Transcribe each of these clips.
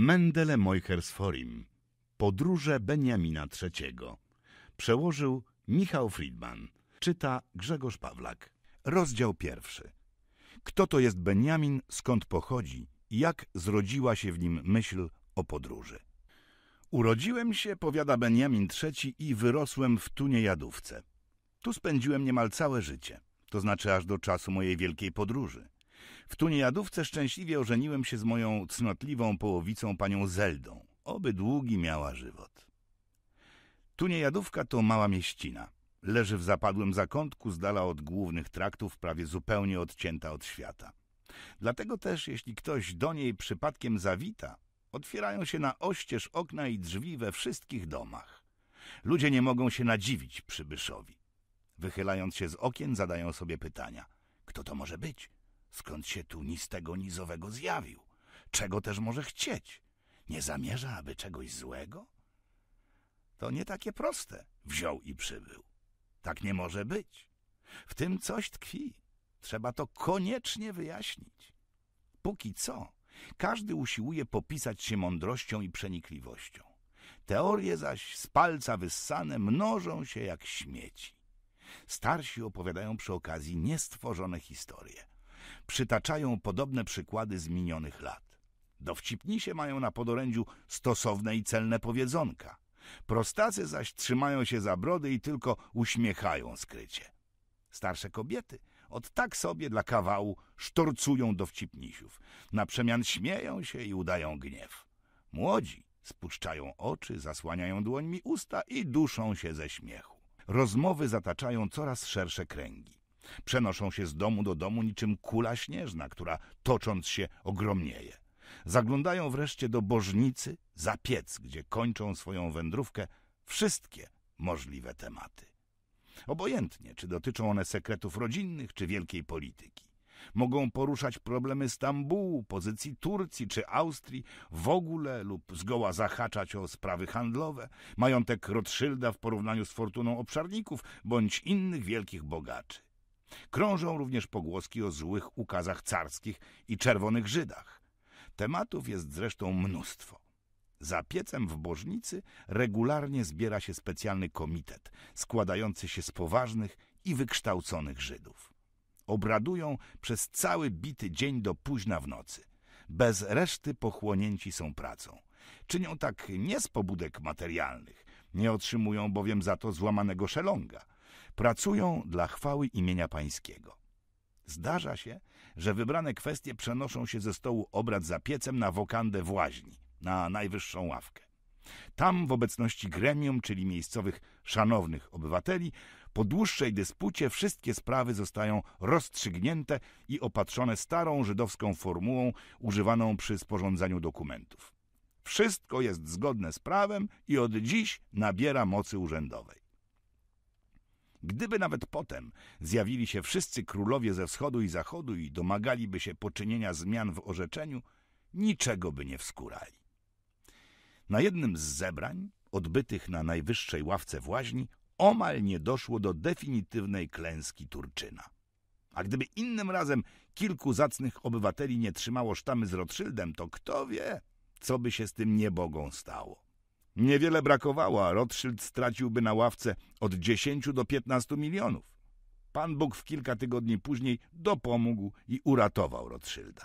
Mendele Meuchersforim. Podróże Beniamina III. Przełożył Michał Friedman. Czyta Grzegorz Pawlak. Rozdział pierwszy. Kto to jest Beniamin, skąd pochodzi, i jak zrodziła się w nim myśl o podróży. Urodziłem się, powiada Beniamin III, i wyrosłem w Tunie Jadówce. Tu spędziłem niemal całe życie, to znaczy aż do czasu mojej wielkiej podróży. W tunijadówce szczęśliwie ożeniłem się z moją cnotliwą połowicą panią Zeldą. Oby długi miała żywot. Tuniejadówka to mała mieścina. Leży w zapadłym zakątku z dala od głównych traktów, prawie zupełnie odcięta od świata. Dlatego też, jeśli ktoś do niej przypadkiem zawita, otwierają się na oścież okna i drzwi we wszystkich domach. Ludzie nie mogą się nadziwić przybyszowi. Wychylając się z okien, zadają sobie pytania. Kto to może być? Skąd się tu ni z tego nizowego zjawił? Czego też może chcieć? Nie zamierza, aby czegoś złego? To nie takie proste. Wziął i przybył. Tak nie może być. W tym coś tkwi. Trzeba to koniecznie wyjaśnić. Póki co, każdy usiłuje popisać się mądrością i przenikliwością. Teorie zaś z palca wyssane mnożą się jak śmieci. Starsi opowiadają przy okazji niestworzone historie przytaczają podobne przykłady z minionych lat. Dowcipnisie mają na podorędziu stosowne i celne powiedzonka. Prostacy zaś trzymają się za brody i tylko uśmiechają skrycie. Starsze kobiety od tak sobie dla kawału sztorcują dowcipnisiów. Na przemian śmieją się i udają gniew. Młodzi spuszczają oczy, zasłaniają dłońmi usta i duszą się ze śmiechu. Rozmowy zataczają coraz szersze kręgi. Przenoszą się z domu do domu niczym kula śnieżna, która tocząc się ogromnieje. Zaglądają wreszcie do bożnicy za piec, gdzie kończą swoją wędrówkę wszystkie możliwe tematy. Obojętnie, czy dotyczą one sekretów rodzinnych, czy wielkiej polityki. Mogą poruszać problemy Stambułu, pozycji Turcji czy Austrii, w ogóle lub zgoła zahaczać o sprawy handlowe, majątek Rothschilda w porównaniu z fortuną obszarników bądź innych wielkich bogaczy. Krążą również pogłoski o złych ukazach carskich i czerwonych Żydach. Tematów jest zresztą mnóstwo. Za piecem w Bożnicy regularnie zbiera się specjalny komitet, składający się z poważnych i wykształconych Żydów. Obradują przez cały bity dzień do późna w nocy. Bez reszty pochłonięci są pracą. Czynią tak nie z pobudek materialnych, nie otrzymują bowiem za to złamanego szelonga – pracują dla chwały imienia Pańskiego. Zdarza się, że wybrane kwestie przenoszą się ze stołu obrad za piecem na wokandę w łaźni, na najwyższą ławkę. Tam w obecności gremium, czyli miejscowych szanownych obywateli, po dłuższej dyspucie wszystkie sprawy zostają rozstrzygnięte i opatrzone starą żydowską formułą używaną przy sporządzaniu dokumentów. Wszystko jest zgodne z prawem i od dziś nabiera mocy urzędowej. Gdyby nawet potem zjawili się wszyscy królowie ze wschodu i zachodu i domagaliby się poczynienia zmian w orzeczeniu, niczego by nie wskurali. Na jednym z zebrań, odbytych na najwyższej ławce w łaźni, omal nie doszło do definitywnej klęski Turczyna. A gdyby innym razem kilku zacnych obywateli nie trzymało sztamy z Rothschildem, to kto wie, co by się z tym niebogą stało. Niewiele brakowało, a Rothschild straciłby na ławce od 10 do 15 milionów. Pan Bóg w kilka tygodni później dopomógł i uratował Rothschilda.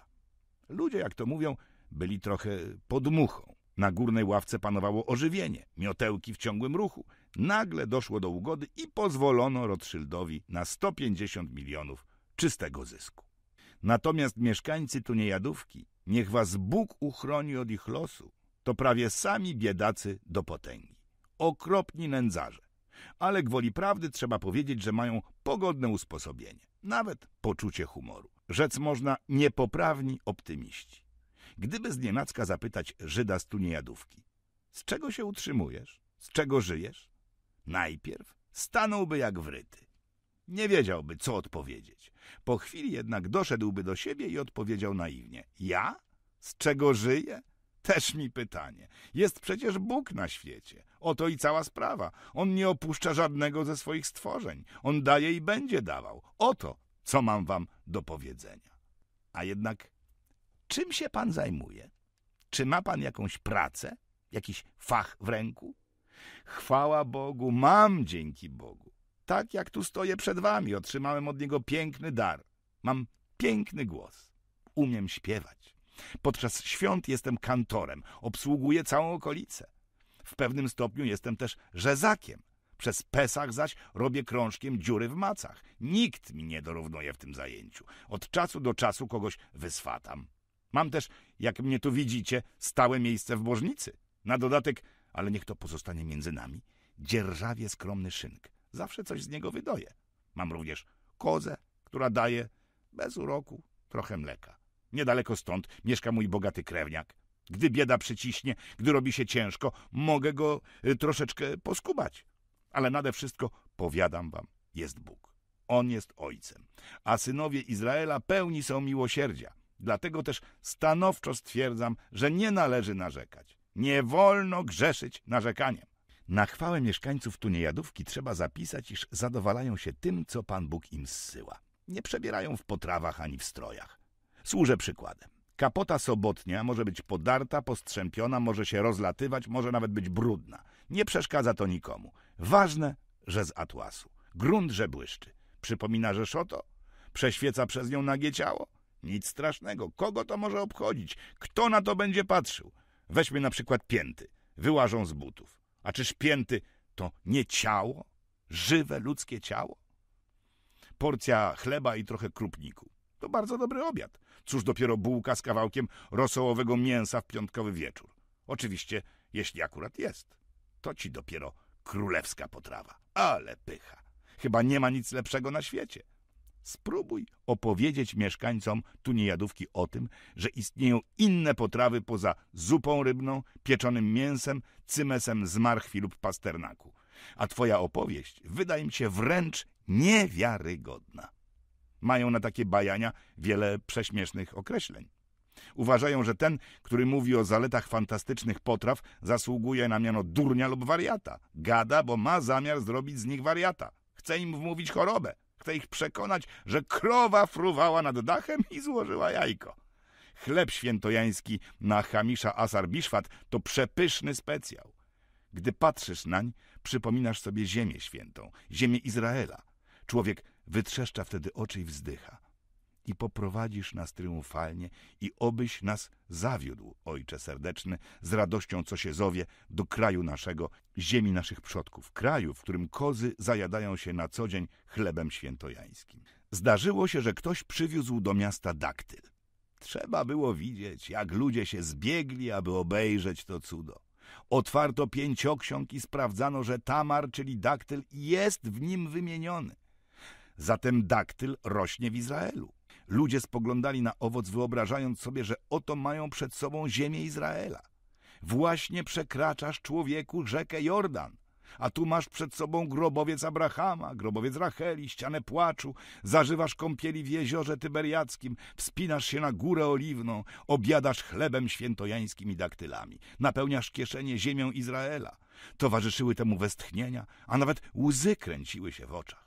Ludzie, jak to mówią, byli trochę podmuchą. Na górnej ławce panowało ożywienie, miotełki w ciągłym ruchu. Nagle doszło do ugody i pozwolono Rothschildowi na 150 milionów czystego zysku. Natomiast mieszkańcy Tunejadówki, niech was Bóg uchroni od ich losu to prawie sami biedacy do potęgi. Okropni nędzarze. Ale gwoli prawdy trzeba powiedzieć, że mają pogodne usposobienie, nawet poczucie humoru. Rzec można niepoprawni optymiści. Gdyby z nienacka zapytać Żyda z tuniejadówki, z czego się utrzymujesz, z czego żyjesz? Najpierw stanąłby jak wryty. Nie wiedziałby, co odpowiedzieć. Po chwili jednak doszedłby do siebie i odpowiedział naiwnie. Ja? Z czego żyję? Też mi pytanie. Jest przecież Bóg na świecie. Oto i cała sprawa. On nie opuszcza żadnego ze swoich stworzeń. On daje i będzie dawał. Oto, co mam wam do powiedzenia. A jednak, czym się pan zajmuje? Czy ma pan jakąś pracę? Jakiś fach w ręku? Chwała Bogu, mam dzięki Bogu. Tak jak tu stoję przed wami, otrzymałem od niego piękny dar. Mam piękny głos. Umiem śpiewać. Podczas świąt jestem kantorem, obsługuję całą okolicę. W pewnym stopniu jestem też rzezakiem. Przez Pesach zaś robię krążkiem dziury w macach. Nikt mi nie dorównuje w tym zajęciu. Od czasu do czasu kogoś wyswatam. Mam też, jak mnie tu widzicie, stałe miejsce w bożnicy. Na dodatek, ale niech to pozostanie między nami, dzierżawie skromny szynk. Zawsze coś z niego wydoję. Mam również kozę, która daje bez uroku trochę mleka. Niedaleko stąd mieszka mój bogaty krewniak. Gdy bieda przyciśnie, gdy robi się ciężko, mogę go y, troszeczkę poskubać. Ale nade wszystko, powiadam wam, jest Bóg. On jest ojcem, a synowie Izraela pełni są miłosierdzia. Dlatego też stanowczo stwierdzam, że nie należy narzekać. Nie wolno grzeszyć narzekaniem. Na chwałę mieszkańców Tunejadówki trzeba zapisać, iż zadowalają się tym, co Pan Bóg im zsyła. Nie przebierają w potrawach ani w strojach. Służę przykładem. Kapota sobotnia może być podarta, postrzępiona, może się rozlatywać, może nawet być brudna. Nie przeszkadza to nikomu. Ważne, że z atłasu. Grunt, że błyszczy. Przypomina szoto? Prześwieca przez nią nagie ciało? Nic strasznego. Kogo to może obchodzić? Kto na to będzie patrzył? Weźmy na przykład pięty. Wyłażą z butów. A czyż pięty to nie ciało? Żywe ludzkie ciało? Porcja chleba i trochę krupniku. To bardzo dobry obiad. Cóż dopiero bułka z kawałkiem rosołowego mięsa w piątkowy wieczór. Oczywiście, jeśli akurat jest. To ci dopiero królewska potrawa. Ale pycha. Chyba nie ma nic lepszego na świecie. Spróbuj opowiedzieć mieszkańcom Tunijadówki o tym, że istnieją inne potrawy poza zupą rybną, pieczonym mięsem, cymesem z marchwi lub pasternaku. A twoja opowieść wydaje mi się wręcz niewiarygodna mają na takie bajania wiele prześmiesznych określeń. Uważają, że ten, który mówi o zaletach fantastycznych potraw, zasługuje na miano durnia lub wariata. Gada, bo ma zamiar zrobić z nich wariata. Chce im wmówić chorobę. Chce ich przekonać, że krowa fruwała nad dachem i złożyła jajko. Chleb świętojański na Hamisza Asar Biszwat to przepyszny specjał. Gdy patrzysz nań, przypominasz sobie ziemię świętą, ziemię Izraela. Człowiek Wytrzeszcza wtedy oczy i wzdycha. I poprowadzisz nas triumfalnie i obyś nas zawiódł, Ojcze serdeczny, z radością co się zowie, do kraju naszego, ziemi naszych przodków, kraju, w którym kozy zajadają się na co dzień chlebem świętojańskim. Zdarzyło się, że ktoś przywiózł do miasta daktyl. Trzeba było widzieć, jak ludzie się zbiegli, aby obejrzeć to cudo. Otwarto pięcioksiąg i sprawdzano, że tamar, czyli daktyl, jest w nim wymieniony. Zatem daktyl rośnie w Izraelu. Ludzie spoglądali na owoc, wyobrażając sobie, że oto mają przed sobą ziemię Izraela. Właśnie przekraczasz człowieku rzekę Jordan, a tu masz przed sobą grobowiec Abrahama, grobowiec Racheli, ścianę płaczu, zażywasz kąpieli w jeziorze Tyberiackim, wspinasz się na górę oliwną, obiadasz chlebem świętojańskim i daktylami, napełniasz kieszenie ziemią Izraela. Towarzyszyły temu westchnienia, a nawet łzy kręciły się w oczach.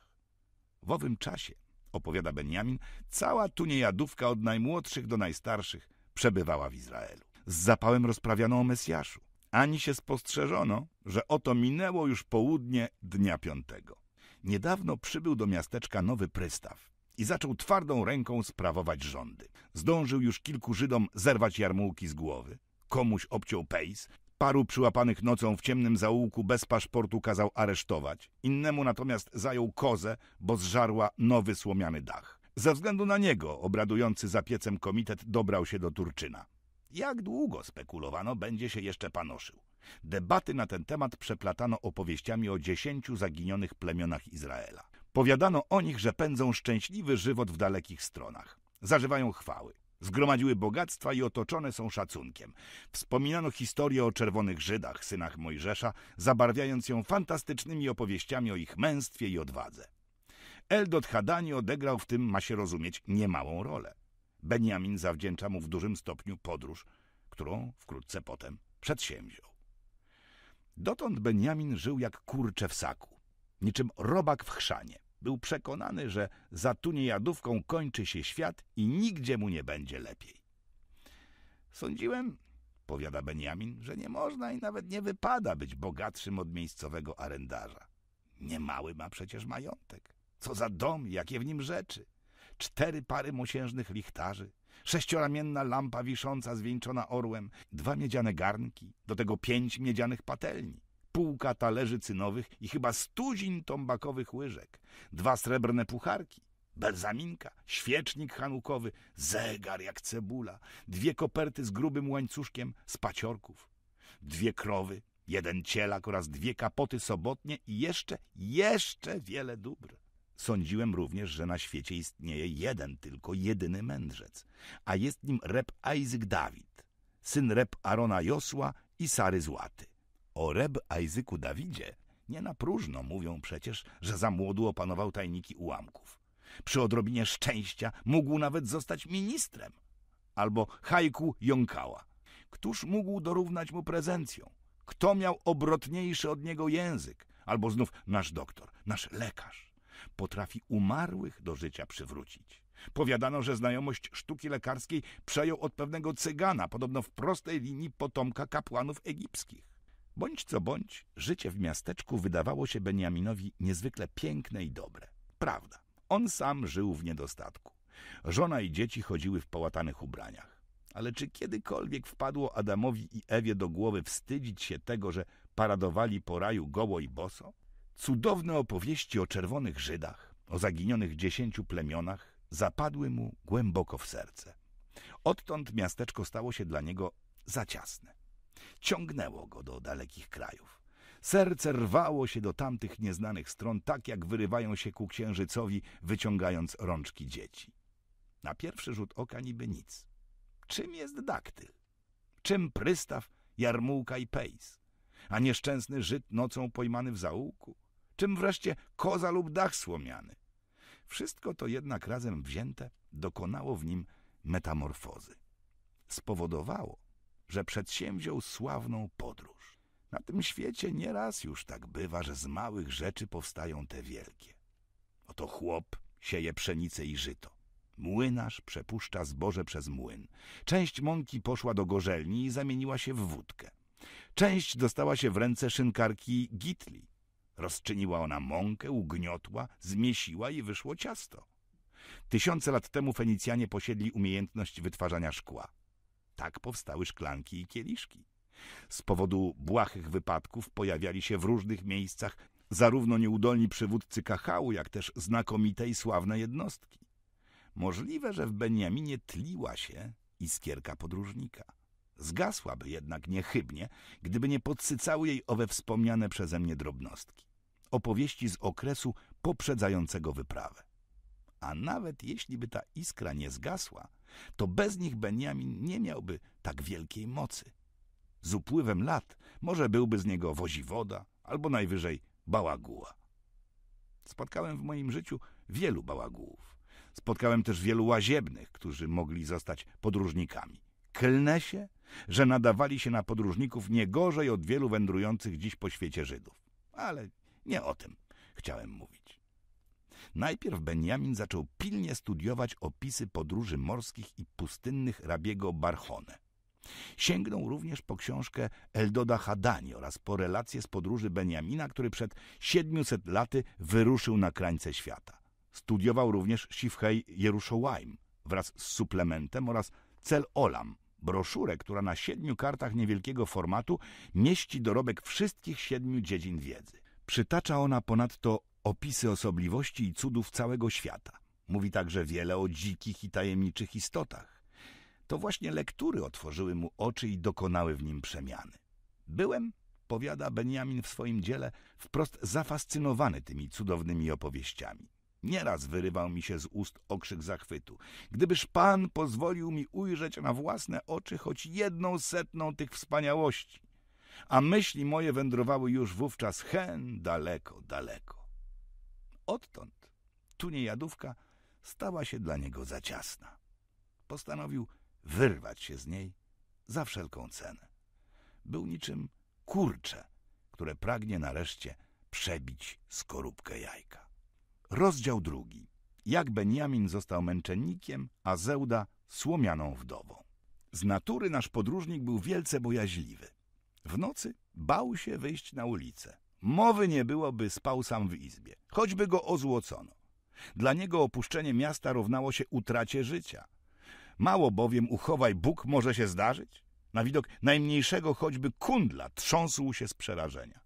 W owym czasie, opowiada Benjamin, cała tuniejadówka od najmłodszych do najstarszych przebywała w Izraelu. Z zapałem rozprawiano o Mesjaszu. Ani się spostrzeżono, że oto minęło już południe dnia piątego. Niedawno przybył do miasteczka nowy prystaw i zaczął twardą ręką sprawować rządy. Zdążył już kilku Żydom zerwać jarmułki z głowy, komuś obciął pejs, Paru przyłapanych nocą w ciemnym zaułku bez paszportu kazał aresztować. Innemu natomiast zajął kozę, bo zżarła nowy słomiany dach. Ze względu na niego obradujący za piecem komitet dobrał się do Turczyna. Jak długo, spekulowano, będzie się jeszcze panoszył. Debaty na ten temat przeplatano opowieściami o dziesięciu zaginionych plemionach Izraela. Powiadano o nich, że pędzą szczęśliwy żywot w dalekich stronach. Zażywają chwały. Zgromadziły bogactwa i otoczone są szacunkiem. Wspominano historię o czerwonych Żydach, synach Mojżesza, zabarwiając ją fantastycznymi opowieściami o ich męstwie i odwadze. Eldot Hadani odegrał w tym, ma się rozumieć, niemałą rolę. Benjamin zawdzięcza mu w dużym stopniu podróż, którą wkrótce potem przedsięwziął. Dotąd Benjamin żył jak kurcze w saku, niczym robak w chrzanie. Był przekonany, że za tunijadówką kończy się świat i nigdzie mu nie będzie lepiej. Sądziłem, powiada Benjamin, że nie można i nawet nie wypada być bogatszym od miejscowego arendarza. Niemały ma przecież majątek. Co za dom, jakie w nim rzeczy. Cztery pary mosiężnych lichtarzy, sześcioramienna lampa wisząca zwieńczona orłem, dwa miedziane garnki, do tego pięć miedzianych patelni, półka talerzy cynowych i chyba stuzin tombakowych łyżek, dwa srebrne pucharki, belzaminka, świecznik hanukowy, zegar jak cebula, dwie koperty z grubym łańcuszkiem z paciorków, dwie krowy, jeden cielak oraz dwie kapoty sobotnie i jeszcze, jeszcze wiele dóbr. Sądziłem również, że na świecie istnieje jeden tylko, jedyny mędrzec, a jest nim rep Isaac Dawid, syn rep Arona Josła i Sary Złaty. O reb Ajzyku Dawidzie nie na próżno mówią przecież, że za młodu opanował tajniki ułamków. Przy odrobinie szczęścia mógł nawet zostać ministrem. Albo Hajku Jąkała. Któż mógł dorównać mu prezencją? Kto miał obrotniejszy od niego język? Albo znów nasz doktor, nasz lekarz. Potrafi umarłych do życia przywrócić. Powiadano, że znajomość sztuki lekarskiej przejął od pewnego cygana, podobno w prostej linii potomka kapłanów egipskich. Bądź co bądź, życie w miasteczku wydawało się Beniaminowi niezwykle piękne i dobre. Prawda, on sam żył w niedostatku. Żona i dzieci chodziły w połatanych ubraniach. Ale czy kiedykolwiek wpadło Adamowi i Ewie do głowy wstydzić się tego, że paradowali po raju goło i boso? Cudowne opowieści o czerwonych Żydach, o zaginionych dziesięciu plemionach zapadły mu głęboko w serce. Odtąd miasteczko stało się dla niego za ciasne ciągnęło go do dalekich krajów. Serce rwało się do tamtych nieznanych stron, tak jak wyrywają się ku księżycowi, wyciągając rączki dzieci. Na pierwszy rzut oka niby nic. Czym jest daktyl? Czym prystaw, jarmułka i pejs? A nieszczęsny Żyd nocą pojmany w zaułku? Czym wreszcie koza lub dach słomiany? Wszystko to jednak razem wzięte dokonało w nim metamorfozy. Spowodowało, że przedsięwziął sławną podróż. Na tym świecie nieraz już tak bywa, że z małych rzeczy powstają te wielkie. Oto chłop sieje pszenicę i żyto. Młynarz przepuszcza zboże przez młyn. Część mąki poszła do gorzelni i zamieniła się w wódkę. Część dostała się w ręce szynkarki Gitli. Rozczyniła ona mąkę, ugniotła, zmiesiła i wyszło ciasto. Tysiące lat temu Fenicjanie posiedli umiejętność wytwarzania szkła. Tak powstały szklanki i kieliszki. Z powodu błahych wypadków pojawiali się w różnych miejscach zarówno nieudolni przywódcy Kachału, jak też znakomite i sławne jednostki. Możliwe, że w Beniaminie tliła się iskierka podróżnika. Zgasłaby jednak niechybnie, gdyby nie podsycały jej owe wspomniane przeze mnie drobnostki. Opowieści z okresu poprzedzającego wyprawę. A nawet jeśli by ta iskra nie zgasła, to bez nich Benjamin nie miałby tak wielkiej mocy. Z upływem lat może byłby z niego woziwoda albo najwyżej bałaguła. Spotkałem w moim życiu wielu bałagułów. Spotkałem też wielu łaziebnych, którzy mogli zostać podróżnikami. Klnę się, że nadawali się na podróżników nie gorzej od wielu wędrujących dziś po świecie Żydów. Ale nie o tym chciałem mówić. Najpierw Benjamin zaczął pilnie studiować opisy podróży morskich i pustynnych Rabiego Barchone. Sięgnął również po książkę Eldoda Hadani oraz po relacje z podróży Benjamina, który przed 700 laty wyruszył na krańce świata. Studiował również Sifhej Jeruszołajm wraz z suplementem oraz Cel Olam, broszurę, która na siedmiu kartach niewielkiego formatu mieści dorobek wszystkich siedmiu dziedzin wiedzy. Przytacza ona ponadto opisy osobliwości i cudów całego świata. Mówi także wiele o dzikich i tajemniczych istotach. To właśnie lektury otworzyły mu oczy i dokonały w nim przemiany. Byłem, powiada Benjamin w swoim dziele, wprost zafascynowany tymi cudownymi opowieściami. Nieraz wyrywał mi się z ust okrzyk zachwytu. Gdybyż Pan pozwolił mi ujrzeć na własne oczy choć jedną setną tych wspaniałości. A myśli moje wędrowały już wówczas hen daleko, daleko. Odtąd tu jadówka stała się dla niego za ciasna. Postanowił wyrwać się z niej za wszelką cenę. Był niczym kurcze, które pragnie nareszcie przebić skorupkę jajka. Rozdział drugi. Jak Benjamin został męczennikiem, a Zeuda słomianą wdową. Z natury nasz podróżnik był wielce bojaźliwy. W nocy bał się wyjść na ulicę. Mowy nie byłoby spał sam w izbie, choćby go ozłocono. Dla niego opuszczenie miasta równało się utracie życia. Mało bowiem uchowaj Bóg może się zdarzyć. Na widok najmniejszego choćby kundla trząsł się z przerażenia.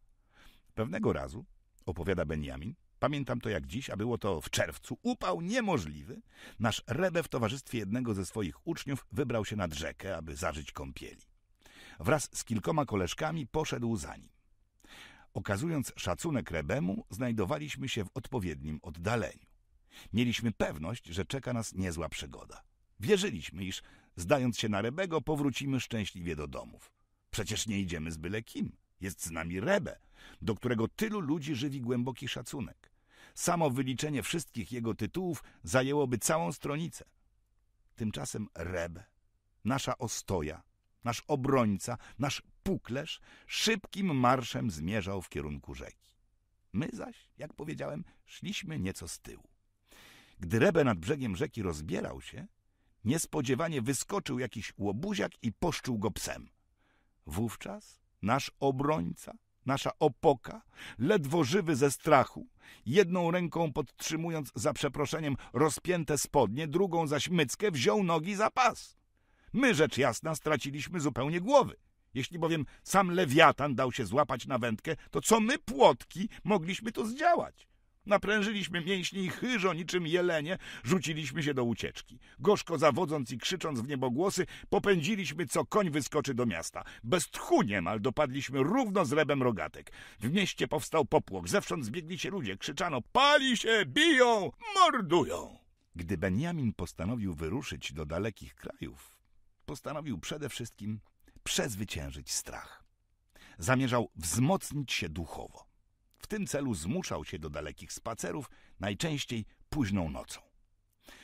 Pewnego razu, opowiada Benjamin, pamiętam to jak dziś, a było to w czerwcu, upał niemożliwy, nasz Rebe w towarzystwie jednego ze swoich uczniów wybrał się nad rzekę, aby zażyć kąpieli. Wraz z kilkoma koleżkami poszedł za nim. Okazując szacunek Rebemu, znajdowaliśmy się w odpowiednim oddaleniu. Mieliśmy pewność, że czeka nas niezła przygoda. Wierzyliśmy, iż zdając się na Rebego, powrócimy szczęśliwie do domów. Przecież nie idziemy z byle kim. Jest z nami Rebe, do którego tylu ludzi żywi głęboki szacunek. Samo wyliczenie wszystkich jego tytułów zajęłoby całą stronicę. Tymczasem Rebe, nasza ostoja, nasz obrońca, nasz puklerz, szybkim marszem zmierzał w kierunku rzeki. My zaś, jak powiedziałem, szliśmy nieco z tyłu. Gdy Rebe nad brzegiem rzeki rozbierał się, niespodziewanie wyskoczył jakiś łobuziak i poszczuł go psem. Wówczas nasz obrońca, nasza opoka, ledwo żywy ze strachu, jedną ręką podtrzymując za przeproszeniem rozpięte spodnie, drugą zaś myckę, wziął nogi za pas. My, rzecz jasna, straciliśmy zupełnie głowy. Jeśli bowiem sam lewiatan dał się złapać na wędkę, to co my, płotki, mogliśmy to zdziałać? Naprężyliśmy mięśnie i chyżo niczym jelenie rzuciliśmy się do ucieczki. Gorzko zawodząc i krzycząc w niebogłosy, popędziliśmy co koń wyskoczy do miasta. Bez tchu niemal dopadliśmy równo z rebem rogatek. W mieście powstał popłok, zewsząd zbiegli się ludzie, krzyczano pali się, biją, mordują. Gdy Benjamin postanowił wyruszyć do dalekich krajów, postanowił przede wszystkim przezwyciężyć strach. Zamierzał wzmocnić się duchowo. W tym celu zmuszał się do dalekich spacerów, najczęściej późną nocą.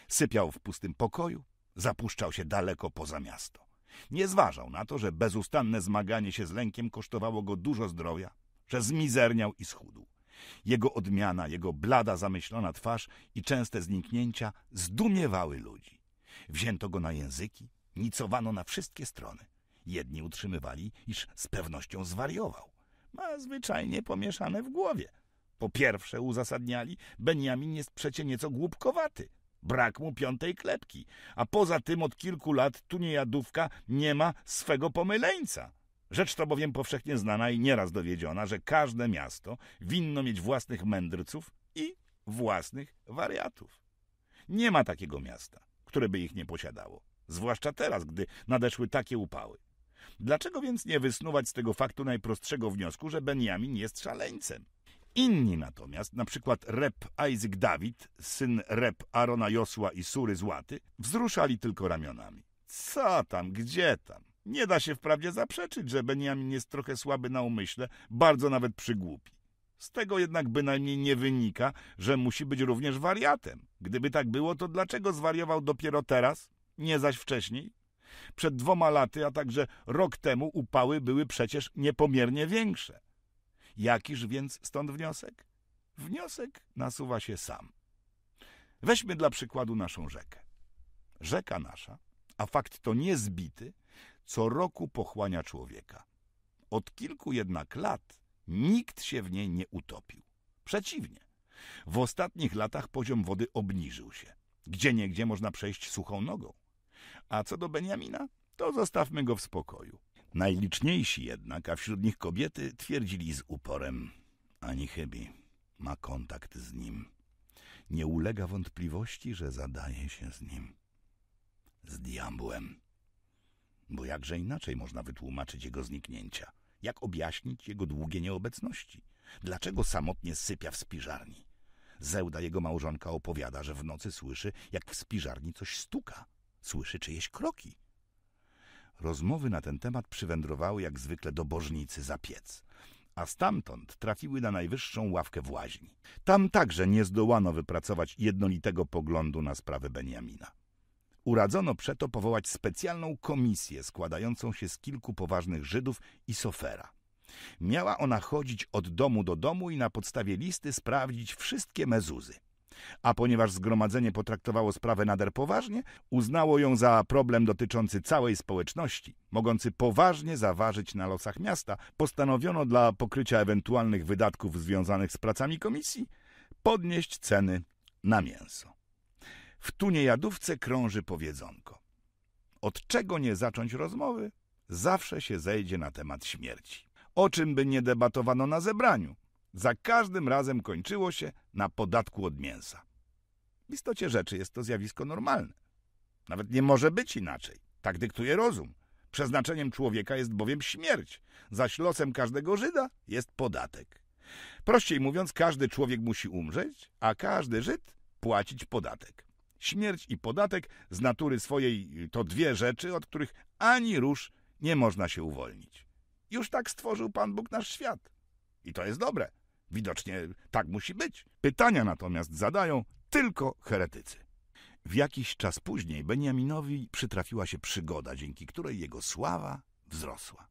Sypiał w pustym pokoju, zapuszczał się daleko poza miasto. Nie zważał na to, że bezustanne zmaganie się z lękiem kosztowało go dużo zdrowia, że zmizerniał i schudł. Jego odmiana, jego blada, zamyślona twarz i częste zniknięcia zdumiewały ludzi. Wzięto go na języki, Nicowano na wszystkie strony. Jedni utrzymywali, iż z pewnością zwariował. Ma zwyczajnie pomieszane w głowie. Po pierwsze uzasadniali, Beniamin jest przecie nieco głupkowaty. Brak mu piątej klepki, a poza tym od kilku lat tu niejadówka nie ma swego pomyleńca. Rzecz to bowiem powszechnie znana i nieraz dowiedziona, że każde miasto winno mieć własnych mędrców i własnych wariatów. Nie ma takiego miasta, które by ich nie posiadało zwłaszcza teraz, gdy nadeszły takie upały. Dlaczego więc nie wysnuwać z tego faktu najprostszego wniosku, że Benjamin jest szaleńcem? Inni natomiast, na przykład rep Isaac Dawid, syn rep Arona Josła i Sury Złaty, wzruszali tylko ramionami. Co tam, gdzie tam? Nie da się wprawdzie zaprzeczyć, że Benjamin jest trochę słaby na umyśle, bardzo nawet przygłupi. Z tego jednak bynajmniej nie wynika, że musi być również wariatem. Gdyby tak było, to dlaczego zwariował dopiero teraz? nie zaś wcześniej? Przed dwoma laty, a także rok temu upały były przecież niepomiernie większe. Jakiż więc stąd wniosek? Wniosek nasuwa się sam. Weźmy dla przykładu naszą rzekę. Rzeka nasza, a fakt to niezbity, co roku pochłania człowieka. Od kilku jednak lat nikt się w niej nie utopił. Przeciwnie. W ostatnich latach poziom wody obniżył się. Gdzie gdzie można przejść suchą nogą. A co do Benjamin'a? to zostawmy go w spokoju. Najliczniejsi jednak, a wśród nich kobiety, twierdzili z uporem. Ani chybi ma kontakt z nim. Nie ulega wątpliwości, że zadaje się z nim. Z diabłem. Bo jakże inaczej można wytłumaczyć jego zniknięcia? Jak objaśnić jego długie nieobecności? Dlaczego samotnie sypia w spiżarni? Zełda jego małżonka opowiada, że w nocy słyszy, jak w spiżarni coś stuka – słyszy czyjeś kroki. Rozmowy na ten temat przywędrowały jak zwykle do bożnicy za piec, a stamtąd trafiły na najwyższą ławkę w łaźni. Tam także nie zdołano wypracować jednolitego poglądu na sprawę Benjamina. Uradzono przeto powołać specjalną komisję składającą się z kilku poważnych Żydów i sofera. Miała ona chodzić od domu do domu i na podstawie listy sprawdzić wszystkie mezuzy. A ponieważ zgromadzenie potraktowało sprawę nader poważnie, uznało ją za problem dotyczący całej społeczności, mogący poważnie zaważyć na losach miasta, postanowiono dla pokrycia ewentualnych wydatków związanych z pracami komisji podnieść ceny na mięso. W tunie jadówce krąży powiedzonko. Od czego nie zacząć rozmowy? Zawsze się zejdzie na temat śmierci. O czym by nie debatowano na zebraniu, za każdym razem kończyło się na podatku od mięsa. W istocie rzeczy jest to zjawisko normalne. Nawet nie może być inaczej. Tak dyktuje rozum. Przeznaczeniem człowieka jest bowiem śmierć, zaś losem każdego Żyda jest podatek. Prościej mówiąc, każdy człowiek musi umrzeć, a każdy Żyd płacić podatek. Śmierć i podatek z natury swojej to dwie rzeczy, od których ani róż nie można się uwolnić. Już tak stworzył Pan Bóg nasz świat. I to jest dobre. Widocznie tak musi być. Pytania natomiast zadają tylko heretycy. W jakiś czas później Beniaminowi przytrafiła się przygoda, dzięki której jego sława wzrosła.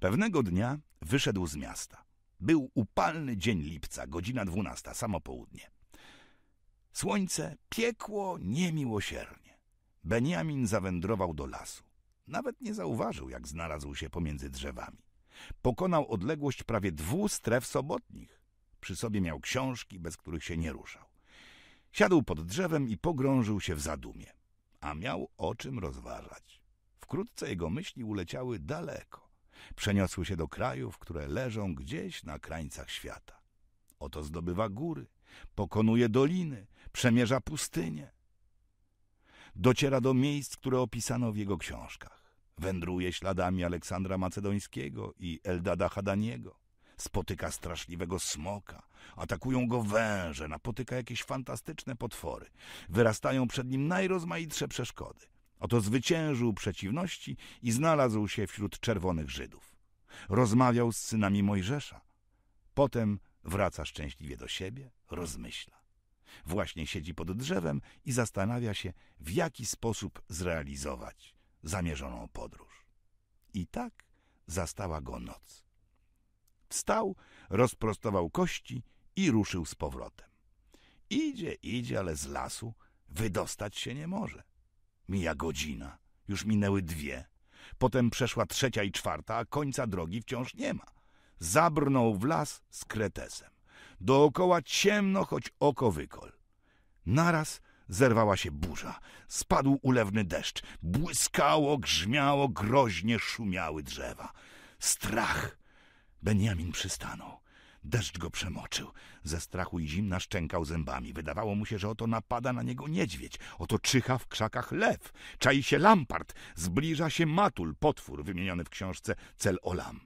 Pewnego dnia wyszedł z miasta. Był upalny dzień lipca, godzina dwunasta, samo południe. Słońce piekło niemiłosiernie. Beniamin zawędrował do lasu. Nawet nie zauważył, jak znalazł się pomiędzy drzewami pokonał odległość prawie dwóch stref sobotnich. Przy sobie miał książki, bez których się nie ruszał. Siadł pod drzewem i pogrążył się w zadumie. A miał o czym rozważać. Wkrótce jego myśli uleciały daleko. Przeniosły się do krajów, które leżą gdzieś na krańcach świata. Oto zdobywa góry, pokonuje doliny, przemierza pustynie. Dociera do miejsc, które opisano w jego książkach. Wędruje śladami Aleksandra Macedońskiego i Eldada Hadaniego. Spotyka straszliwego smoka. Atakują go węże, napotyka jakieś fantastyczne potwory. Wyrastają przed nim najrozmaitsze przeszkody. Oto zwyciężył przeciwności i znalazł się wśród czerwonych Żydów. Rozmawiał z synami Mojżesza. Potem wraca szczęśliwie do siebie, rozmyśla. Właśnie siedzi pod drzewem i zastanawia się, w jaki sposób zrealizować zamierzoną podróż. I tak zastała go noc. Wstał, rozprostował kości i ruszył z powrotem. Idzie, idzie, ale z lasu wydostać się nie może. Mija godzina, już minęły dwie. Potem przeszła trzecia i czwarta, a końca drogi wciąż nie ma. Zabrnął w las z kretesem. Dookoła ciemno, choć oko wykol. Naraz zerwała się burza. Spadł ulewny deszcz. Błyskało, grzmiało, groźnie szumiały drzewa. Strach! Benjamin przystanął. Deszcz go przemoczył. Ze strachu i zimna szczękał zębami. Wydawało mu się, że oto napada na niego niedźwiedź. Oto czyha w krzakach lew. Czai się lampart. Zbliża się matul, potwór wymieniony w książce Cel Olam.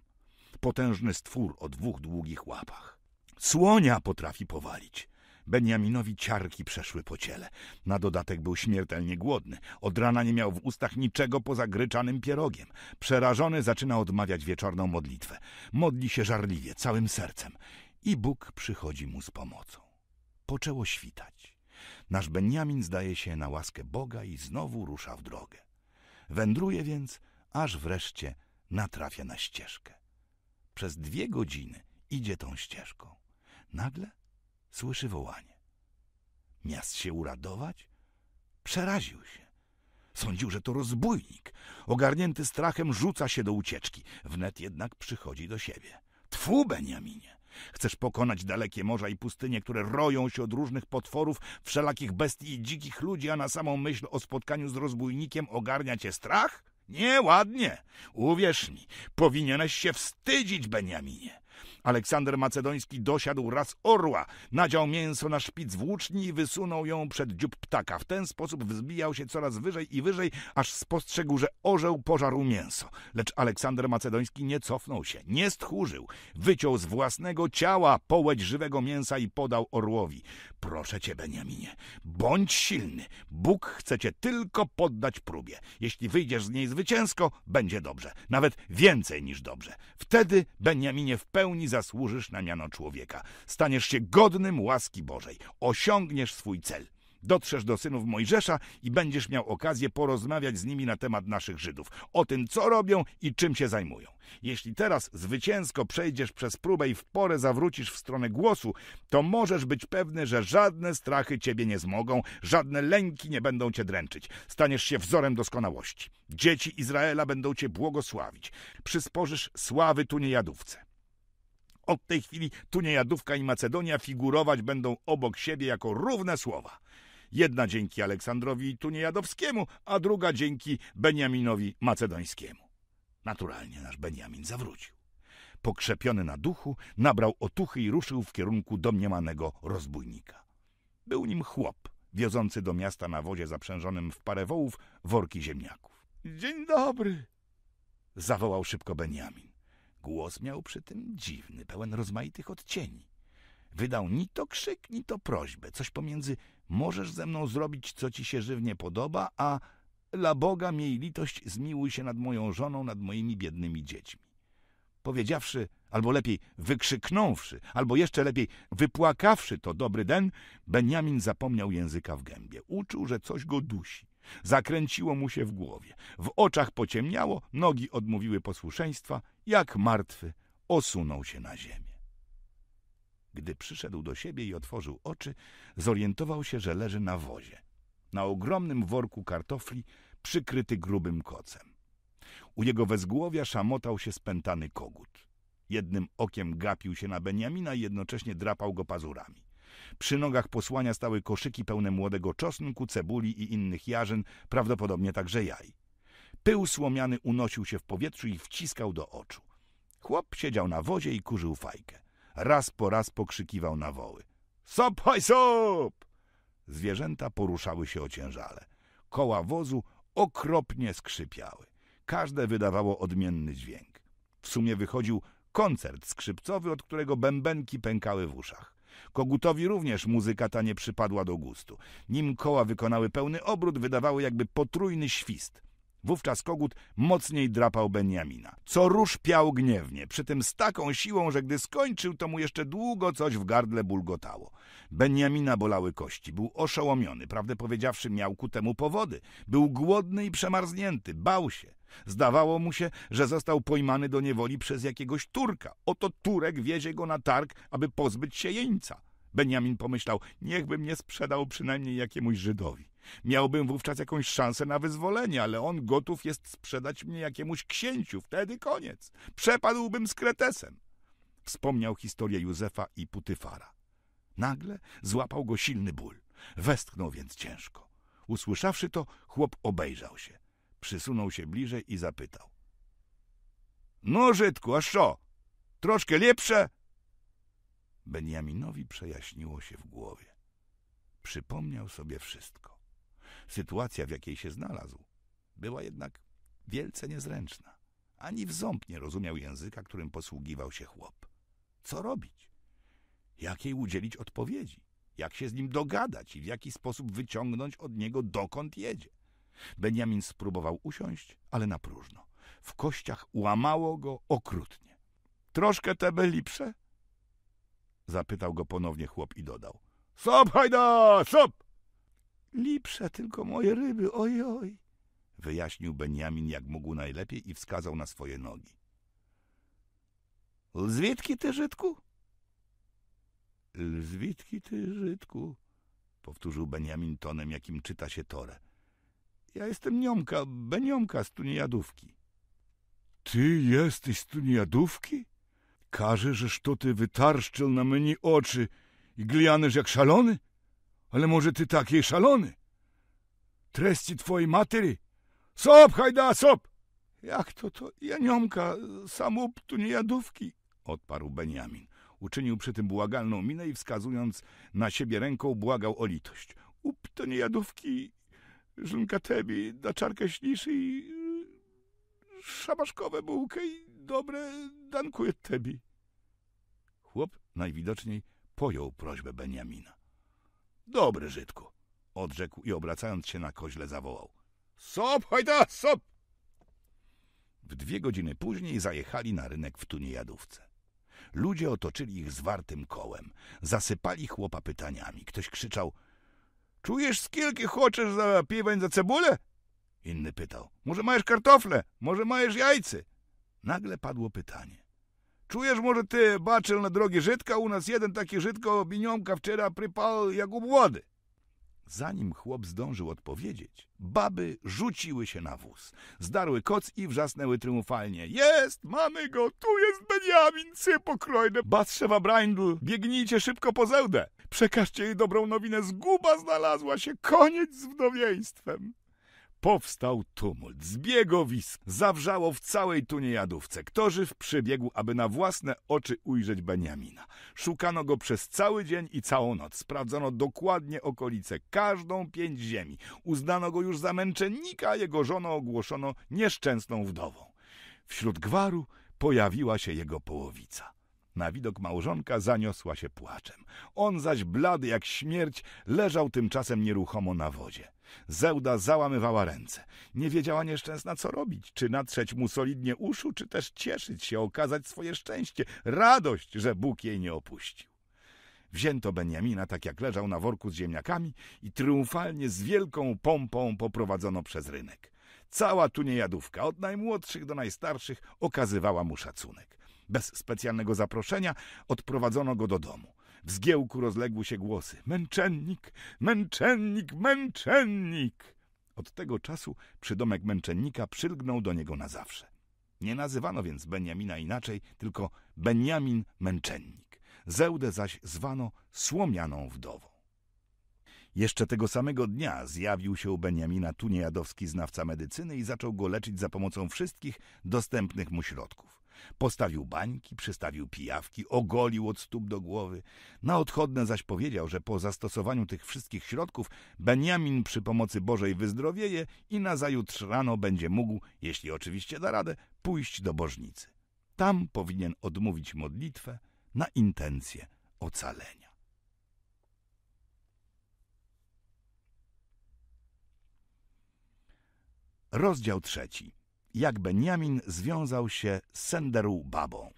Potężny stwór o dwóch długich łapach. Słonia potrafi powalić. Beniaminowi ciarki przeszły po ciele. Na dodatek był śmiertelnie głodny. Od rana nie miał w ustach niczego poza gryczanym pierogiem. Przerażony zaczyna odmawiać wieczorną modlitwę. Modli się żarliwie, całym sercem. I Bóg przychodzi mu z pomocą. Poczęło świtać. Nasz Beniamin zdaje się na łaskę Boga i znowu rusza w drogę. Wędruje więc, aż wreszcie natrafia na ścieżkę. Przez dwie godziny idzie tą ścieżką. Nagle Słyszy wołanie. Miast się uradować? Przeraził się. Sądził, że to rozbójnik. Ogarnięty strachem rzuca się do ucieczki. Wnet jednak przychodzi do siebie. Tfu, Beniaminie! Chcesz pokonać dalekie morza i pustynie, które roją się od różnych potworów, wszelakich bestii i dzikich ludzi, a na samą myśl o spotkaniu z rozbójnikiem ogarnia cię strach? Nie, ładnie. Uwierz mi, powinieneś się wstydzić, Beniaminie. Aleksander Macedoński dosiadł raz orła, nadział mięso na szpic włóczni i wysunął ją przed dziób ptaka. W ten sposób wzbijał się coraz wyżej i wyżej, aż spostrzegł, że orzeł pożarł mięso. Lecz Aleksander Macedoński nie cofnął się, nie stchórzył. Wyciął z własnego ciała połeć żywego mięsa i podał orłowi. Proszę cię, Beniaminie, bądź silny. Bóg chce cię tylko poddać próbie. Jeśli wyjdziesz z niej zwycięsko, będzie dobrze. Nawet więcej niż dobrze. Wtedy Beniaminie w pełni zasłużysz na miano człowieka. Staniesz się godnym łaski Bożej. Osiągniesz swój cel. Dotrzesz do synów Mojżesza i będziesz miał okazję porozmawiać z nimi na temat naszych Żydów, o tym, co robią i czym się zajmują. Jeśli teraz zwycięsko przejdziesz przez próbę i w porę zawrócisz w stronę głosu, to możesz być pewny, że żadne strachy ciebie nie zmogą, żadne lęki nie będą cię dręczyć. Staniesz się wzorem doskonałości. Dzieci Izraela będą cię błogosławić. Przysporzysz sławy tu niejadówce. Od tej chwili Tuniejadówka i Macedonia figurować będą obok siebie jako równe słowa. Jedna dzięki Aleksandrowi Tuniejadowskiemu, a druga dzięki Beniaminowi Macedońskiemu. Naturalnie nasz Beniamin zawrócił. Pokrzepiony na duchu, nabrał otuchy i ruszył w kierunku domniemanego rozbójnika. Był nim chłop, wiozący do miasta na wodzie zaprzężonym w parę wołów worki ziemniaków. – Dzień dobry! – zawołał szybko Beniamin. Głos miał przy tym dziwny, pełen rozmaitych odcieni. Wydał ni to krzyk, ni to prośbę, coś pomiędzy możesz ze mną zrobić, co ci się żywnie podoba, a dla Boga miej litość, zmiłuj się nad moją żoną, nad moimi biednymi dziećmi. Powiedziawszy, albo lepiej wykrzyknąwszy, albo jeszcze lepiej wypłakawszy to dobry den, Benjamin zapomniał języka w gębie. Uczuł, że coś go dusi. Zakręciło mu się w głowie. W oczach pociemniało, nogi odmówiły posłuszeństwa, jak martwy, osunął się na ziemię. Gdy przyszedł do siebie i otworzył oczy, zorientował się, że leży na wozie, na ogromnym worku kartofli, przykryty grubym kocem. U jego wezgłowia szamotał się spętany kogut. Jednym okiem gapił się na Beniamina i jednocześnie drapał go pazurami. Przy nogach posłania stały koszyki pełne młodego czosnku, cebuli i innych jarzyn, prawdopodobnie także jaj. Pył słomiany unosił się w powietrzu i wciskał do oczu. Chłop siedział na wozie i kurzył fajkę. Raz po raz pokrzykiwał na woły. Sop, haj, sop! Zwierzęta poruszały się ociężale. Koła wozu okropnie skrzypiały. Każde wydawało odmienny dźwięk. W sumie wychodził koncert skrzypcowy, od którego bębenki pękały w uszach. Kogutowi również muzyka ta nie przypadła do gustu. Nim koła wykonały pełny obrót, wydawały jakby potrójny świst – Wówczas kogut mocniej drapał Benjamina, co róż piał gniewnie, przy tym z taką siłą, że gdy skończył, to mu jeszcze długo coś w gardle bulgotało. Benjamina bolały kości, był oszołomiony, prawdę powiedziawszy miał ku temu powody. Był głodny i przemarznięty, bał się. Zdawało mu się, że został pojmany do niewoli przez jakiegoś Turka. Oto Turek wiezie go na targ, aby pozbyć się jeńca. Benjamin pomyślał, by mnie sprzedał przynajmniej jakiemuś Żydowi. Miałbym wówczas jakąś szansę na wyzwolenie, ale on gotów jest sprzedać mnie jakiemuś księciu. Wtedy koniec. Przepadłbym z kretesem. Wspomniał historię Józefa i Putyfara. Nagle złapał go silny ból. Westchnął więc ciężko. Usłyszawszy to, chłop obejrzał się. Przysunął się bliżej i zapytał. No, Żydku, a co? Troszkę lepsze? Beniaminowi przejaśniło się w głowie. Przypomniał sobie wszystko. Sytuacja, w jakiej się znalazł, była jednak wielce niezręczna. Ani w ząb nie rozumiał języka, którym posługiwał się chłop. Co robić? Jakiej udzielić odpowiedzi? Jak się z nim dogadać i w jaki sposób wyciągnąć od niego, dokąd jedzie? Benjamin spróbował usiąść, ale na próżno. W kościach łamało go okrutnie. — Troszkę te lipsze? — zapytał go ponownie chłop i dodał. — Sop, hajda, sop! Lipsze tylko moje ryby, ojoj! Wyjaśnił Beniamin jak mógł najlepiej i wskazał na swoje nogi. Lzwitki ty, Żydku? Lzwitki ty, Żydku, powtórzył Beniamin tonem, jakim czyta się Tore. Ja jestem Niomka, Beniomka z Tuniejadówki. Ty jesteś z Tuniejadówki? Każe, że to ty wytarszczył na mnie oczy i glianysz jak szalony? ale może ty takiej szalony? Treści twojej matery? Sop, hajda, sop! Jak to to? Janiomka, samup, tu nie jadówki, odparł Beniamin. Uczynił przy tym błagalną minę i wskazując na siebie ręką błagał o litość. Up, to nie jadówki, żonka tebi, da czarkę śliszy i szabaszkowe bułkę i dobre dankuję tebi. Chłop najwidoczniej pojął prośbę Beniamina. Dobry, Żydku, odrzekł i obracając się na koźle zawołał. Sop, hajda, sop! W dwie godziny później zajechali na rynek w tuniejadówce. Ludzie otoczyli ich zwartym kołem. Zasypali chłopa pytaniami. Ktoś krzyczał – Czujesz, skilki chcesz za piweń, za cebulę? Inny pytał – Może masz kartofle? Może masz jajcy? Nagle padło pytanie. Czujesz może ty, baczel na drogi Żydka, u nas jeden taki Żydko biniomka wczera prypal jak młody. Zanim chłop zdążył odpowiedzieć, baby rzuciły się na wóz. Zdarły koc i wrzasnęły triumfalnie. Jest, mamy go, tu jest Beniamin, cypokrojne, Batrzewa Braindl, biegnijcie szybko po zełdę. Przekażcie jej dobrą nowinę, zguba znalazła się, koniec z wdowieństwem. Powstał tumult, zbiegowisk, zawrzało w całej tuniejadówce. Kto żyw przybiegł, aby na własne oczy ujrzeć Beniamina. Szukano go przez cały dzień i całą noc. Sprawdzono dokładnie okolice, każdą pięć ziemi. Uznano go już za męczennika, a jego żonę ogłoszono nieszczęsną wdową. Wśród gwaru pojawiła się jego połowica. Na widok małżonka zaniosła się płaczem. On zaś, blady jak śmierć, leżał tymczasem nieruchomo na wodzie. Zełda załamywała ręce. Nie wiedziała nieszczęsna, co robić. Czy natrzeć mu solidnie uszu, czy też cieszyć się, okazać swoje szczęście, radość, że Bóg jej nie opuścił. Wzięto Benjamina, tak jak leżał na worku z ziemniakami i triumfalnie z wielką pompą poprowadzono przez rynek. Cała tu niejadówka, od najmłodszych do najstarszych, okazywała mu szacunek. Bez specjalnego zaproszenia odprowadzono go do domu. W zgiełku rozległy się głosy. Męczennik, męczennik, męczennik! Od tego czasu przydomek męczennika przylgnął do niego na zawsze. Nie nazywano więc Benjamin'a inaczej, tylko Benjamin Męczennik. Zełdę zaś zwano Słomianą Wdową. Jeszcze tego samego dnia zjawił się u Benjamina Tuniejadowski znawca medycyny i zaczął go leczyć za pomocą wszystkich dostępnych mu środków. Postawił bańki, przystawił pijawki, ogolił od stóp do głowy. Na odchodne zaś powiedział, że po zastosowaniu tych wszystkich środków Beniamin przy pomocy Bożej wyzdrowieje i nazajutrz rano będzie mógł, jeśli oczywiście da radę, pójść do bożnicy. Tam powinien odmówić modlitwę na intencję ocalenia. Rozdział trzeci jak Benjamin związał się z Senderu babą.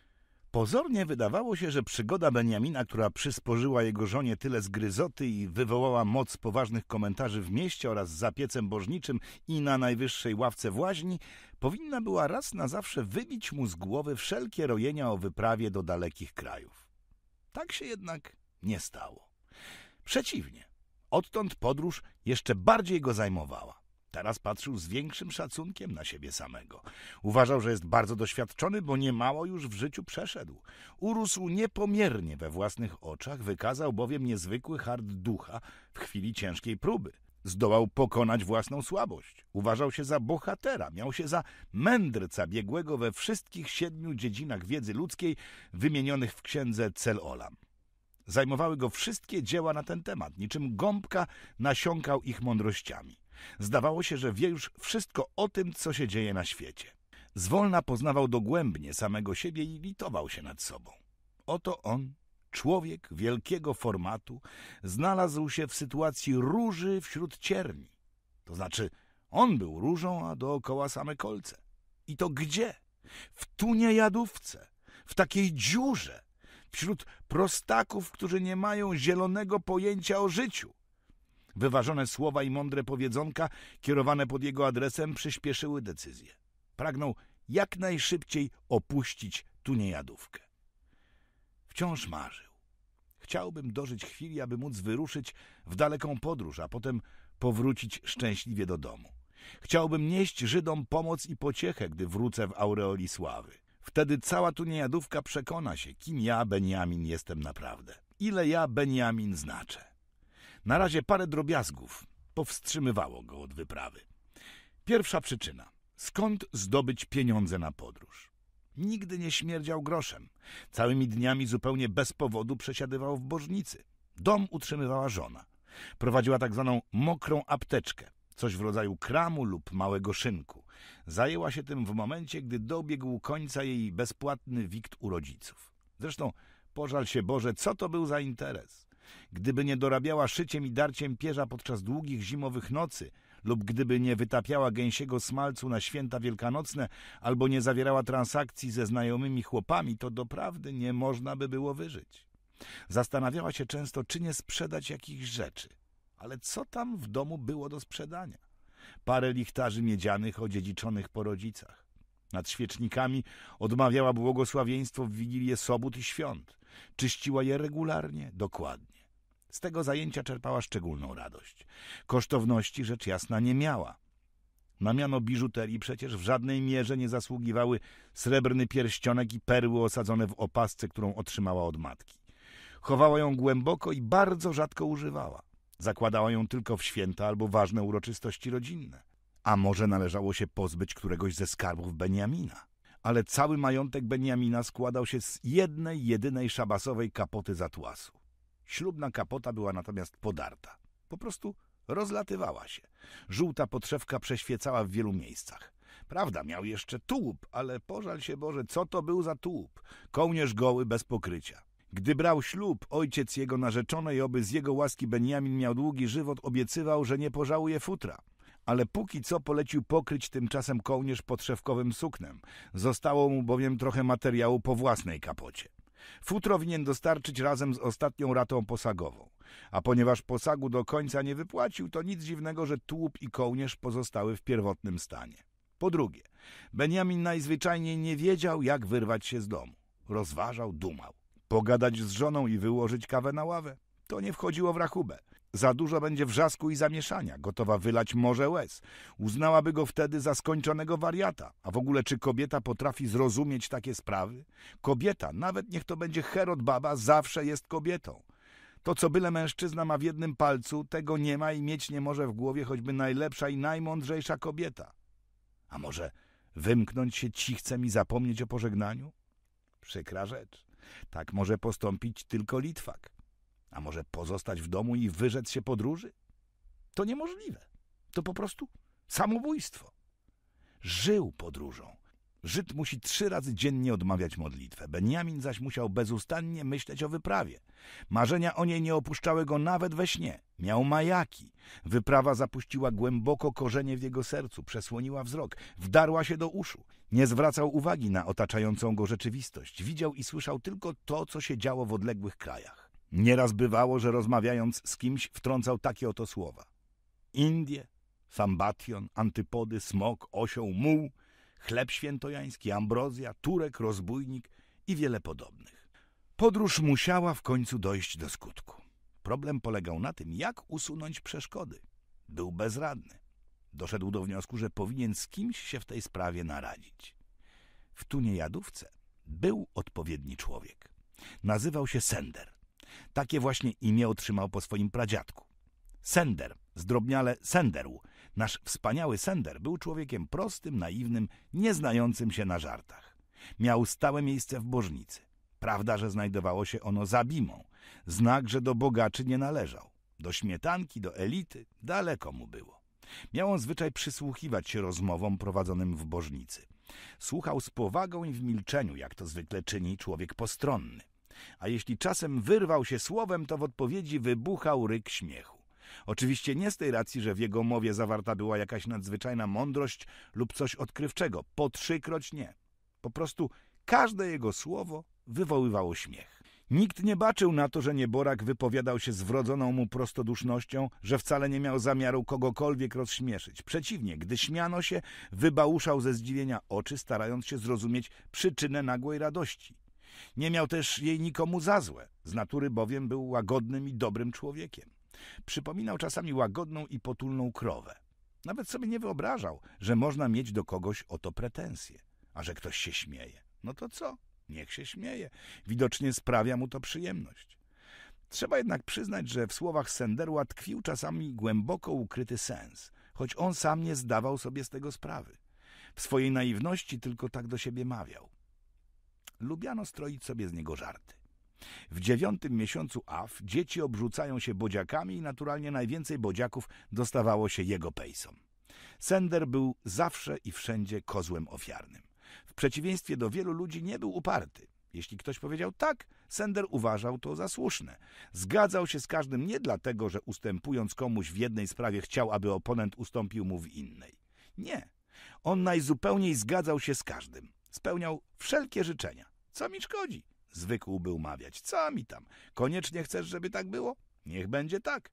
Pozornie wydawało się, że przygoda Benjamina, która przysporzyła jego żonie tyle zgryzoty i wywołała moc poważnych komentarzy w mieście oraz za piecem bożniczym i na najwyższej ławce w łaźni, powinna była raz na zawsze wybić mu z głowy wszelkie rojenia o wyprawie do dalekich krajów. Tak się jednak nie stało. Przeciwnie, odtąd podróż jeszcze bardziej go zajmowała. Teraz patrzył z większym szacunkiem na siebie samego. Uważał, że jest bardzo doświadczony, bo niemało już w życiu przeszedł. Urósł niepomiernie we własnych oczach, wykazał bowiem niezwykły hard ducha w chwili ciężkiej próby. Zdołał pokonać własną słabość. Uważał się za bohatera, miał się za mędrca biegłego we wszystkich siedmiu dziedzinach wiedzy ludzkiej wymienionych w księdze Celolam. Olam. Zajmowały go wszystkie dzieła na ten temat, niczym gąbka nasiąkał ich mądrościami. Zdawało się, że wie już wszystko o tym, co się dzieje na świecie. Zwolna poznawał dogłębnie samego siebie i litował się nad sobą. Oto on, człowiek wielkiego formatu, znalazł się w sytuacji róży wśród cierni. To znaczy, on był różą, a dookoła same kolce. I to gdzie? W tunie jadówce, w takiej dziurze, wśród prostaków, którzy nie mają zielonego pojęcia o życiu. Wyważone słowa i mądre powiedzonka kierowane pod jego adresem przyspieszyły decyzję. Pragnął jak najszybciej opuścić tuniejadówkę. Wciąż marzył. Chciałbym dożyć chwili, aby móc wyruszyć w daleką podróż, a potem powrócić szczęśliwie do domu. Chciałbym nieść Żydom pomoc i pociechę, gdy wrócę w aureoli sławy. Wtedy cała tuniejadówka przekona się, kim ja, Beniamin, jestem naprawdę. Ile ja, Beniamin, znaczę. Na razie parę drobiazgów powstrzymywało go od wyprawy. Pierwsza przyczyna. Skąd zdobyć pieniądze na podróż? Nigdy nie śmierdział groszem. Całymi dniami zupełnie bez powodu przesiadywał w bożnicy. Dom utrzymywała żona. Prowadziła tak zwaną mokrą apteczkę, coś w rodzaju kramu lub małego szynku. Zajęła się tym w momencie, gdy dobiegł końca jej bezpłatny wikt u rodziców. Zresztą, pożal się Boże, co to był za interes? Gdyby nie dorabiała szyciem i darciem pierza podczas długich zimowych nocy, lub gdyby nie wytapiała gęsiego smalcu na święta wielkanocne, albo nie zawierała transakcji ze znajomymi chłopami, to doprawdy nie można by było wyżyć. Zastanawiała się często, czy nie sprzedać jakichś rzeczy. Ale co tam w domu było do sprzedania? Parę lichtarzy miedzianych odziedziczonych po rodzicach. Nad świecznikami odmawiała błogosławieństwo w Wigilię Sobót i Świąt. Czyściła je regularnie, dokładnie. Z tego zajęcia czerpała szczególną radość. Kosztowności rzecz jasna nie miała. Na miano biżuterii przecież w żadnej mierze nie zasługiwały srebrny pierścionek i perły osadzone w opasce, którą otrzymała od matki. Chowała ją głęboko i bardzo rzadko używała. Zakładała ją tylko w święta albo ważne uroczystości rodzinne. A może należało się pozbyć któregoś ze skarbów Beniamina? Ale cały majątek Beniamina składał się z jednej, jedynej szabasowej kapoty zatłasu. Ślubna kapota była natomiast podarta. Po prostu rozlatywała się. Żółta podszewka przeświecała w wielu miejscach. Prawda, miał jeszcze tułup, ale pożal się Boże, co to był za tułup? Kołnierz goły bez pokrycia. Gdy brał ślub, ojciec jego narzeczonej, oby z jego łaski Benjamin miał długi żywot, obiecywał, że nie pożałuje futra. Ale póki co polecił pokryć tymczasem kołnierz podszewkowym suknem. Zostało mu bowiem trochę materiału po własnej kapocie. Futro winien dostarczyć razem z ostatnią ratą posagową. A ponieważ posagu do końca nie wypłacił, to nic dziwnego, że tłup i kołnierz pozostały w pierwotnym stanie. Po drugie, Benjamin najzwyczajniej nie wiedział, jak wyrwać się z domu. Rozważał, dumał. Pogadać z żoną i wyłożyć kawę na ławę. To nie wchodziło w rachubę. Za dużo będzie wrzasku i zamieszania, gotowa wylać morze łez. Uznałaby go wtedy za skończonego wariata. A w ogóle czy kobieta potrafi zrozumieć takie sprawy? Kobieta, nawet niech to będzie Herod Baba, zawsze jest kobietą. To, co byle mężczyzna ma w jednym palcu, tego nie ma i mieć nie może w głowie choćby najlepsza i najmądrzejsza kobieta. A może wymknąć się cichcem i zapomnieć o pożegnaniu? Przykra rzecz. Tak może postąpić tylko Litwak. A może pozostać w domu i wyrzec się podróży? To niemożliwe. To po prostu samobójstwo. Żył podróżą. Żyd musi trzy razy dziennie odmawiać modlitwę. Benjamin zaś musiał bezustannie myśleć o wyprawie. Marzenia o niej nie opuszczały go nawet we śnie. Miał majaki. Wyprawa zapuściła głęboko korzenie w jego sercu, przesłoniła wzrok, wdarła się do uszu. Nie zwracał uwagi na otaczającą go rzeczywistość. Widział i słyszał tylko to, co się działo w odległych krajach. Nieraz bywało, że rozmawiając z kimś wtrącał takie oto słowa. Indie, sambation, antypody, smok, osioł, muł, chleb świętojański, ambrozja, turek, rozbójnik i wiele podobnych. Podróż musiała w końcu dojść do skutku. Problem polegał na tym, jak usunąć przeszkody. Był bezradny. Doszedł do wniosku, że powinien z kimś się w tej sprawie naradzić. W jadówce był odpowiedni człowiek. Nazywał się Sender. Takie właśnie imię otrzymał po swoim pradziadku. Sender, zdrobniale Senderu. Nasz wspaniały Sender był człowiekiem prostym, naiwnym, nieznającym się na żartach. Miał stałe miejsce w bożnicy. Prawda, że znajdowało się ono za Bimą. Znak, że do bogaczy nie należał. Do śmietanki, do elity daleko mu było. Miał on zwyczaj przysłuchiwać się rozmowom prowadzonym w bożnicy. Słuchał z powagą i w milczeniu, jak to zwykle czyni człowiek postronny. A jeśli czasem wyrwał się słowem, to w odpowiedzi wybuchał ryk śmiechu. Oczywiście nie z tej racji, że w jego mowie zawarta była jakaś nadzwyczajna mądrość lub coś odkrywczego. Po trzykroć nie. Po prostu każde jego słowo wywoływało śmiech. Nikt nie baczył na to, że nieborak wypowiadał się z wrodzoną mu prostodusznością, że wcale nie miał zamiaru kogokolwiek rozśmieszyć. Przeciwnie, gdy śmiano się, wybałuszał ze zdziwienia oczy, starając się zrozumieć przyczynę nagłej radości. Nie miał też jej nikomu za złe, z natury bowiem był łagodnym i dobrym człowiekiem. Przypominał czasami łagodną i potulną krowę. Nawet sobie nie wyobrażał, że można mieć do kogoś o to pretensje. A że ktoś się śmieje, no to co? Niech się śmieje. Widocznie sprawia mu to przyjemność. Trzeba jednak przyznać, że w słowach Senderła tkwił czasami głęboko ukryty sens, choć on sam nie zdawał sobie z tego sprawy. W swojej naiwności tylko tak do siebie mawiał. Lubiano stroić sobie z niego żarty. W dziewiątym miesiącu AF dzieci obrzucają się bodziakami i naturalnie najwięcej bodziaków dostawało się jego pejsom. Sender był zawsze i wszędzie kozłem ofiarnym. W przeciwieństwie do wielu ludzi nie był uparty. Jeśli ktoś powiedział tak, Sender uważał to za słuszne. Zgadzał się z każdym nie dlatego, że ustępując komuś w jednej sprawie chciał, aby oponent ustąpił mu w innej. Nie. On najzupełniej zgadzał się z każdym. Spełniał wszelkie życzenia. Co mi szkodzi? Zwykł był mawiać. Co mi tam? Koniecznie chcesz, żeby tak było? Niech będzie tak.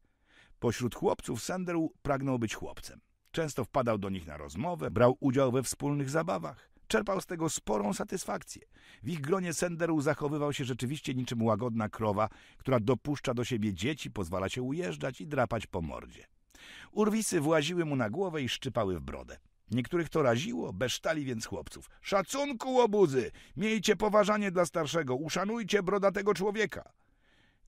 Pośród chłopców Senderu pragnął być chłopcem. Często wpadał do nich na rozmowę, brał udział we wspólnych zabawach. Czerpał z tego sporą satysfakcję. W ich gronie Senderu zachowywał się rzeczywiście niczym łagodna krowa, która dopuszcza do siebie dzieci, pozwala się ujeżdżać i drapać po mordzie. Urwisy właziły mu na głowę i szczypały w brodę. Niektórych to raziło, besztali więc chłopców. Szacunku, łobuzy! Miejcie poważanie dla starszego, uszanujcie brodatego człowieka.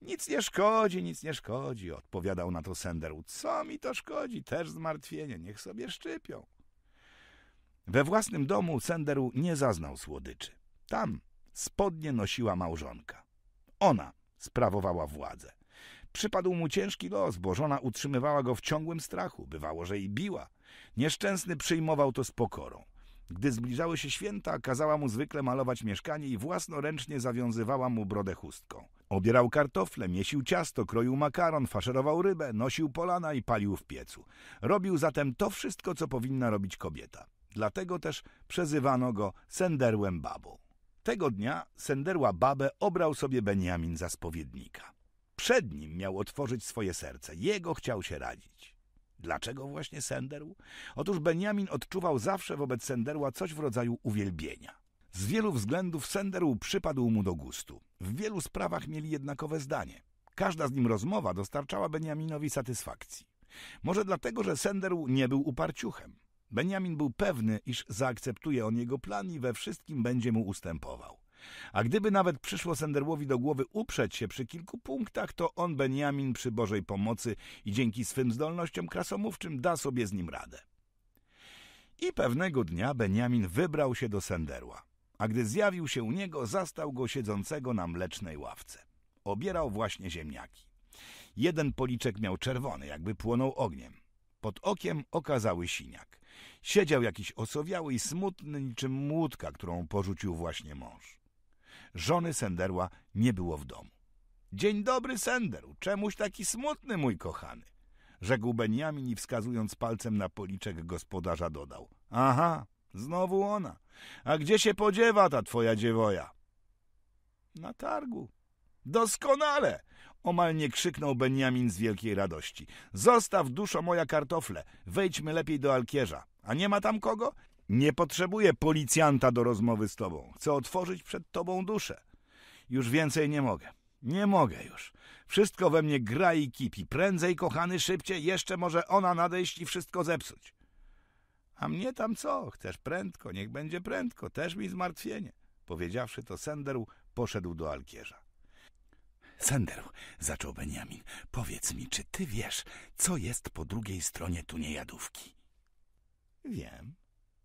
Nic nie szkodzi, nic nie szkodzi, odpowiadał na to Senderu. Co mi to szkodzi? Też zmartwienie, niech sobie szczypią. We własnym domu Senderu nie zaznał słodyczy. Tam spodnie nosiła małżonka. Ona sprawowała władzę. Przypadł mu ciężki los, bo żona utrzymywała go w ciągłym strachu. Bywało, że i biła. Nieszczęsny przyjmował to z pokorą. Gdy zbliżały się święta, kazała mu zwykle malować mieszkanie i własnoręcznie zawiązywała mu brodę chustką. Obierał kartofle, miesił ciasto, kroił makaron, faszerował rybę, nosił polana i palił w piecu. Robił zatem to wszystko, co powinna robić kobieta. Dlatego też przezywano go Senderłem Babą. Tego dnia Senderła Babę obrał sobie Benjamin za spowiednika. Przed nim miał otworzyć swoje serce. Jego chciał się radzić. Dlaczego właśnie Senderu? Otóż Benjamin odczuwał zawsze wobec Senderła coś w rodzaju uwielbienia. Z wielu względów Senderu przypadł mu do gustu. W wielu sprawach mieli jednakowe zdanie. Każda z nim rozmowa dostarczała Benjaminowi satysfakcji. Może dlatego, że Senderu nie był uparciuchem. Benjamin był pewny, iż zaakceptuje on jego plan i we wszystkim będzie mu ustępował. A gdyby nawet przyszło Senderłowi do głowy uprzeć się przy kilku punktach, to on, Benjamin, przy Bożej pomocy i dzięki swym zdolnościom krasomówczym da sobie z nim radę. I pewnego dnia Benjamin wybrał się do Senderła, a gdy zjawił się u niego, zastał go siedzącego na mlecznej ławce. Obierał właśnie ziemniaki. Jeden policzek miał czerwony, jakby płonął ogniem. Pod okiem okazały siniak. Siedział jakiś osowiały i smutny niczym młódka, którą porzucił właśnie mąż. Żony Senderła nie było w domu. Dzień dobry, Senderu, czemuś taki smutny, mój kochany? Rzekł Beniamin i wskazując palcem na policzek gospodarza dodał. Aha, znowu ona. A gdzie się podziewa ta twoja dziewoja? Na targu. Doskonale! Omal nie krzyknął Beniamin z wielkiej radości. Zostaw, duszo moja, kartofle. Wejdźmy lepiej do alkierza. A nie ma tam kogo? Nie potrzebuję policjanta do rozmowy z tobą. Chcę otworzyć przed tobą duszę. Już więcej nie mogę. Nie mogę już. Wszystko we mnie gra i kipi. Prędzej, kochany, szybciej. Jeszcze może ona nadejść i wszystko zepsuć. A mnie tam co? Chcesz prędko? Niech będzie prędko. Też mi zmartwienie. Powiedziawszy to, Senderu poszedł do Alkierza. Senderu, zaczął Beniamin, powiedz mi, czy ty wiesz, co jest po drugiej stronie tunejadówki? Wiem,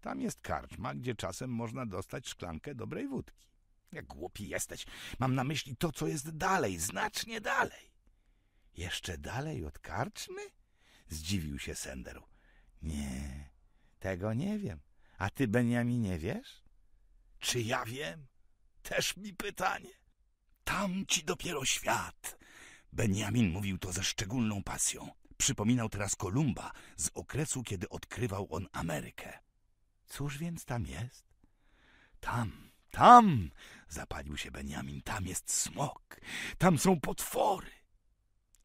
tam jest karczma, gdzie czasem można dostać szklankę dobrej wódki. Jak głupi jesteś. Mam na myśli to, co jest dalej, znacznie dalej. Jeszcze dalej od karczmy? Zdziwił się Senderu. Nie, tego nie wiem. A ty, nie wiesz? Czy ja wiem? Też mi pytanie. Tam ci dopiero świat. Beniamin mówił to ze szczególną pasją. Przypominał teraz Kolumba z okresu, kiedy odkrywał on Amerykę. Cóż więc tam jest? Tam, tam, zapalił się Beniamin, tam jest smok, tam są potwory.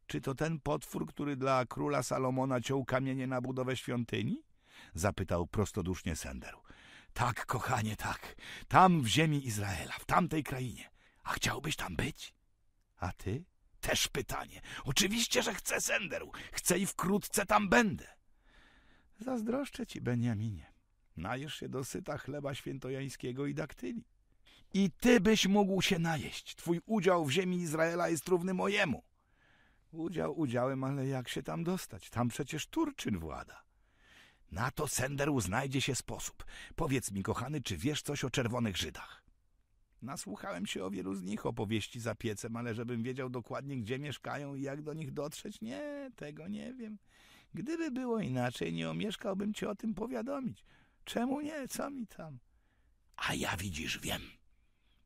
Czy to ten potwór, który dla króla Salomona ciął kamienie na budowę świątyni? Zapytał prostodusznie Senderu. Tak, kochanie, tak. Tam w ziemi Izraela, w tamtej krainie. A chciałbyś tam być? A ty? Też pytanie. Oczywiście, że chcę, Senderu. Chcę i wkrótce tam będę. Zazdroszczę ci, Beniaminie. Najesz się dosyta chleba świętojańskiego i daktyli. I ty byś mógł się najeść. Twój udział w ziemi Izraela jest równy mojemu. Udział udziałem, ale jak się tam dostać? Tam przecież Turczyn włada. Na to Senderu znajdzie się sposób. Powiedz mi, kochany, czy wiesz coś o czerwonych Żydach? Nasłuchałem się o wielu z nich opowieści za piecem, ale żebym wiedział dokładnie, gdzie mieszkają i jak do nich dotrzeć, nie, tego nie wiem. Gdyby było inaczej, nie omieszkałbym cię o tym powiadomić. Czemu nie? Co mi tam? A ja widzisz, wiem,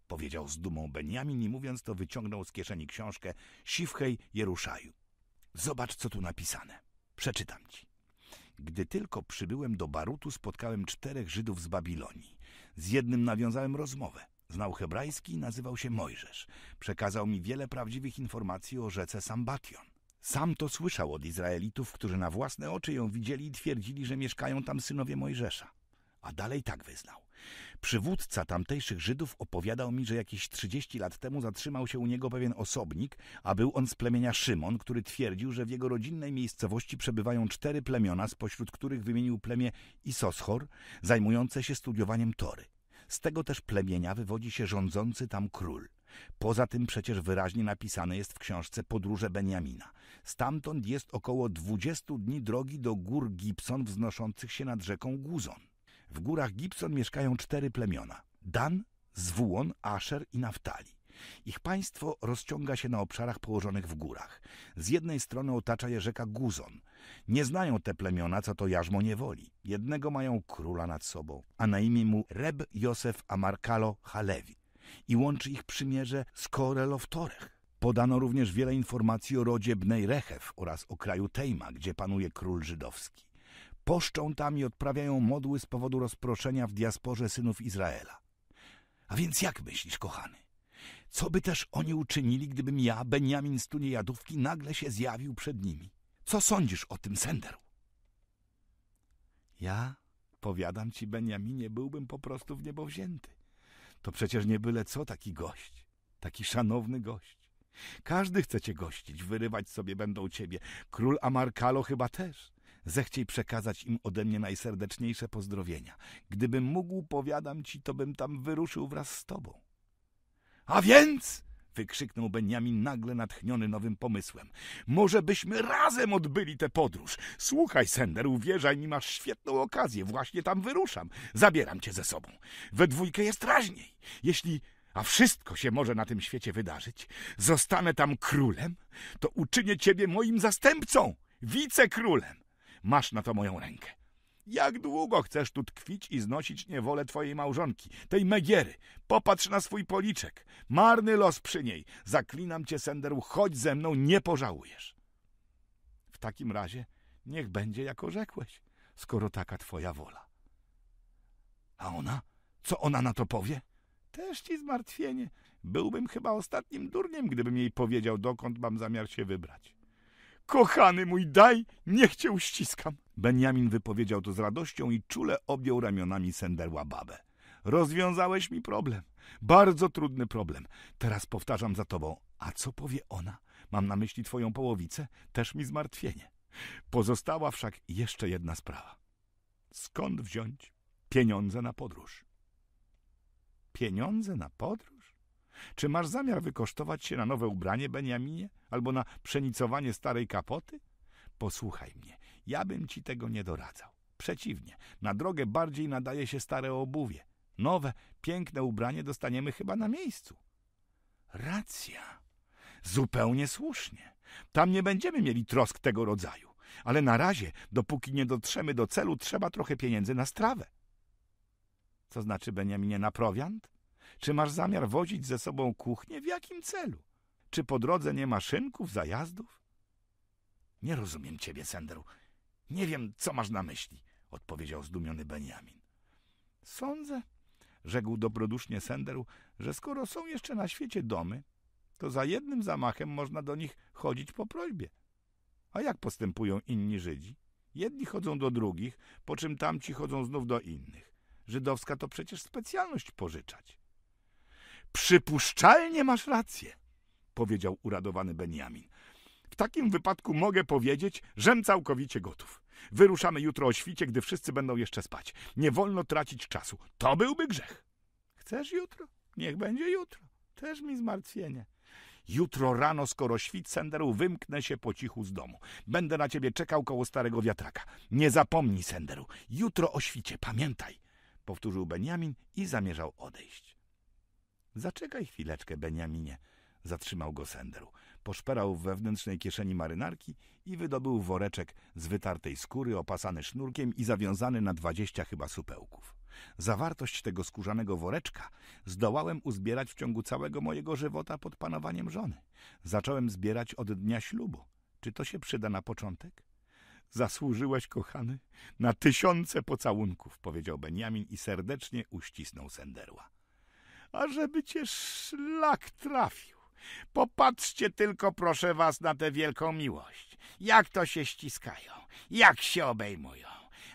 powiedział z dumą Beniamin i mówiąc to wyciągnął z kieszeni książkę Siwhej Jeruszaju. Zobacz, co tu napisane. Przeczytam ci. Gdy tylko przybyłem do Barutu, spotkałem czterech Żydów z Babilonii. Z jednym nawiązałem rozmowę. Znał hebrajski i nazywał się Mojżesz. Przekazał mi wiele prawdziwych informacji o rzece Sambation. Sam to słyszał od Izraelitów, którzy na własne oczy ją widzieli i twierdzili, że mieszkają tam synowie Mojżesza. A dalej tak wyznał. Przywódca tamtejszych Żydów opowiadał mi, że jakieś 30 lat temu zatrzymał się u niego pewien osobnik, a był on z plemienia Szymon, który twierdził, że w jego rodzinnej miejscowości przebywają cztery plemiona, spośród których wymienił plemię Isoschor, zajmujące się studiowaniem Tory. Z tego też plemienia wywodzi się rządzący tam król. Poza tym przecież wyraźnie napisane jest w książce Podróże Benjamina. Stamtąd jest około 20 dni drogi do gór Gibson wznoszących się nad rzeką Guzon. W górach Gibson mieszkają cztery plemiona. Dan, Zwłon, Asher i Naftali. Ich państwo rozciąga się na obszarach położonych w górach. Z jednej strony otacza je rzeka Guzon. Nie znają te plemiona, co to jarzmo niewoli. Jednego mają króla nad sobą, a na imię mu Reb Josef Amarkalo Halewi. I łączy ich przymierze z Korelowtorech. Podano również wiele informacji o rodzie Bnej Rechew oraz o kraju Tejma, gdzie panuje król żydowski poszczą tam i odprawiają modły z powodu rozproszenia w diasporze synów Izraela. A więc jak myślisz, kochany? Co by też oni uczynili, gdybym ja, Beniamin z Jadówki, nagle się zjawił przed nimi? Co sądzisz o tym, Senderu? Ja, powiadam ci, Beniaminie, byłbym po prostu w niebo wzięty. To przecież nie byle co taki gość, taki szanowny gość. Każdy chce cię gościć, wyrywać sobie będą ciebie. Król Amarkalo chyba też. Zechciej przekazać im ode mnie najserdeczniejsze pozdrowienia. Gdybym mógł, powiadam ci, to bym tam wyruszył wraz z tobą. A więc, wykrzyknął Beniamin nagle natchniony nowym pomysłem, może byśmy razem odbyli tę podróż. Słuchaj, Sender, uwierzaj mi, masz świetną okazję. Właśnie tam wyruszam. Zabieram cię ze sobą. We dwójkę jest raźniej. Jeśli a wszystko się może na tym świecie wydarzyć, zostanę tam królem, to uczynię ciebie moim zastępcą, wicekrólem. Masz na to moją rękę. Jak długo chcesz tu tkwić i znosić niewolę twojej małżonki, tej Megiery? Popatrz na swój policzek. Marny los przy niej. Zaklinam cię, Senderu, chodź ze mną, nie pożałujesz. W takim razie niech będzie, jako rzekłeś, skoro taka twoja wola. A ona? Co ona na to powie? Też ci zmartwienie. Byłbym chyba ostatnim durniem, gdybym jej powiedział, dokąd mam zamiar się wybrać. Kochany mój, daj, niech cię uściskam. Benjamin wypowiedział to z radością i czule objął ramionami senderła babę. Rozwiązałeś mi problem. Bardzo trudny problem. Teraz powtarzam za tobą. A co powie ona? Mam na myśli twoją połowicę, też mi zmartwienie. Pozostała wszak jeszcze jedna sprawa. Skąd wziąć pieniądze na podróż? Pieniądze na podróż? Czy masz zamiar wykosztować się na nowe ubranie, Beniaminie? Albo na przenicowanie starej kapoty? Posłuchaj mnie, ja bym ci tego nie doradzał. Przeciwnie, na drogę bardziej nadaje się stare obuwie. Nowe, piękne ubranie dostaniemy chyba na miejscu. Racja. Zupełnie słusznie. Tam nie będziemy mieli trosk tego rodzaju. Ale na razie, dopóki nie dotrzemy do celu, trzeba trochę pieniędzy na strawę. Co znaczy, Beniaminie, na prowiant? Czy masz zamiar wozić ze sobą kuchnię? W jakim celu? Czy po drodze nie ma szynków, zajazdów? Nie rozumiem ciebie, Senderu. Nie wiem, co masz na myśli, odpowiedział zdumiony Benjamin. Sądzę, rzekł dobrodusznie Senderu, że skoro są jeszcze na świecie domy, to za jednym zamachem można do nich chodzić po prośbie. A jak postępują inni Żydzi? Jedni chodzą do drugich, po czym tamci chodzą znów do innych. Żydowska to przecież specjalność pożyczać. Przypuszczalnie masz rację, powiedział uradowany Benjamin. W takim wypadku mogę powiedzieć, żem całkowicie gotów. Wyruszamy jutro o świcie, gdy wszyscy będą jeszcze spać. Nie wolno tracić czasu. To byłby grzech. Chcesz jutro? Niech będzie jutro. Też mi zmartwienie. Jutro rano, skoro świt, Senderu, wymknę się po cichu z domu. Będę na ciebie czekał koło starego wiatraka. Nie zapomnij, Senderu. Jutro o świcie, pamiętaj. Powtórzył Benjamin i zamierzał odejść. Zaczekaj chwileczkę, Beniaminie. Zatrzymał go Senderu. Poszperał w wewnętrznej kieszeni marynarki i wydobył woreczek z wytartej skóry, opasany sznurkiem i zawiązany na dwadzieścia chyba supełków. Zawartość tego skórzanego woreczka zdołałem uzbierać w ciągu całego mojego żywota pod panowaniem żony. Zacząłem zbierać od dnia ślubu. Czy to się przyda na początek? Zasłużyłeś, kochany, na tysiące pocałunków, powiedział Benjamin i serdecznie uścisnął Senderła ażeby cię szlak trafił. Popatrzcie tylko, proszę was, na tę wielką miłość. Jak to się ściskają, jak się obejmują.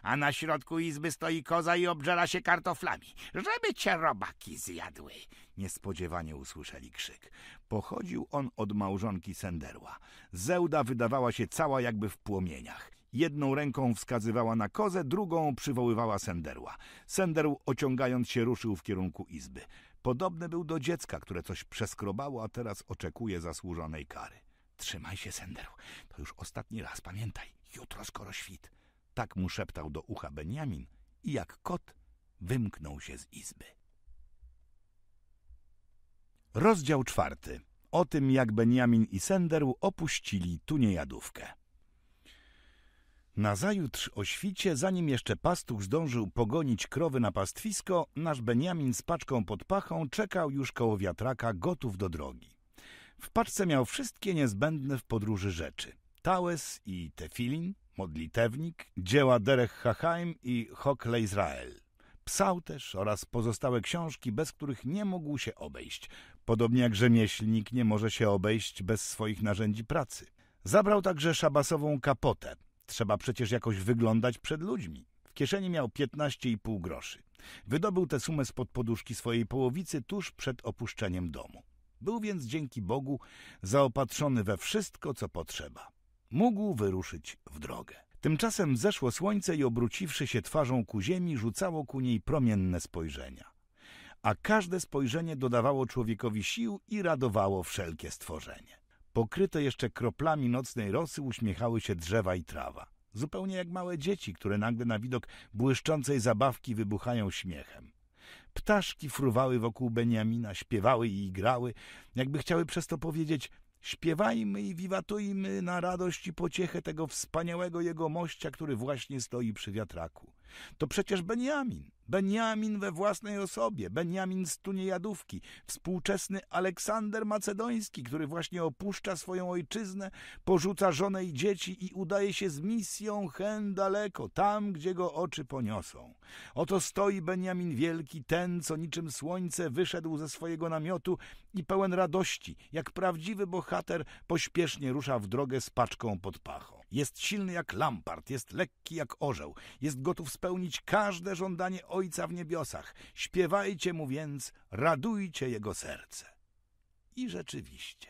A na środku izby stoi koza i obżera się kartoflami, żeby cię robaki zjadły. Niespodziewanie usłyszeli krzyk. Pochodził on od małżonki Senderła. Zełda wydawała się cała jakby w płomieniach. Jedną ręką wskazywała na kozę, drugą przywoływała Senderła. Senderł, ociągając się, ruszył w kierunku izby. Podobny był do dziecka, które coś przeskrobało, a teraz oczekuje zasłużonej kary. Trzymaj się, Sender. To już ostatni raz, pamiętaj. Jutro skoro świt. Tak mu szeptał do ucha Benjamin i jak kot wymknął się z izby. Rozdział czwarty. O tym, jak Benjamin i Senderu opuścili tu niejadówkę. Nazajutrz o świcie, zanim jeszcze pastuch zdążył pogonić krowy na pastwisko, nasz Beniamin z paczką pod pachą czekał już koło wiatraka, gotów do drogi. W paczce miał wszystkie niezbędne w podróży rzeczy. Tałes i tefilin, modlitewnik, dzieła Derech Hachaim i Hokle Izrael. Psał też oraz pozostałe książki, bez których nie mógł się obejść. Podobnie jak rzemieślnik nie może się obejść bez swoich narzędzi pracy. Zabrał także szabasową kapotę, Trzeba przecież jakoś wyglądać przed ludźmi. W kieszeni miał 15,5 groszy. Wydobył tę sumę spod poduszki swojej połowicy tuż przed opuszczeniem domu. Był więc dzięki Bogu zaopatrzony we wszystko, co potrzeba. Mógł wyruszyć w drogę. Tymczasem zeszło słońce i obróciwszy się twarzą ku ziemi, rzucało ku niej promienne spojrzenia. A każde spojrzenie dodawało człowiekowi sił i radowało wszelkie stworzenie. Pokryte jeszcze kroplami nocnej rosy uśmiechały się drzewa i trawa. Zupełnie jak małe dzieci, które nagle na widok błyszczącej zabawki wybuchają śmiechem. Ptaszki fruwały wokół Beniamina, śpiewały i grały, jakby chciały przez to powiedzieć śpiewajmy i wiwatujmy na radość i pociechę tego wspaniałego jegomościa, który właśnie stoi przy wiatraku. To przecież Benjamin. Benjamin we własnej osobie, Benjamin z Tuniejadówki, współczesny Aleksander Macedoński, który właśnie opuszcza swoją ojczyznę, porzuca żonę i dzieci i udaje się z misją hen daleko, tam, gdzie go oczy poniosą. Oto stoi Benjamin Wielki, ten, co niczym słońce wyszedł ze swojego namiotu i pełen radości, jak prawdziwy bohater, pośpiesznie rusza w drogę z paczką pod pachą. Jest silny jak lampart, jest lekki jak orzeł, jest gotów spełnić każde żądanie Ojca w niebiosach. Śpiewajcie mu więc, radujcie jego serce. I rzeczywiście,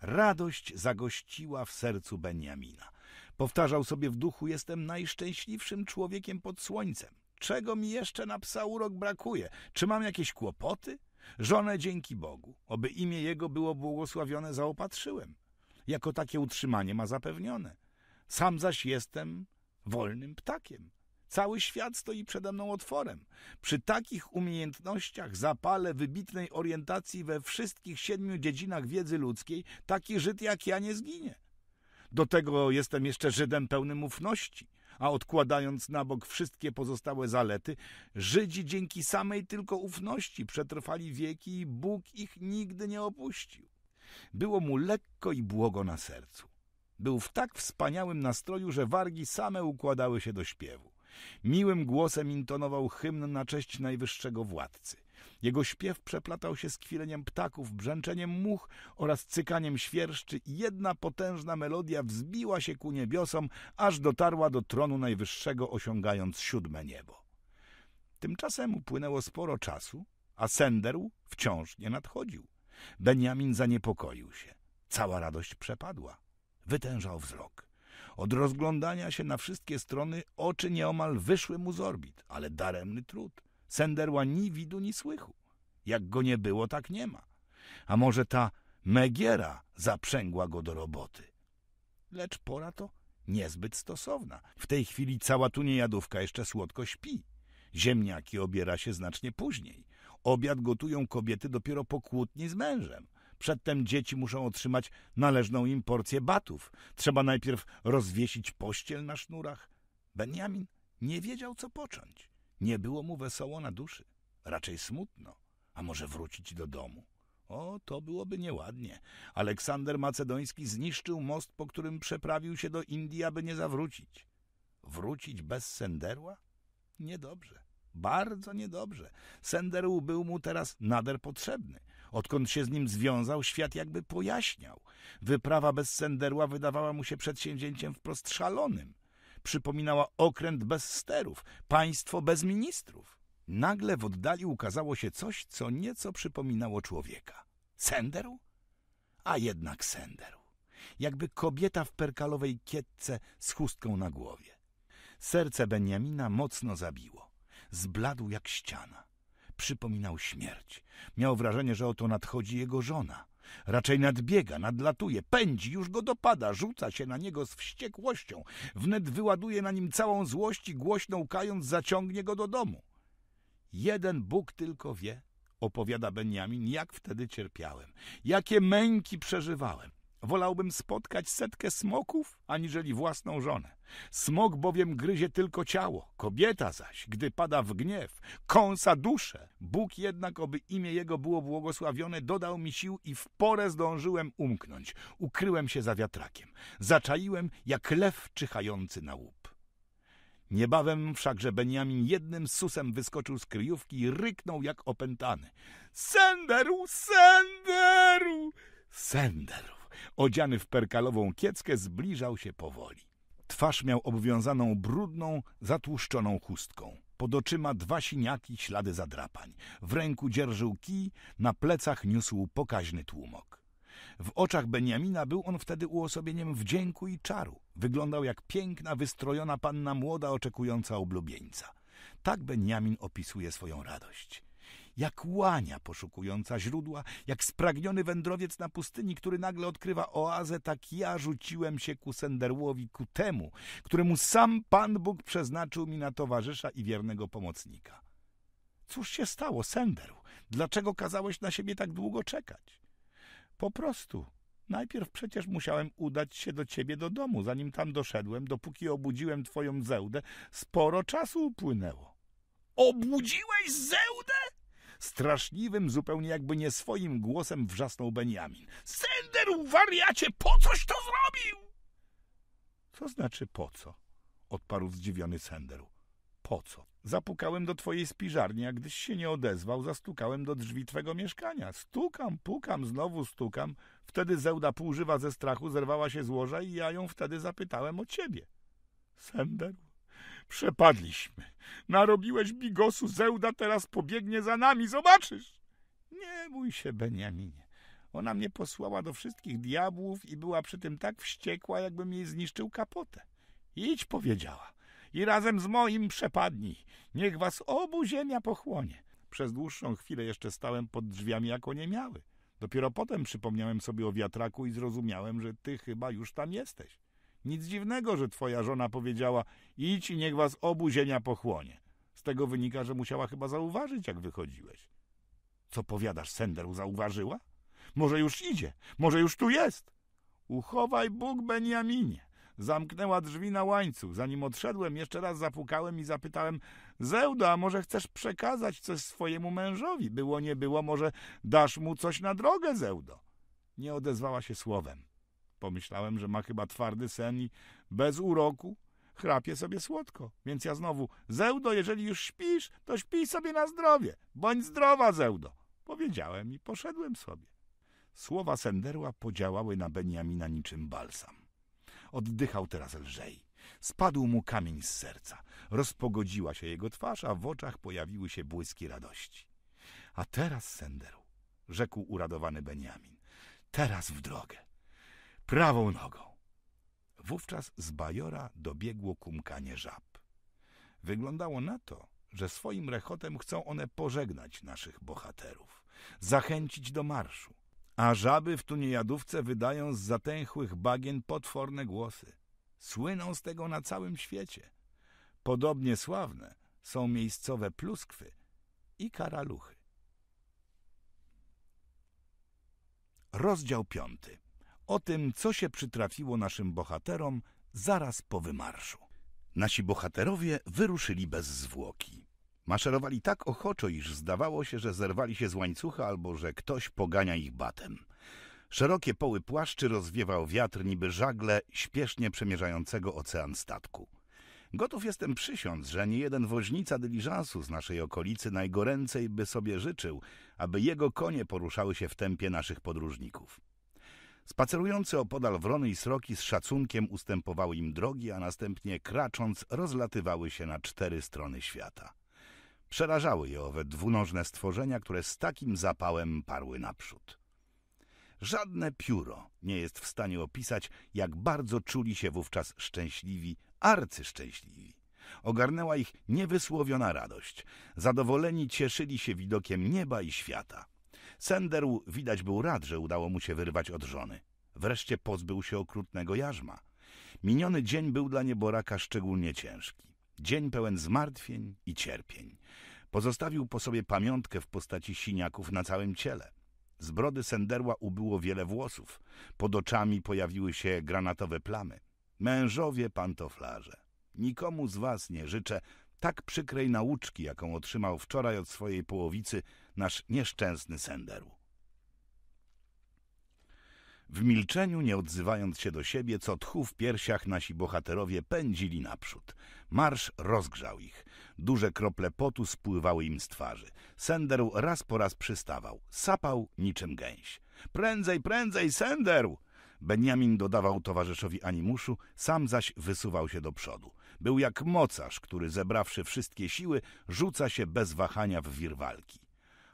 radość zagościła w sercu Benjamina. Powtarzał sobie w duchu, jestem najszczęśliwszym człowiekiem pod słońcem. Czego mi jeszcze na psa urok brakuje? Czy mam jakieś kłopoty? Żonę dzięki Bogu, oby imię jego było błogosławione, zaopatrzyłem. Jako takie utrzymanie ma zapewnione. Sam zaś jestem wolnym ptakiem. Cały świat stoi przede mną otworem. Przy takich umiejętnościach, zapale, wybitnej orientacji we wszystkich siedmiu dziedzinach wiedzy ludzkiej, taki Żyd jak ja nie zginie. Do tego jestem jeszcze Żydem pełnym ufności, a odkładając na bok wszystkie pozostałe zalety, Żydzi dzięki samej tylko ufności przetrwali wieki i Bóg ich nigdy nie opuścił. Było mu lekko i błogo na sercu. Był w tak wspaniałym nastroju, że wargi same układały się do śpiewu. Miłym głosem intonował hymn na cześć najwyższego władcy. Jego śpiew przeplatał się z kwileniem ptaków, brzęczeniem much oraz cykaniem świerszczy i jedna potężna melodia wzbiła się ku niebiosom, aż dotarła do tronu najwyższego, osiągając siódme niebo. Tymczasem upłynęło sporo czasu, a Senderł wciąż nie nadchodził. Benjamin zaniepokoił się. Cała radość przepadła. Wytężał wzrok. Od rozglądania się na wszystkie strony oczy nieomal wyszły mu z orbit, ale daremny trud. Senderła ni widu, ni słychu. Jak go nie było, tak nie ma. A może ta Megiera zaprzęgła go do roboty. Lecz pora to niezbyt stosowna. W tej chwili cała tuniejadówka jeszcze słodko śpi. Ziemniaki obiera się znacznie później. Obiad gotują kobiety dopiero po kłótni z mężem. Przedtem dzieci muszą otrzymać należną im porcję batów. Trzeba najpierw rozwiesić pościel na sznurach. Benjamin nie wiedział, co począć. Nie było mu wesoło na duszy, raczej smutno. A może wrócić do domu? O, to byłoby nieładnie. Aleksander Macedoński zniszczył most, po którym przeprawił się do Indii, aby nie zawrócić. Wrócić bez senderła? Niedobrze. Bardzo niedobrze. Senderł był mu teraz nader potrzebny. Odkąd się z nim związał, świat jakby pojaśniał. Wyprawa bez senderła wydawała mu się przedsięwzięciem wprost szalonym. Przypominała okręt bez sterów, państwo bez ministrów. Nagle w oddali ukazało się coś, co nieco przypominało człowieka. Senderu? A jednak Senderu. Jakby kobieta w perkalowej kietce z chustką na głowie. Serce Benjamina mocno zabiło. Zbladł jak ściana przypominał śmierć. Miał wrażenie, że oto nadchodzi jego żona. Raczej nadbiega, nadlatuje, pędzi, już go dopada, rzuca się na niego z wściekłością. Wnet wyładuje na nim całą złość i głośno łkając zaciągnie go do domu. Jeden Bóg tylko wie, opowiada Benjamin, jak wtedy cierpiałem, jakie męki przeżywałem. Wolałbym spotkać setkę smoków, aniżeli własną żonę. Smok bowiem gryzie tylko ciało, kobieta zaś, gdy pada w gniew, kąsa duszę. Bóg jednak, oby imię jego było błogosławione, dodał mi sił i w porę zdążyłem umknąć. Ukryłem się za wiatrakiem. Zaczaiłem jak lew czyhający na łup. Niebawem wszakże Beniamin jednym susem wyskoczył z kryjówki i ryknął jak opętany. Senderu, senderu, senderu odziany w perkalową kieckę, zbliżał się powoli. Twarz miał obwiązaną brudną, zatłuszczoną chustką. Pod oczyma dwa siniaki, ślady zadrapań. W ręku dzierżył kij, na plecach niósł pokaźny tłumok. W oczach Benjamin'a był on wtedy uosobieniem wdzięku i czaru. Wyglądał jak piękna, wystrojona panna młoda oczekująca oblubieńca. Tak Benjamin opisuje swoją radość jak łania poszukująca źródła, jak spragniony wędrowiec na pustyni, który nagle odkrywa oazę, tak ja rzuciłem się ku senderłowi, ku temu, któremu sam Pan Bóg przeznaczył mi na towarzysza i wiernego pomocnika. Cóż się stało, Senderu? Dlaczego kazałeś na siebie tak długo czekać? Po prostu. Najpierw przecież musiałem udać się do ciebie do domu, zanim tam doszedłem, dopóki obudziłem twoją zełdę, sporo czasu upłynęło. Obudziłeś zełdę? Straszliwym, zupełnie jakby nie swoim głosem wrzasnął Benjamin. Sender, wariacie, po coś to zrobił? Co znaczy po co? Odparł zdziwiony Sender. Po co? Zapukałem do twojej spiżarni, a gdyś się nie odezwał, zastukałem do drzwi twego mieszkania. Stukam, pukam, znowu stukam. Wtedy Zełda półżywa ze strachu zerwała się z łoża i ja ją wtedy zapytałem o ciebie. Senderu, Przepadliśmy. Narobiłeś bigosu, Zełda teraz pobiegnie za nami, zobaczysz! Nie bój się, Beniaminie. Ona mnie posłała do wszystkich diabłów i była przy tym tak wściekła, jakbym jej zniszczył kapotę. Idź, powiedziała, i razem z moim przepadnij. Niech was obu ziemia pochłonie. Przez dłuższą chwilę jeszcze stałem pod drzwiami, jak nie miały. Dopiero potem przypomniałem sobie o wiatraku i zrozumiałem, że ty chyba już tam jesteś. Nic dziwnego, że twoja żona powiedziała, idź i niech was obu ziemia pochłonie. Z tego wynika, że musiała chyba zauważyć, jak wychodziłeś. Co powiadasz, Senderu, zauważyła? Może już idzie, może już tu jest. Uchowaj Bóg, Beniaminie. Zamknęła drzwi na łańcuch. Zanim odszedłem, jeszcze raz zapukałem i zapytałem Zeuda, może chcesz przekazać coś swojemu mężowi? Było nie było, może dasz mu coś na drogę, Zeudo? Nie odezwała się słowem. Pomyślałem, że ma chyba twardy sen i bez uroku chrapie sobie słodko. Więc ja znowu, zeudo, jeżeli już śpisz, to śpij sobie na zdrowie. Bądź zdrowa, zeudo. Powiedziałem i poszedłem sobie. Słowa Senderła podziałały na Beniamina niczym balsam. Oddychał teraz lżej. Spadł mu kamień z serca. Rozpogodziła się jego twarz, a w oczach pojawiły się błyski radości. A teraz, Senderu, rzekł uradowany Beniamin, teraz w drogę prawą nogą. Wówczas z bajora dobiegło kumkanie żab. Wyglądało na to, że swoim rechotem chcą one pożegnać naszych bohaterów, zachęcić do marszu. A żaby w tuniejadówce wydają z zatęchłych bagien potworne głosy. Słyną z tego na całym świecie. Podobnie sławne są miejscowe pluskwy i karaluchy. Rozdział piąty o tym, co się przytrafiło naszym bohaterom zaraz po wymarszu. Nasi bohaterowie wyruszyli bez zwłoki. Maszerowali tak ochoczo, iż zdawało się, że zerwali się z łańcucha albo że ktoś pogania ich batem. Szerokie poły płaszczy rozwiewał wiatr niby żagle śpiesznie przemierzającego ocean statku. Gotów jestem przysiąc, że nie jeden woźnica dyliżansu z naszej okolicy najgoręcej by sobie życzył, aby jego konie poruszały się w tempie naszych podróżników. Spacerujące opodal wrony i sroki z szacunkiem ustępowały im drogi, a następnie kracząc rozlatywały się na cztery strony świata. Przerażały je owe dwunożne stworzenia, które z takim zapałem parły naprzód. Żadne pióro nie jest w stanie opisać, jak bardzo czuli się wówczas szczęśliwi, arcyszczęśliwi. Ogarnęła ich niewysłowiona radość. Zadowoleni cieszyli się widokiem nieba i świata. Senderu widać był rad, że udało mu się wyrwać od żony. Wreszcie pozbył się okrutnego jarzma. Miniony dzień był dla nieboraka szczególnie ciężki. Dzień pełen zmartwień i cierpień. Pozostawił po sobie pamiątkę w postaci siniaków na całym ciele. Z brody Senderła ubyło wiele włosów. Pod oczami pojawiły się granatowe plamy. Mężowie pantoflarze, nikomu z was nie życzę tak przykrej nauczki, jaką otrzymał wczoraj od swojej połowicy nasz nieszczęsny senderu. W milczeniu, nie odzywając się do siebie, co tchu w piersiach nasi bohaterowie pędzili naprzód. Marsz rozgrzał ich. Duże krople potu spływały im z twarzy. Senderu raz po raz przystawał. Sapał niczym gęś. Prędzej, prędzej, Senderu! Beniamin dodawał towarzyszowi animuszu, sam zaś wysuwał się do przodu. Był jak mocarz, który zebrawszy wszystkie siły, rzuca się bez wahania w wir walki.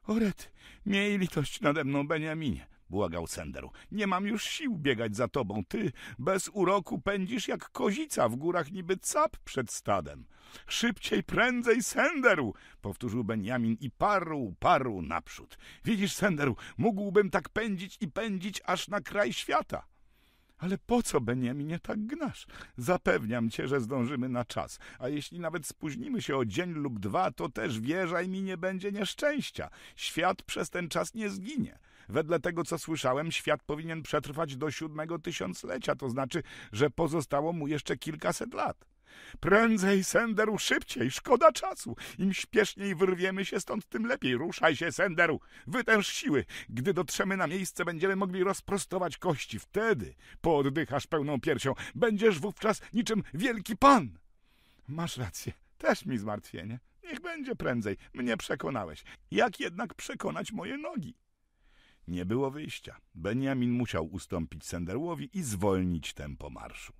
Oret, miej litość nade mną, Beniaminie, błagał Senderu. Nie mam już sił biegać za tobą. Ty bez uroku pędzisz jak kozica w górach, niby cap przed stadem. Szybciej, prędzej, Senderu! powtórzył Benjamin i parł, parł naprzód. Widzisz, Senderu, mógłbym tak pędzić i pędzić aż na kraj świata. Ale po co, Beniaminie, tak gnasz? Zapewniam cię, że zdążymy na czas. A jeśli nawet spóźnimy się o dzień lub dwa, to też wierzaj mi, nie będzie nieszczęścia. Świat przez ten czas nie zginie. Wedle tego, co słyszałem, świat powinien przetrwać do siódmego tysiąclecia, to znaczy, że pozostało mu jeszcze kilkaset lat. Prędzej, Senderu, szybciej, szkoda czasu. Im śpieszniej wyrwiemy się stąd, tym lepiej. Ruszaj się, Senderu, wytęż siły. Gdy dotrzemy na miejsce, będziemy mogli rozprostować kości. Wtedy pooddychasz pełną piersią. Będziesz wówczas niczym wielki pan. Masz rację, też mi zmartwienie. Niech będzie prędzej, mnie przekonałeś. Jak jednak przekonać moje nogi? Nie było wyjścia. Benjamin musiał ustąpić Senderłowi i zwolnić tempo marszu.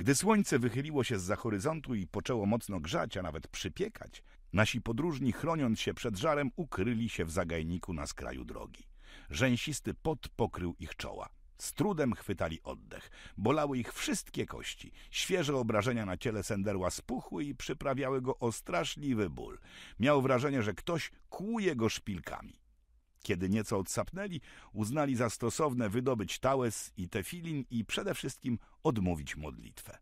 Gdy słońce wychyliło się z za horyzontu i poczęło mocno grzać, a nawet przypiekać, nasi podróżni, chroniąc się przed żarem, ukryli się w zagajniku na skraju drogi. Rzęsisty pot pokrył ich czoła. Z trudem chwytali oddech. Bolały ich wszystkie kości. Świeże obrażenia na ciele Senderła spuchły i przyprawiały go o straszliwy ból. Miał wrażenie, że ktoś kłuje go szpilkami. Kiedy nieco odsapnęli, uznali za stosowne wydobyć tałes i tefilin i przede wszystkim odmówić modlitwę.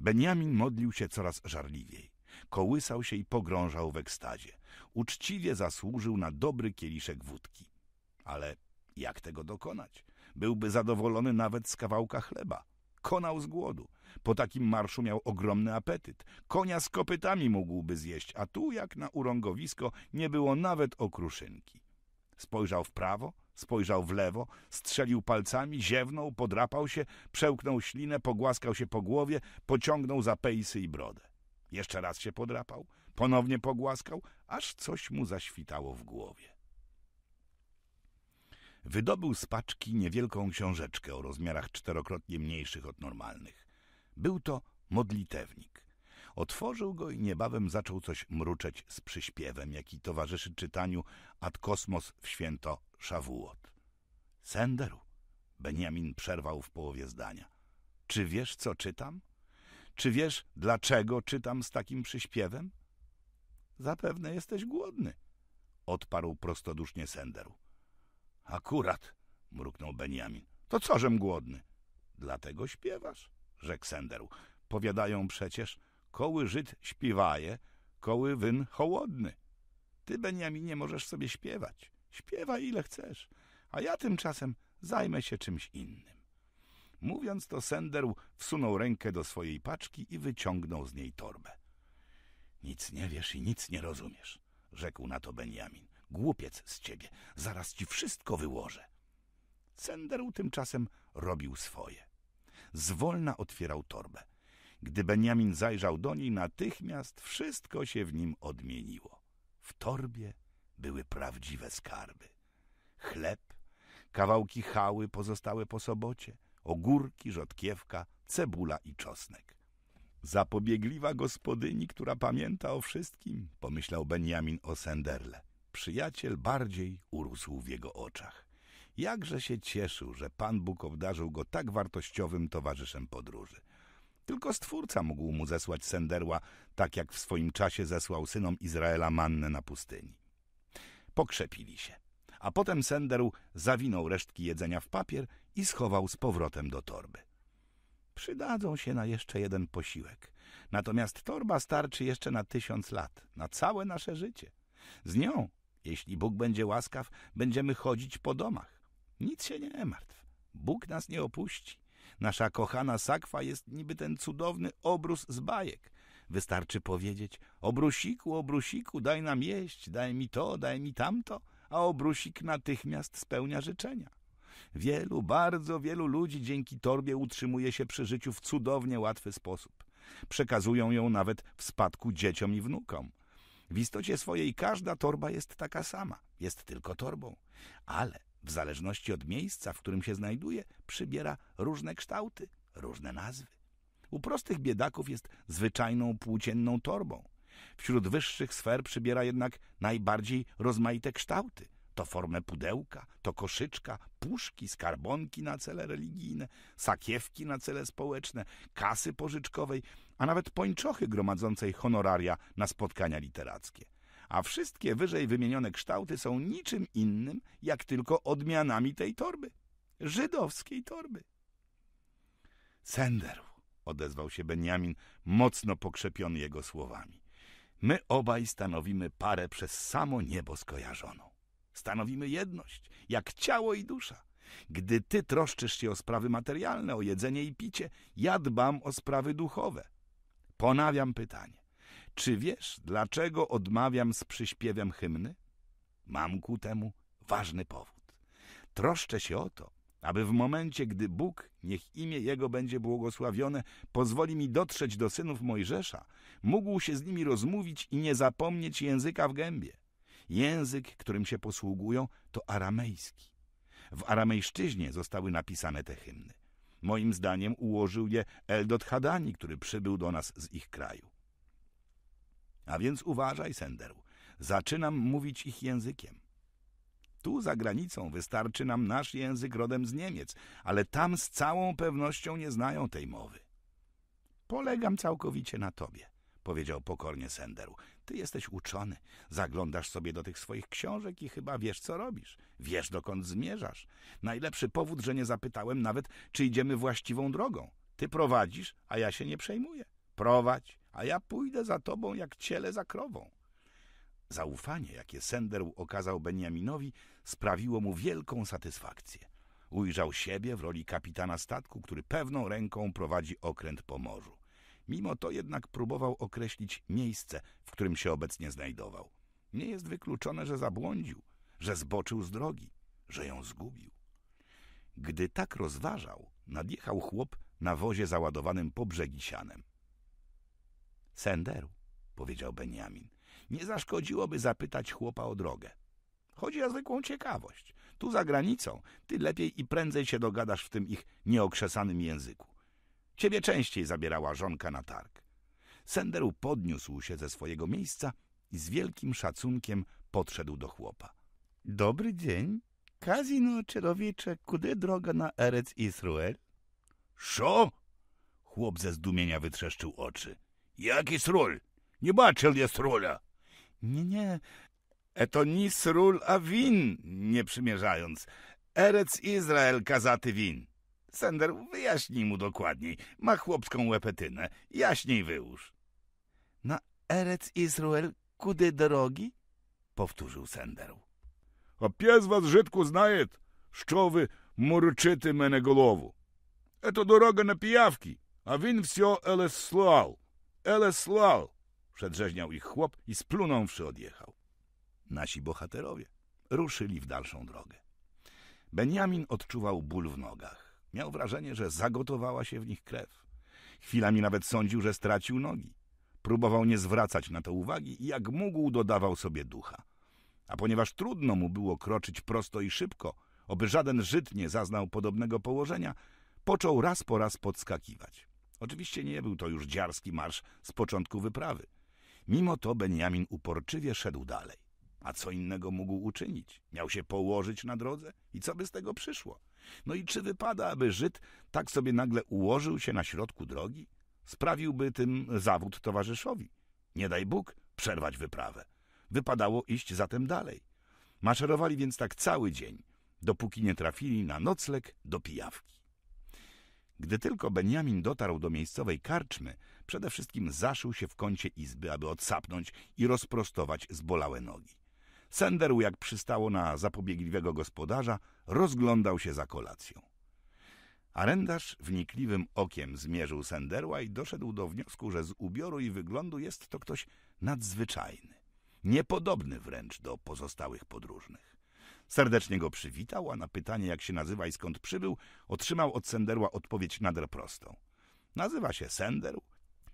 Beniamin modlił się coraz żarliwiej. Kołysał się i pogrążał w ekstazie. Uczciwie zasłużył na dobry kieliszek wódki. Ale jak tego dokonać? Byłby zadowolony nawet z kawałka chleba. Konał z głodu. Po takim marszu miał ogromny apetyt. Konia z kopytami mógłby zjeść, a tu jak na urągowisko nie było nawet okruszynki. Spojrzał w prawo, spojrzał w lewo, strzelił palcami, ziewnął, podrapał się, przełknął ślinę, pogłaskał się po głowie, pociągnął za pejsy i brodę. Jeszcze raz się podrapał, ponownie pogłaskał, aż coś mu zaświtało w głowie. Wydobył z paczki niewielką książeczkę o rozmiarach czterokrotnie mniejszych od normalnych. Był to modlitewnik. Otworzył go i niebawem zaczął coś mruczeć z przyśpiewem, jaki towarzyszy czytaniu Ad Kosmos w święto szawułot. Senderu, Benjamin przerwał w połowie zdania. Czy wiesz, co czytam? Czy wiesz, dlaczego czytam z takim przyśpiewem? Zapewne jesteś głodny, odparł prostodusznie Senderu. Akurat, mruknął Benjamin. To cożem głodny? Dlatego śpiewasz, rzekł Senderu. Powiadają przecież, koły Żyd śpiewaje, koły wyn hołodny. Ty, Beniaminie, możesz sobie śpiewać. Śpiewaj ile chcesz, a ja tymczasem zajmę się czymś innym. Mówiąc to, Senderł wsunął rękę do swojej paczki i wyciągnął z niej torbę. Nic nie wiesz i nic nie rozumiesz, rzekł na to Beniamin. Głupiec z ciebie, zaraz ci wszystko wyłożę. Senderł tymczasem robił swoje. Zwolna otwierał torbę. Gdy Benjamin zajrzał do niej, natychmiast wszystko się w nim odmieniło. W torbie były prawdziwe skarby. Chleb, kawałki chały pozostałe po sobocie, ogórki, rzodkiewka, cebula i czosnek. Zapobiegliwa gospodyni, która pamięta o wszystkim, pomyślał Benjamin o Senderle. Przyjaciel bardziej urósł w jego oczach. Jakże się cieszył, że Pan Bóg obdarzył go tak wartościowym towarzyszem podróży – tylko Stwórca mógł mu zesłać senderła, tak jak w swoim czasie zesłał synom Izraela mannę na pustyni. Pokrzepili się, a potem senderł zawinął resztki jedzenia w papier i schował z powrotem do torby. Przydadzą się na jeszcze jeden posiłek. Natomiast torba starczy jeszcze na tysiąc lat, na całe nasze życie. Z nią, jeśli Bóg będzie łaskaw, będziemy chodzić po domach. Nic się nie martw. Bóg nas nie opuści. Nasza kochana sakwa jest niby ten cudowny obrus z bajek. Wystarczy powiedzieć, obrusiku, obrusiku, daj nam jeść, daj mi to, daj mi tamto, a obrusik natychmiast spełnia życzenia. Wielu, bardzo wielu ludzi dzięki torbie utrzymuje się przy życiu w cudownie łatwy sposób. Przekazują ją nawet w spadku dzieciom i wnukom. W istocie swojej każda torba jest taka sama, jest tylko torbą. Ale w zależności od miejsca, w którym się znajduje, przybiera różne kształty, różne nazwy. U prostych biedaków jest zwyczajną płócienną torbą. Wśród wyższych sfer przybiera jednak najbardziej rozmaite kształty. To formę pudełka, to koszyczka, puszki, skarbonki na cele religijne, sakiewki na cele społeczne, kasy pożyczkowej, a nawet pończochy gromadzącej honoraria na spotkania literackie a wszystkie wyżej wymienione kształty są niczym innym, jak tylko odmianami tej torby. Żydowskiej torby. Senderu, odezwał się Benjamin, mocno pokrzepiony jego słowami. My obaj stanowimy parę przez samo niebo skojarzoną. Stanowimy jedność, jak ciało i dusza. Gdy ty troszczysz się o sprawy materialne, o jedzenie i picie, ja dbam o sprawy duchowe. Ponawiam pytanie. Czy wiesz, dlaczego odmawiam z przyśpiewem hymny? Mam ku temu ważny powód. Troszczę się o to, aby w momencie, gdy Bóg, niech imię Jego będzie błogosławione, pozwoli mi dotrzeć do synów Mojżesza, mógł się z nimi rozmówić i nie zapomnieć języka w gębie. Język, którym się posługują, to aramejski. W aramejszczyźnie zostały napisane te hymny. Moim zdaniem ułożył je Eldot Hadani, który przybył do nas z ich kraju. A więc uważaj, Senderu. Zaczynam mówić ich językiem. Tu za granicą wystarczy nam nasz język rodem z Niemiec, ale tam z całą pewnością nie znają tej mowy. Polegam całkowicie na tobie, powiedział pokornie Senderu. Ty jesteś uczony, zaglądasz sobie do tych swoich książek i chyba wiesz, co robisz. Wiesz, dokąd zmierzasz. Najlepszy powód, że nie zapytałem nawet, czy idziemy właściwą drogą. Ty prowadzisz, a ja się nie przejmuję prowadź, a ja pójdę za tobą jak ciele za krową. Zaufanie, jakie Sender okazał Benjaminowi, sprawiło mu wielką satysfakcję. Ujrzał siebie w roli kapitana statku, który pewną ręką prowadzi okręt po morzu. Mimo to jednak próbował określić miejsce, w którym się obecnie znajdował. Nie jest wykluczone, że zabłądził, że zboczył z drogi, że ją zgubił. Gdy tak rozważał, nadjechał chłop na wozie załadowanym po brzegi sianem. Senderu, powiedział Beniamin. Nie zaszkodziłoby zapytać chłopa o drogę. Chodzi o zwykłą ciekawość. Tu za granicą, ty lepiej i prędzej się dogadasz w tym ich nieokrzesanym języku. Ciebie częściej zabierała żonka na targ. Senderu podniósł się ze swojego miejsca i z wielkim szacunkiem podszedł do chłopa. Dobry dzień. Kazino Czerowicze, kudy droga na Erec Israel? Szo? Chłop ze zdumienia wytrzeszczył oczy. Jaki sról? Nie baczył jest róla. Nie, nie. Eto ni srul, a win, nie przymierzając. Erec Izrael kazaty win. Sender, wyjaśnij mu dokładniej. Ma chłopską łepetynę. Jaśniej wyłóż. Na Erec Izrael kudy drogi? Powtórzył Senderu. A pies was Żydku znaje, szczowy murczyty мене голову. Ето droga na пиявки, A win все елес слав. Ele Przedrzeźniał ich chłop i splunąwszy odjechał. Nasi bohaterowie ruszyli w dalszą drogę. Benjamin odczuwał ból w nogach. Miał wrażenie, że zagotowała się w nich krew. Chwilami nawet sądził, że stracił nogi. Próbował nie zwracać na to uwagi i jak mógł dodawał sobie ducha. A ponieważ trudno mu było kroczyć prosto i szybko, oby żaden Żyd nie zaznał podobnego położenia, począł raz po raz podskakiwać. Oczywiście nie był to już dziarski marsz z początku wyprawy. Mimo to Benjamin uporczywie szedł dalej. A co innego mógł uczynić? Miał się położyć na drodze? I co by z tego przyszło? No i czy wypada, aby Żyd tak sobie nagle ułożył się na środku drogi? Sprawiłby tym zawód towarzyszowi. Nie daj Bóg przerwać wyprawę. Wypadało iść zatem dalej. Maszerowali więc tak cały dzień, dopóki nie trafili na nocleg do pijawki. Gdy tylko Beniamin dotarł do miejscowej karczmy, przede wszystkim zaszył się w kącie izby, aby odsapnąć i rozprostować zbolałe nogi. Senderu, jak przystało na zapobiegliwego gospodarza, rozglądał się za kolacją. Arendarz wnikliwym okiem zmierzył Senderła i doszedł do wniosku, że z ubioru i wyglądu jest to ktoś nadzwyczajny, niepodobny wręcz do pozostałych podróżnych. Serdecznie go przywitał, a na pytanie, jak się nazywa i skąd przybył, otrzymał od Senderła odpowiedź nader prostą. Nazywa się Senderł,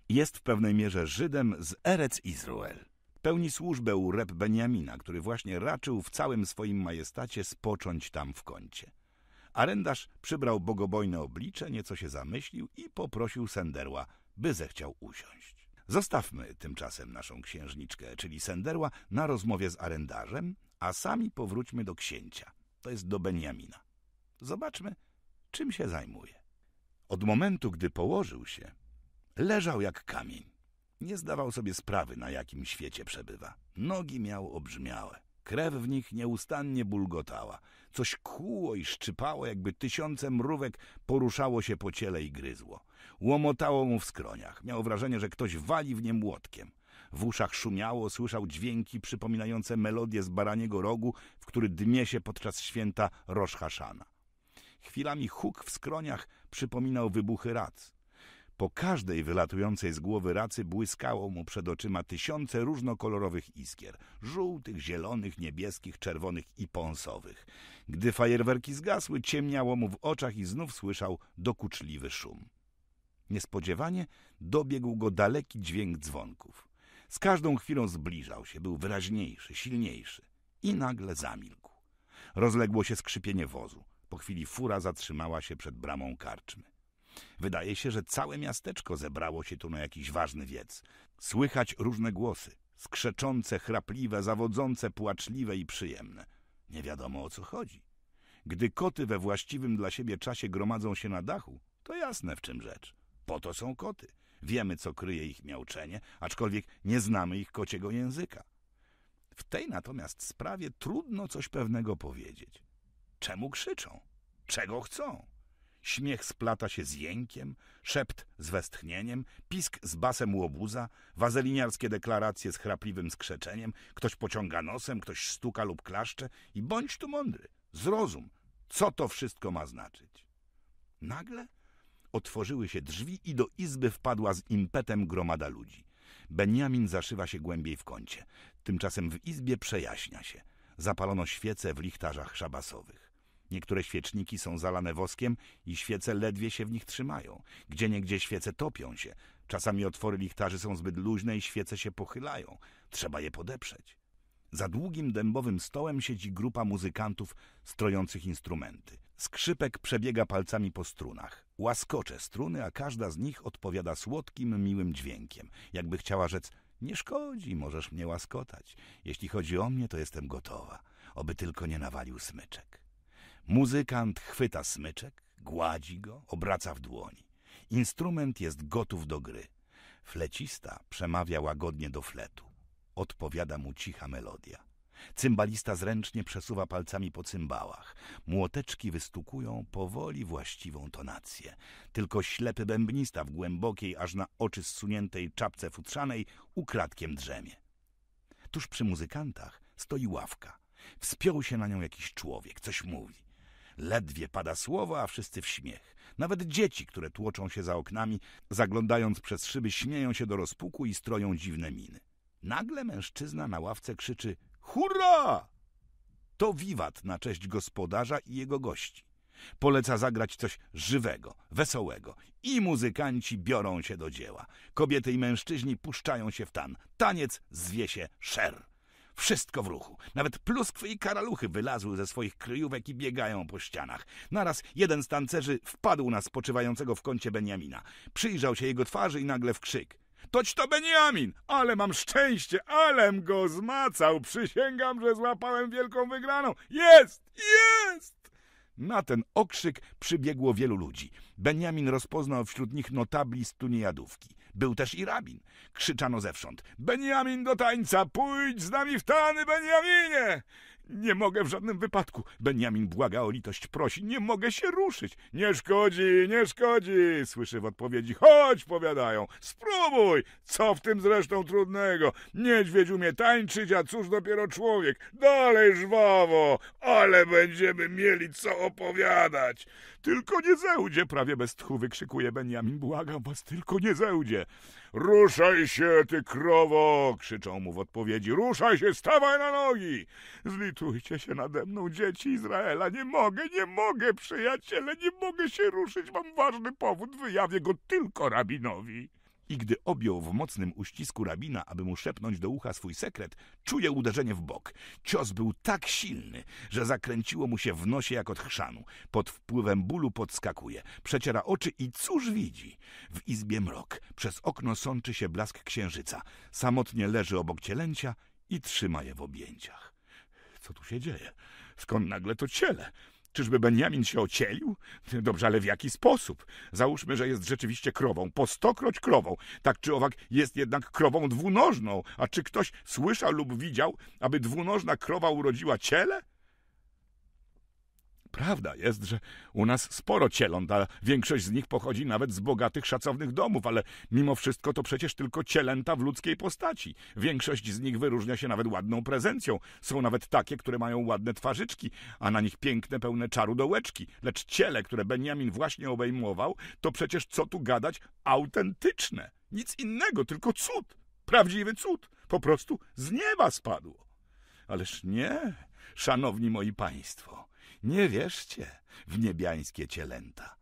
jest w pewnej mierze Żydem z Erec Izrael. Pełni służbę u rep Beniamina, który właśnie raczył w całym swoim majestacie spocząć tam w kącie. Arendarz przybrał bogobojne oblicze, nieco się zamyślił i poprosił Senderła, by zechciał usiąść. Zostawmy tymczasem naszą księżniczkę, czyli Senderła, na rozmowie z arendarzem, a sami powróćmy do księcia, to jest do Benjamina. Zobaczmy, czym się zajmuje. Od momentu, gdy położył się, leżał jak kamień. Nie zdawał sobie sprawy, na jakim świecie przebywa. Nogi miał obrzmiałe. Krew w nich nieustannie bulgotała. Coś kłuło i szczypało, jakby tysiące mrówek poruszało się po ciele i gryzło. Łomotało mu w skroniach. Miał wrażenie, że ktoś wali w nim młotkiem. W uszach szumiało, słyszał dźwięki przypominające melodię z baraniego rogu, w który dmie się podczas święta Rosh Hashana. Chwilami huk w skroniach przypominał wybuchy rac. Po każdej wylatującej z głowy racy błyskało mu przed oczyma tysiące różnokolorowych iskier. Żółtych, zielonych, niebieskich, czerwonych i pąsowych. Gdy fajerwerki zgasły, ciemniało mu w oczach i znów słyszał dokuczliwy szum. Niespodziewanie dobiegł go daleki dźwięk dzwonków. Z każdą chwilą zbliżał się, był wyraźniejszy, silniejszy. I nagle zamilkł. Rozległo się skrzypienie wozu. Po chwili fura zatrzymała się przed bramą karczmy. Wydaje się, że całe miasteczko zebrało się tu na jakiś ważny wiec. Słychać różne głosy, skrzeczące, chrapliwe, zawodzące, płaczliwe i przyjemne. Nie wiadomo o co chodzi. Gdy koty we właściwym dla siebie czasie gromadzą się na dachu, to jasne w czym rzecz. Po to są koty, Wiemy, co kryje ich miauczenie, aczkolwiek nie znamy ich kociego języka. W tej natomiast sprawie trudno coś pewnego powiedzieć. Czemu krzyczą? Czego chcą? Śmiech splata się z jękiem, szept z westchnieniem, pisk z basem łobuza, wazeliniarskie deklaracje z chrapliwym skrzeczeniem, ktoś pociąga nosem, ktoś stuka lub klaszcze i bądź tu mądry, zrozum, co to wszystko ma znaczyć. Nagle Otworzyły się drzwi i do izby wpadła z impetem gromada ludzi. Beniamin zaszywa się głębiej w kącie. Tymczasem w izbie przejaśnia się. Zapalono świece w lichtarzach szabasowych. Niektóre świeczniki są zalane woskiem i świece ledwie się w nich trzymają. Gdzie niegdzie świece topią się. Czasami otwory lichtarzy są zbyt luźne i świece się pochylają. Trzeba je podeprzeć. Za długim dębowym stołem siedzi grupa muzykantów strojących instrumenty. Skrzypek przebiega palcami po strunach. Łaskocze struny, a każda z nich odpowiada słodkim, miłym dźwiękiem. Jakby chciała rzec, nie szkodzi, możesz mnie łaskotać. Jeśli chodzi o mnie, to jestem gotowa. Oby tylko nie nawalił smyczek. Muzykant chwyta smyczek, gładzi go, obraca w dłoni. Instrument jest gotów do gry. Flecista przemawia łagodnie do fletu. Odpowiada mu cicha melodia. Cymbalista zręcznie przesuwa palcami po cymbałach. Młoteczki wystukują powoli właściwą tonację. Tylko ślepy bębnista w głębokiej, aż na oczy zsuniętej czapce futrzanej ukradkiem drzemie. Tuż przy muzykantach stoi ławka. Wspiął się na nią jakiś człowiek, coś mówi. Ledwie pada słowo, a wszyscy w śmiech. Nawet dzieci, które tłoczą się za oknami, zaglądając przez szyby, śmieją się do rozpuku i stroją dziwne miny. Nagle mężczyzna na ławce krzyczy Hurra! To wiwat na cześć gospodarza i jego gości. Poleca zagrać coś żywego, wesołego i muzykanci biorą się do dzieła. Kobiety i mężczyźni puszczają się w tan. Taniec zwie się szer. Wszystko w ruchu. Nawet pluskwy i karaluchy wylazły ze swoich kryjówek i biegają po ścianach. Naraz jeden z tancerzy wpadł na spoczywającego w kącie Beniamina. Przyjrzał się jego twarzy i nagle w krzyk toć to Beniamin! Ale mam szczęście, alem go zmacał! Przysięgam, że złapałem wielką wygraną! Jest! Jest! Na ten okrzyk przybiegło wielu ludzi. Beniamin rozpoznał wśród nich notabli z Tunijadówki. Był też i rabin. Krzyczano zewsząd. Beniamin do tańca, pójdź z nami w tany, Beniaminie! Nie mogę w żadnym wypadku. Benjamin błaga o litość, prosi. Nie mogę się ruszyć. Nie szkodzi, nie szkodzi, słyszy w odpowiedzi. Chodź, powiadają. Spróbuj. Co w tym zresztą trudnego? Niedźwiedź umie tańczyć, a cóż dopiero człowiek. Dalej żwawo, ale będziemy mieli co opowiadać. Tylko nie zełdzie! Prawie bez tchu wykrzykuje Benjamin. Błagam was, tylko nie zełdzie! Ruszaj się, ty krowo! Krzyczą mu w odpowiedzi. Ruszaj się, stawaj na nogi! Zlitujcie się nade mną, dzieci Izraela. Nie mogę, nie mogę, przyjaciele, nie mogę się ruszyć. Mam ważny powód, wyjawię go tylko rabinowi i gdy objął w mocnym uścisku rabina, aby mu szepnąć do ucha swój sekret, czuje uderzenie w bok. Cios był tak silny, że zakręciło mu się w nosie jak od chrzanu. Pod wpływem bólu podskakuje, przeciera oczy i cóż widzi? W izbie mrok, przez okno sączy się blask księżyca. Samotnie leży obok cielęcia i trzyma je w objęciach. Co tu się dzieje? Skąd nagle to ciele? Czyżby Benjamin się ocielił? Dobrze, ale w jaki sposób? Załóżmy, że jest rzeczywiście krową, po stokroć krową. Tak czy owak jest jednak krową dwunożną. A czy ktoś słyszał lub widział, aby dwunożna krowa urodziła ciele? Prawda jest, że u nas sporo cieląt, a większość z nich pochodzi nawet z bogatych, szacownych domów, ale mimo wszystko to przecież tylko cielęta w ludzkiej postaci. Większość z nich wyróżnia się nawet ładną prezencją. Są nawet takie, które mają ładne twarzyczki, a na nich piękne, pełne czaru dołeczki. Lecz ciele, które Benjamin właśnie obejmował, to przecież co tu gadać, autentyczne. Nic innego, tylko cud. Prawdziwy cud. Po prostu z nieba spadło. Ależ nie, szanowni moi państwo. Nie wierzcie w niebiańskie cielęta.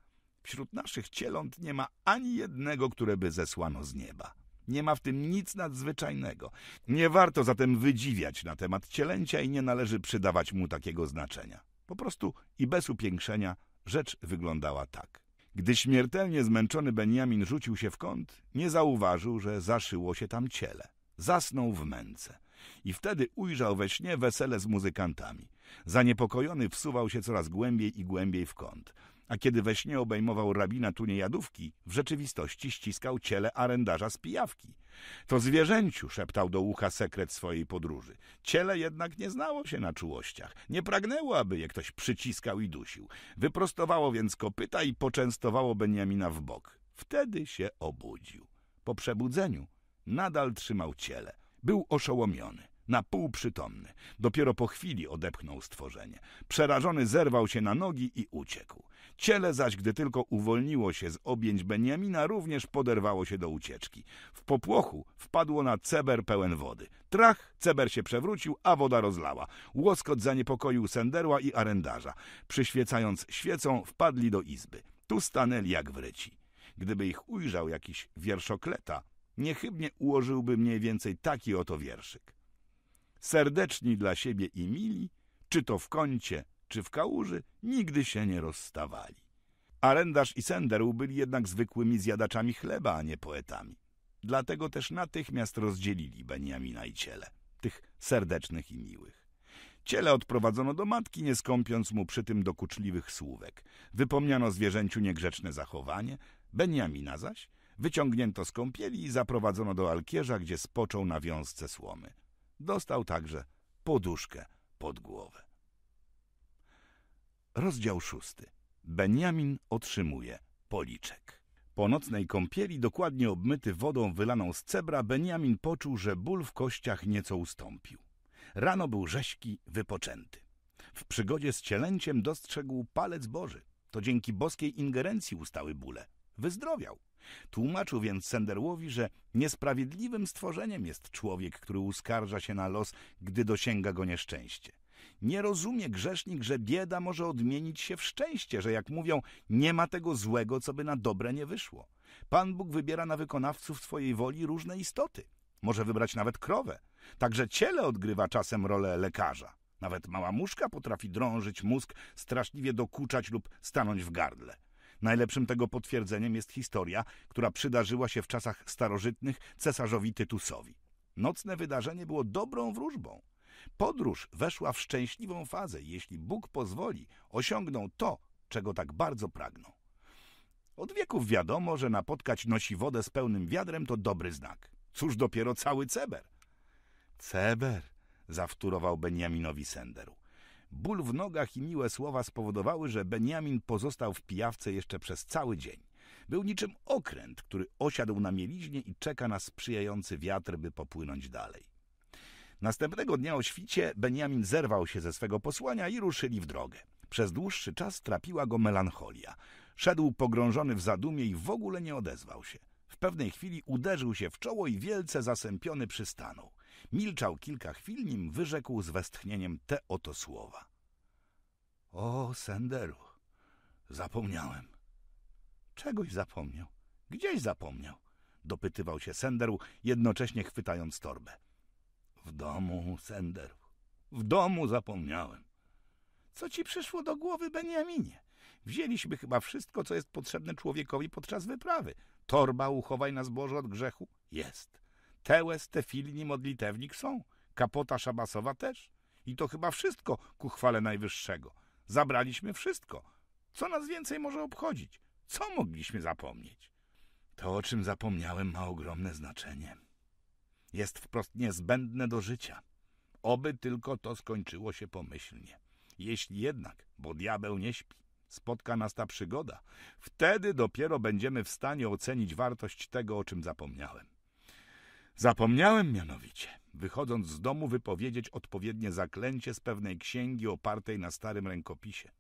Wśród naszych cieląt nie ma ani jednego, które by zesłano z nieba. Nie ma w tym nic nadzwyczajnego. Nie warto zatem wydziwiać na temat cielęcia i nie należy przydawać mu takiego znaczenia. Po prostu i bez upiększenia rzecz wyglądała tak. Gdy śmiertelnie zmęczony Benjamin rzucił się w kąt, nie zauważył, że zaszyło się tam ciele. Zasnął w męce. I wtedy ujrzał we śnie wesele z muzykantami. Zaniepokojony wsuwał się coraz głębiej i głębiej w kąt, a kiedy we śnie obejmował rabina jadówki, w rzeczywistości ściskał ciele arendarza z pijawki. To zwierzęciu, szeptał do ucha sekret swojej podróży. Ciele jednak nie znało się na czułościach. Nie pragnęło, aby je ktoś przyciskał i dusił. Wyprostowało więc kopyta i poczęstowało Beniamina w bok. Wtedy się obudził. Po przebudzeniu nadal trzymał ciele. Był oszołomiony na pół przytomny. Dopiero po chwili odepchnął stworzenie. Przerażony zerwał się na nogi i uciekł. Ciele zaś, gdy tylko uwolniło się z objęć Beniamina, również poderwało się do ucieczki. W popłochu wpadło na ceber pełen wody. Trach, ceber się przewrócił, a woda rozlała. Łoskot zaniepokoił senderła i arendarza. Przyświecając świecą, wpadli do izby. Tu stanęli jak wryci. Gdyby ich ujrzał jakiś wierszokleta, niechybnie ułożyłby mniej więcej taki oto wierszyk serdeczni dla siebie i mili, czy to w kącie, czy w kałuży, nigdy się nie rozstawali. Arendarz i Senderu byli jednak zwykłymi zjadaczami chleba, a nie poetami. Dlatego też natychmiast rozdzielili Beniamina i Ciele, tych serdecznych i miłych. Ciele odprowadzono do matki, nie skąpiąc mu przy tym dokuczliwych słówek. Wypomniano zwierzęciu niegrzeczne zachowanie, Beniamina zaś wyciągnięto z kąpieli i zaprowadzono do alkierza, gdzie spoczął na wiązce słomy. Dostał także poduszkę pod głowę. Rozdział szósty. Beniamin otrzymuje policzek. Po nocnej kąpieli, dokładnie obmyty wodą wylaną z cebra, Beniamin poczuł, że ból w kościach nieco ustąpił. Rano był rześki, wypoczęty. W przygodzie z cielęciem dostrzegł palec Boży. To dzięki boskiej ingerencji ustały bóle. Wyzdrowiał. Tłumaczył więc Senderłowi, że niesprawiedliwym stworzeniem jest człowiek, który uskarża się na los, gdy dosięga go nieszczęście. Nie rozumie grzesznik, że bieda może odmienić się w szczęście, że jak mówią, nie ma tego złego, co by na dobre nie wyszło. Pan Bóg wybiera na wykonawców swojej woli różne istoty. Może wybrać nawet krowę. Także ciele odgrywa czasem rolę lekarza. Nawet mała muszka potrafi drążyć mózg, straszliwie dokuczać lub stanąć w gardle. Najlepszym tego potwierdzeniem jest historia, która przydarzyła się w czasach starożytnych cesarzowi Tytusowi. Nocne wydarzenie było dobrą wróżbą. Podróż weszła w szczęśliwą fazę, jeśli Bóg pozwoli, osiągną to, czego tak bardzo pragną. Od wieków wiadomo, że napotkać nosi wodę z pełnym wiadrem to dobry znak. Cóż dopiero cały Ceber? Ceber, zawtórował Beniaminowi Senderu. Ból w nogach i miłe słowa spowodowały, że Benjamin pozostał w pijawce jeszcze przez cały dzień. Był niczym okręt, który osiadł na mieliźnie i czeka na sprzyjający wiatr, by popłynąć dalej. Następnego dnia o świcie Benjamin zerwał się ze swego posłania i ruszyli w drogę. Przez dłuższy czas trapiła go melancholia. Szedł pogrążony w zadumie i w ogóle nie odezwał się. W pewnej chwili uderzył się w czoło i wielce zasępiony przystanął. Milczał kilka chwil, nim wyrzekł z westchnieniem te oto słowa. O, Senderu, zapomniałem. Czegoś zapomniał. Gdzieś zapomniał, dopytywał się Senderu, jednocześnie chwytając torbę. W domu, Senderu, w domu zapomniałem. Co ci przyszło do głowy, Beniaminie? Wzięliśmy chyba wszystko, co jest potrzebne człowiekowi podczas wyprawy. Torba uchowaj na zboże od grzechu? Jest. Tełes, tefilin modlitewnik są. Kapota szabasowa też. I to chyba wszystko ku chwale Najwyższego. Zabraliśmy wszystko. Co nas więcej może obchodzić? Co mogliśmy zapomnieć? To, o czym zapomniałem, ma ogromne znaczenie. Jest wprost niezbędne do życia. Oby tylko to skończyło się pomyślnie. Jeśli jednak, bo diabeł nie śpi, spotka nas ta przygoda, wtedy dopiero będziemy w stanie ocenić wartość tego, o czym zapomniałem. Zapomniałem mianowicie, wychodząc z domu, wypowiedzieć odpowiednie zaklęcie z pewnej księgi opartej na starym rękopisie.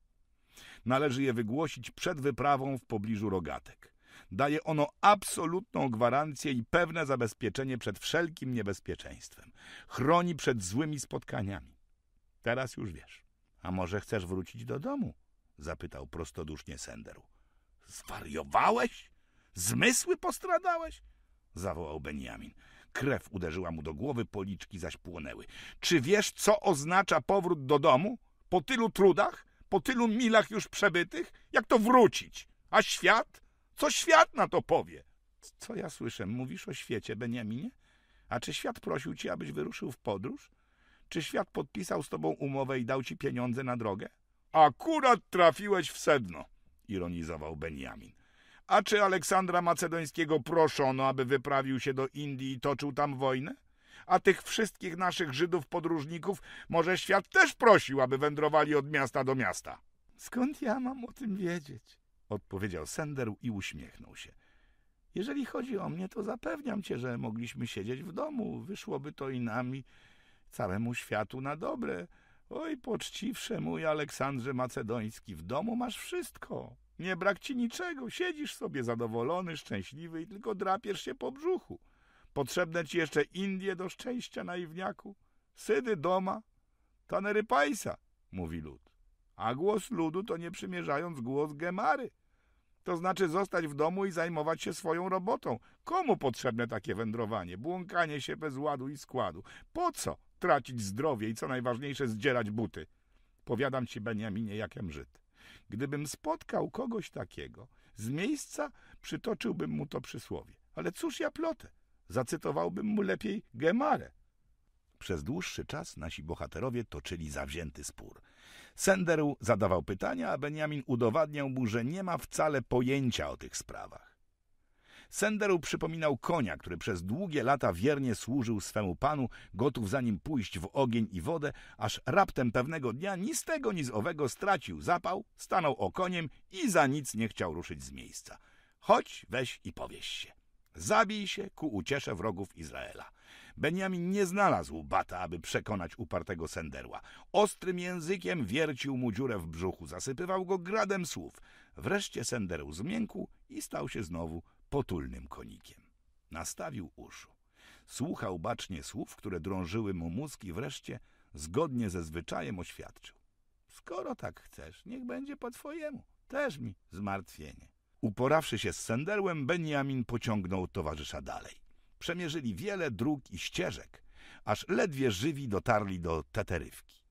Należy je wygłosić przed wyprawą w pobliżu rogatek. Daje ono absolutną gwarancję i pewne zabezpieczenie przed wszelkim niebezpieczeństwem. Chroni przed złymi spotkaniami. Teraz już wiesz. A może chcesz wrócić do domu? Zapytał prostodusznie Senderu. Zwariowałeś? Zmysły postradałeś? Zawołał Benjamin. Krew uderzyła mu do głowy, policzki zaś płonęły. Czy wiesz, co oznacza powrót do domu? Po tylu trudach? Po tylu milach już przebytych? Jak to wrócić? A świat? Co świat na to powie? Co ja słyszę? Mówisz o świecie, Beniaminie? A czy świat prosił ci, abyś wyruszył w podróż? Czy świat podpisał z tobą umowę i dał ci pieniądze na drogę? Akurat trafiłeś w sedno, ironizował Beniamin. A czy Aleksandra Macedońskiego proszono, aby wyprawił się do Indii i toczył tam wojnę? A tych wszystkich naszych Żydów podróżników może świat też prosił, aby wędrowali od miasta do miasta. Skąd ja mam o tym wiedzieć? Odpowiedział Sender i uśmiechnął się. Jeżeli chodzi o mnie, to zapewniam cię, że mogliśmy siedzieć w domu. Wyszłoby to i nami, całemu światu na dobre. Oj, poczciwsze mój Aleksandrze Macedoński, w domu masz wszystko. Nie brak ci niczego, siedzisz sobie zadowolony, szczęśliwy i tylko drapiesz się po brzuchu. Potrzebne ci jeszcze Indie do szczęścia, naiwniaku, sydy doma, tanery paisa, mówi lud. A głos ludu to nie przymierzając głos gemary. To znaczy zostać w domu i zajmować się swoją robotą. Komu potrzebne takie wędrowanie, błąkanie się bez ładu i składu? Po co tracić zdrowie i co najważniejsze zdzierać buty? Powiadam ci, Beniaminie, jakem Żyd. Gdybym spotkał kogoś takiego, z miejsca przytoczyłbym mu to przysłowie. Ale cóż ja plotę? Zacytowałbym mu lepiej Gemare. Przez dłuższy czas nasi bohaterowie toczyli zawzięty spór. Senderu zadawał pytania, a Benjamin udowadniał mu, że nie ma wcale pojęcia o tych sprawach. Senderu przypominał konia, który przez długie lata wiernie służył swemu panu, gotów za nim pójść w ogień i wodę, aż raptem pewnego dnia ni z tego, ni z owego stracił zapał, stanął o koniem i za nic nie chciał ruszyć z miejsca. Chodź, weź i powieś się. Zabij się ku uciesze wrogów Izraela. Benjamin nie znalazł bata, aby przekonać upartego senderła. Ostrym językiem wiercił mu dziurę w brzuchu, zasypywał go gradem słów. Wreszcie senderł zmiękł i stał się znowu potulnym konikiem. Nastawił uszu. Słuchał bacznie słów, które drążyły mu mózg i wreszcie, zgodnie ze zwyczajem, oświadczył. Skoro tak chcesz, niech będzie po twojemu. Też mi zmartwienie. Uporawszy się z senderłem, Benjamin pociągnął towarzysza dalej. Przemierzyli wiele dróg i ścieżek, aż ledwie żywi dotarli do Teterywki.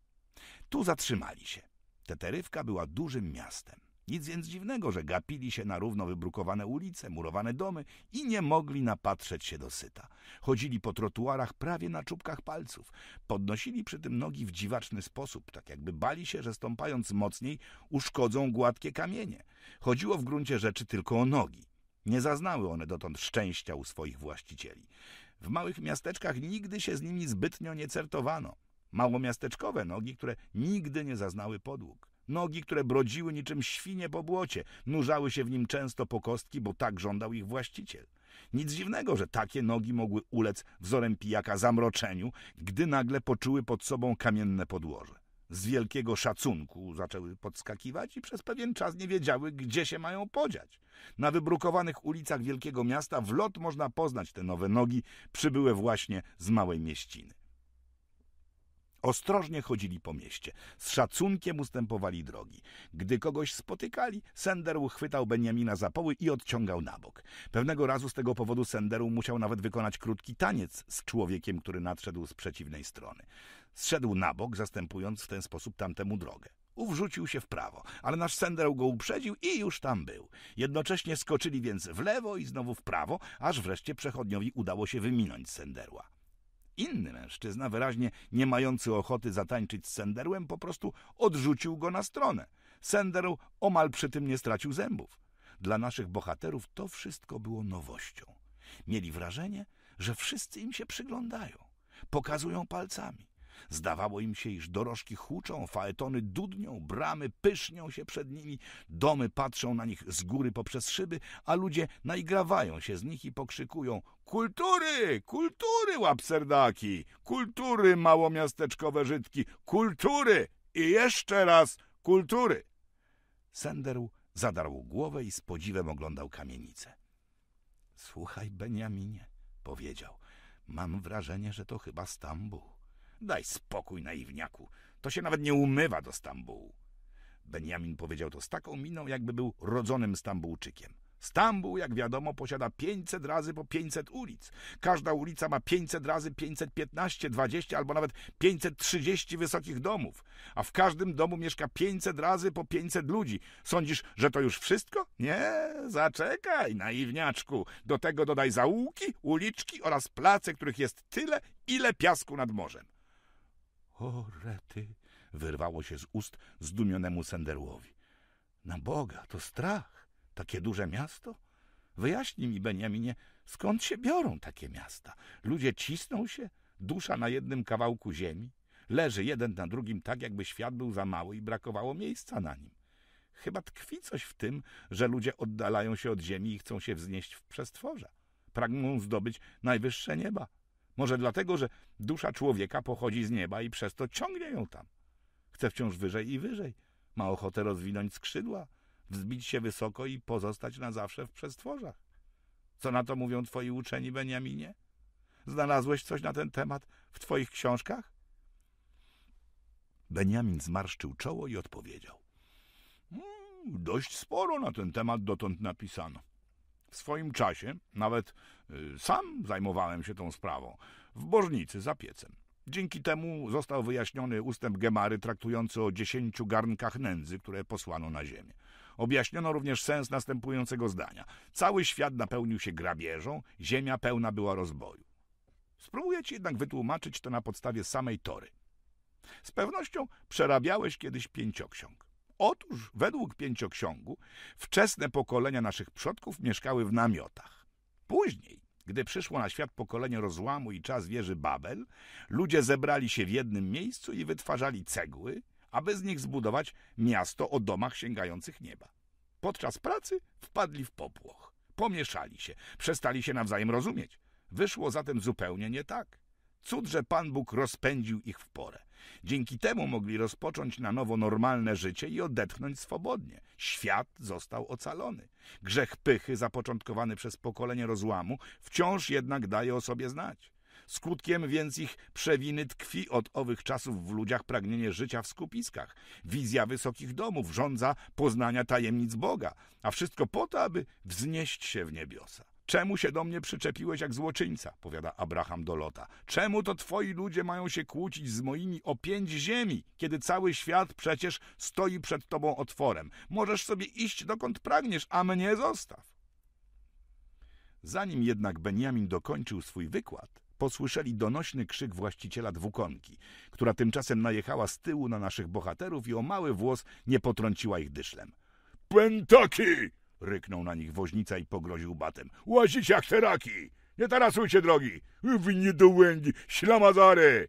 Tu zatrzymali się. Teterywka była dużym miastem. Nic więc dziwnego, że gapili się na równo wybrukowane ulice, murowane domy i nie mogli napatrzeć się do syta. Chodzili po trotuarach prawie na czubkach palców. Podnosili przy tym nogi w dziwaczny sposób, tak jakby bali się, że stąpając mocniej uszkodzą gładkie kamienie. Chodziło w gruncie rzeczy tylko o nogi. Nie zaznały one dotąd szczęścia u swoich właścicieli. W małych miasteczkach nigdy się z nimi zbytnio nie certowano. Małomiasteczkowe nogi, które nigdy nie zaznały podłóg. Nogi, które brodziły niczym świnie po błocie, nurzały się w nim często po kostki, bo tak żądał ich właściciel. Nic dziwnego, że takie nogi mogły ulec wzorem pijaka zamroczeniu, gdy nagle poczuły pod sobą kamienne podłoże. Z wielkiego szacunku zaczęły podskakiwać i przez pewien czas nie wiedziały, gdzie się mają podziać. Na wybrukowanych ulicach wielkiego miasta w lot można poznać te nowe nogi, przybyłe właśnie z małej mieściny. Ostrożnie chodzili po mieście, z szacunkiem ustępowali drogi. Gdy kogoś spotykali, Senderu chwytał Benjamina za poły i odciągał na bok. Pewnego razu z tego powodu Senderu musiał nawet wykonać krótki taniec z człowiekiem, który nadszedł z przeciwnej strony. Zszedł na bok, zastępując w ten sposób tamtemu drogę. Uwrzucił się w prawo, ale nasz Senderu go uprzedził i już tam był. Jednocześnie skoczyli więc w lewo i znowu w prawo, aż wreszcie przechodniowi udało się wyminąć Senderła. Inny mężczyzna, wyraźnie nie mający ochoty zatańczyć z Senderłem, po prostu odrzucił go na stronę. Senderł omal przy tym nie stracił zębów. Dla naszych bohaterów to wszystko było nowością. Mieli wrażenie, że wszyscy im się przyglądają, pokazują palcami. Zdawało im się, iż dorożki huczą, faetony dudnią, bramy pysznią się przed nimi, domy patrzą na nich z góry poprzez szyby, a ludzie naigrawają się z nich i pokrzykują Kultury! Kultury, łapserdaki! Kultury, małomiasteczkowe Żydki! Kultury! I jeszcze raz kultury! Senderł zadarł głowę i z podziwem oglądał kamienicę. Słuchaj, Beniaminie, powiedział. Mam wrażenie, że to chyba Stambuł. Daj spokój, naiwniaku. To się nawet nie umywa do Stambułu. Benjamin powiedział to z taką miną, jakby był rodzonym Stambułczykiem. Stambuł, jak wiadomo, posiada 500 razy po 500 ulic. Każda ulica ma 500 razy 515, 20 albo nawet 530 wysokich domów. A w każdym domu mieszka 500 razy po 500 ludzi. Sądzisz, że to już wszystko? Nie, zaczekaj, naiwniaczku. Do tego dodaj zaułki, uliczki oraz place, których jest tyle, ile piasku nad morzem. O, rety! wyrwało się z ust zdumionemu Senderłowi. Na Boga, to strach! Takie duże miasto? Wyjaśnij mi, Beniaminie, skąd się biorą takie miasta? Ludzie cisną się, dusza na jednym kawałku ziemi, leży jeden na drugim tak, jakby świat był za mały i brakowało miejsca na nim. Chyba tkwi coś w tym, że ludzie oddalają się od ziemi i chcą się wznieść w przestworza. Pragną zdobyć najwyższe nieba. Może dlatego, że dusza człowieka pochodzi z nieba i przez to ciągnie ją tam. Chce wciąż wyżej i wyżej. Ma ochotę rozwinąć skrzydła, wzbić się wysoko i pozostać na zawsze w przestworzach. Co na to mówią twoi uczeni, Beniaminie? Znalazłeś coś na ten temat w twoich książkach? Beniamin zmarszczył czoło i odpowiedział. Mm, dość sporo na ten temat dotąd napisano. W swoim czasie nawet y, sam zajmowałem się tą sprawą w Bożnicy za piecem. Dzięki temu został wyjaśniony ustęp Gemary traktujący o dziesięciu garnkach nędzy, które posłano na ziemię. Objaśniono również sens następującego zdania. Cały świat napełnił się grabieżą, ziemia pełna była rozboju. Spróbuję ci jednak wytłumaczyć to na podstawie samej tory. Z pewnością przerabiałeś kiedyś pięcioksiąg. Otóż, według pięcioksiągu, wczesne pokolenia naszych przodków mieszkały w namiotach. Później, gdy przyszło na świat pokolenie rozłamu i czas wieży Babel, ludzie zebrali się w jednym miejscu i wytwarzali cegły, aby z nich zbudować miasto o domach sięgających nieba. Podczas pracy wpadli w popłoch, pomieszali się, przestali się nawzajem rozumieć. Wyszło zatem zupełnie nie tak. Cud, że Pan Bóg rozpędził ich w porę. Dzięki temu mogli rozpocząć na nowo normalne życie i odetchnąć swobodnie. Świat został ocalony. Grzech pychy, zapoczątkowany przez pokolenie rozłamu, wciąż jednak daje o sobie znać. Skutkiem więc ich przewiny tkwi od owych czasów w ludziach pragnienie życia w skupiskach, wizja wysokich domów, żądza poznania tajemnic Boga, a wszystko po to, aby wznieść się w niebiosa. Czemu się do mnie przyczepiłeś jak złoczyńca? powiada Abraham do Lota. Czemu to twoi ludzie mają się kłócić z moimi o pięć ziemi, kiedy cały świat przecież stoi przed tobą otworem? Możesz sobie iść dokąd pragniesz, a mnie zostaw. Zanim jednak Benjamin dokończył swój wykład, posłyszeli donośny krzyk właściciela dwukonki, która tymczasem najechała z tyłu na naszych bohaterów i o mały włos nie potrąciła ich dyszlem. Pentaki! Ryknął na nich woźnica i pogroził batem. Łazić jak teraki! Nie tarasujcie drogi! Wy niedołęgi, ślamazary!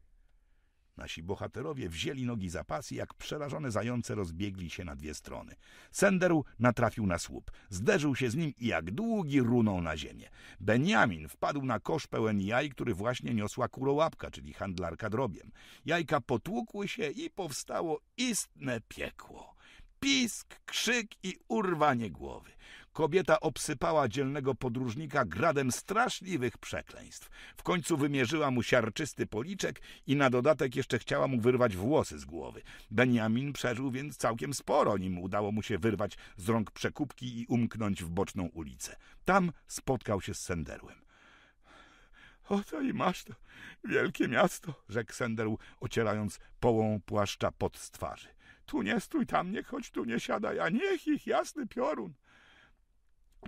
Nasi bohaterowie wzięli nogi za pas i jak przerażone zające rozbiegli się na dwie strony. Senderł natrafił na słup, zderzył się z nim i jak długi runął na ziemię. Beniamin wpadł na kosz pełen jaj, który właśnie niosła kurołapka, czyli handlarka drobiem. Jajka potłukły się i powstało istne piekło pisk, krzyk i urwanie głowy. Kobieta obsypała dzielnego podróżnika gradem straszliwych przekleństw. W końcu wymierzyła mu siarczysty policzek i na dodatek jeszcze chciała mu wyrwać włosy z głowy. Benjamin przeżył więc całkiem sporo, nim udało mu się wyrwać z rąk przekupki i umknąć w boczną ulicę. Tam spotkał się z Senderłem. Oto i masz to wielkie miasto, rzekł Senderł, ocierając połą płaszcza pod twarzy. Tu nie stój, tam nie chodź, tu nie siadaj, a niech ich jasny piorun.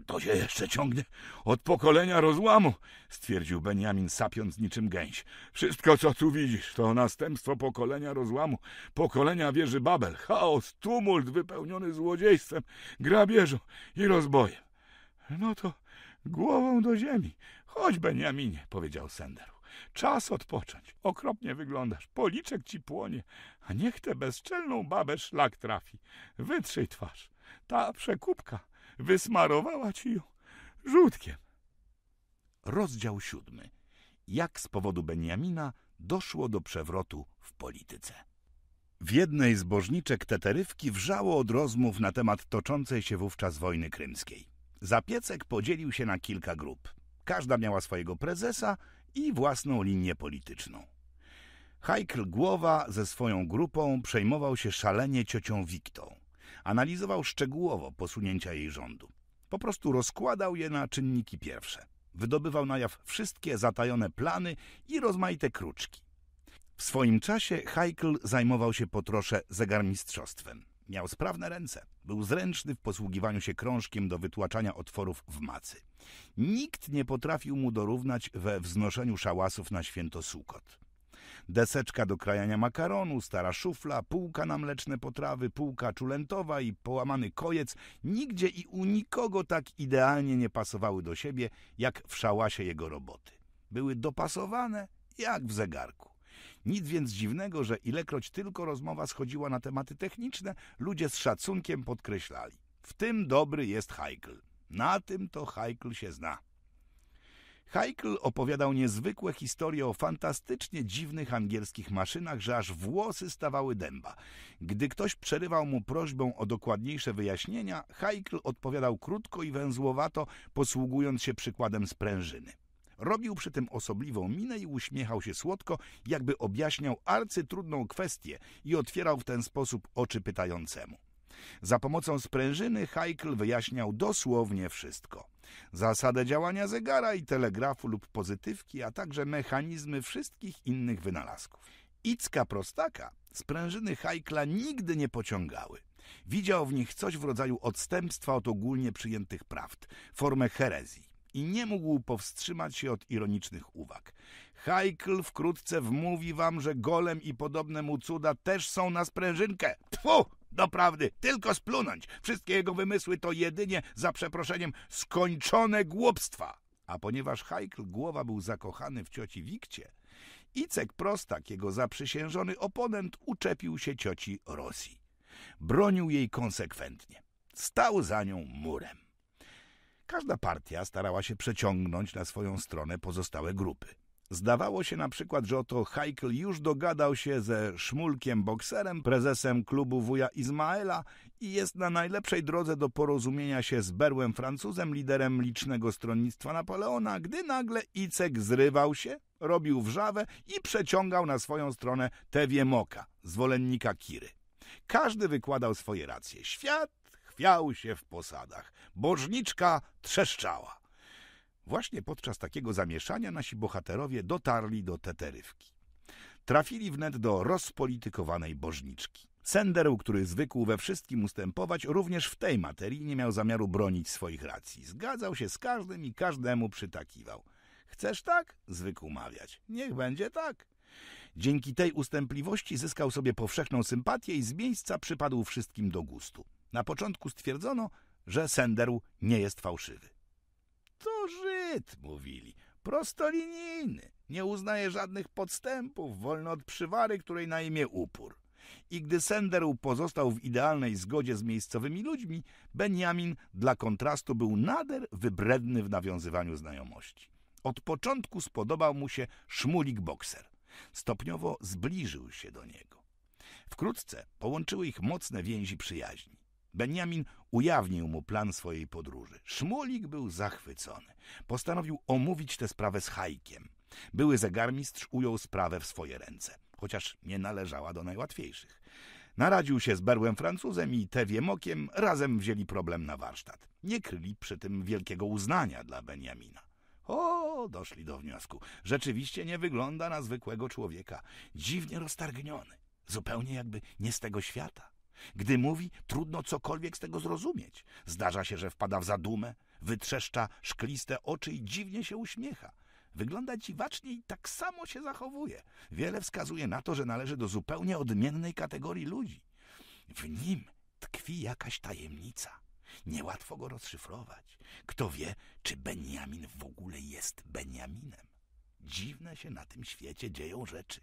To się jeszcze ciągnie od pokolenia rozłamu, stwierdził Benjamin, sapiąc niczym gęś. Wszystko, co tu widzisz, to następstwo pokolenia rozłamu, pokolenia wieży Babel, chaos, tumult wypełniony złodziejstwem, grabieżą i rozbojem. No to głową do ziemi. Chodź, Benjaminie, powiedział Sender. Czas odpocząć. Okropnie wyglądasz. Policzek ci płonie. A niech tę bezczelną babę szlak trafi. Wytrzyj twarz. Ta przekupka wysmarowała ci ją żółtkiem. Rozdział siódmy. Jak z powodu Beniamina doszło do przewrotu w polityce. W jednej z bożniczek teterywki wrzało od rozmów na temat toczącej się wówczas wojny krymskiej. Zapiecek podzielił się na kilka grup. Każda miała swojego prezesa i własną linię polityczną. Hajkl Głowa ze swoją grupą przejmował się szalenie ciocią Wiktą. Analizował szczegółowo posunięcia jej rządu. Po prostu rozkładał je na czynniki pierwsze. Wydobywał na jaw wszystkie zatajone plany i rozmaite kruczki. W swoim czasie Haikl zajmował się po trosze zegarmistrzostwem. Miał sprawne ręce. Był zręczny w posługiwaniu się krążkiem do wytłaczania otworów w macy. Nikt nie potrafił mu dorównać we wznoszeniu szałasów na święto Sukot. Deseczka do krajania makaronu, stara szufla, półka na mleczne potrawy, półka czulentowa i połamany kojec nigdzie i u nikogo tak idealnie nie pasowały do siebie, jak w szałasie jego roboty. Były dopasowane jak w zegarku. Nic więc dziwnego, że ilekroć tylko rozmowa schodziła na tematy techniczne, ludzie z szacunkiem podkreślali. W tym dobry jest Heikl. Na tym to Heikl się zna. Heikl opowiadał niezwykłe historie o fantastycznie dziwnych angielskich maszynach, że aż włosy stawały dęba. Gdy ktoś przerywał mu prośbą o dokładniejsze wyjaśnienia, Heikl odpowiadał krótko i węzłowato, posługując się przykładem sprężyny. Robił przy tym osobliwą minę i uśmiechał się słodko, jakby objaśniał arcytrudną kwestię i otwierał w ten sposób oczy pytającemu. Za pomocą sprężyny Haikl wyjaśniał dosłownie wszystko. Zasadę działania zegara i telegrafu lub pozytywki, a także mechanizmy wszystkich innych wynalazków. Icka prostaka sprężyny Haikla nigdy nie pociągały. Widział w nich coś w rodzaju odstępstwa od ogólnie przyjętych prawd, formę herezji i nie mógł powstrzymać się od ironicznych uwag. Hajkl wkrótce wmówi wam, że golem i podobne mu cuda też są na sprężynkę. Tfu! Doprawdy, tylko splunąć. Wszystkie jego wymysły to jedynie, za przeproszeniem, skończone głupstwa. A ponieważ Hajkl głowa był zakochany w cioci Wikcie, Icek Prostak, jego zaprzysiężony oponent, uczepił się cioci Rosji. Bronił jej konsekwentnie. Stał za nią murem. Każda partia starała się przeciągnąć na swoją stronę pozostałe grupy. Zdawało się na przykład, że oto Heikel już dogadał się ze Szmulkiem Bokserem, prezesem klubu wuja Izmaela i jest na najlepszej drodze do porozumienia się z Berłem Francuzem, liderem licznego stronnictwa Napoleona, gdy nagle Icek zrywał się, robił wrzawę i przeciągał na swoją stronę Tewie Moka, zwolennika Kiry. Każdy wykładał swoje racje. Świat chwiał się w posadach. Bożniczka trzeszczała. Właśnie podczas takiego zamieszania nasi bohaterowie dotarli do teterywki. Trafili wnet do rozpolitykowanej bożniczki. Senderu, który zwykł we wszystkim ustępować, również w tej materii nie miał zamiaru bronić swoich racji. Zgadzał się z każdym i każdemu przytakiwał. Chcesz tak? Zwykł mawiać. Niech będzie tak. Dzięki tej ustępliwości zyskał sobie powszechną sympatię i z miejsca przypadł wszystkim do gustu. Na początku stwierdzono, że Senderu nie jest fałszywy. To Żyd, mówili, prostolinijny, nie uznaje żadnych podstępów, wolno od przywary, której na imię upór. I gdy Senderu pozostał w idealnej zgodzie z miejscowymi ludźmi, Benjamin dla kontrastu był nader wybredny w nawiązywaniu znajomości. Od początku spodobał mu się szmulik bokser. Stopniowo zbliżył się do niego. Wkrótce połączyły ich mocne więzi przyjaźni. Benjamin ujawnił mu plan swojej podróży. Szmulik był zachwycony. Postanowił omówić tę sprawę z Hajkiem. Były zegarmistrz ujął sprawę w swoje ręce, chociaż nie należała do najłatwiejszych. Naradził się z berłem Francuzem i Tewiem razem wzięli problem na warsztat. Nie kryli przy tym wielkiego uznania dla Benjamina. O, doszli do wniosku. Rzeczywiście nie wygląda na zwykłego człowieka. Dziwnie roztargniony, zupełnie jakby nie z tego świata. Gdy mówi, trudno cokolwiek z tego zrozumieć. Zdarza się, że wpada w zadumę, wytrzeszcza szkliste oczy i dziwnie się uśmiecha. Wygląda dziwacznie i tak samo się zachowuje. Wiele wskazuje na to, że należy do zupełnie odmiennej kategorii ludzi. W nim tkwi jakaś tajemnica. Niełatwo go rozszyfrować. Kto wie, czy Benjamin w ogóle jest Benjaminem. Dziwne się na tym świecie dzieją rzeczy.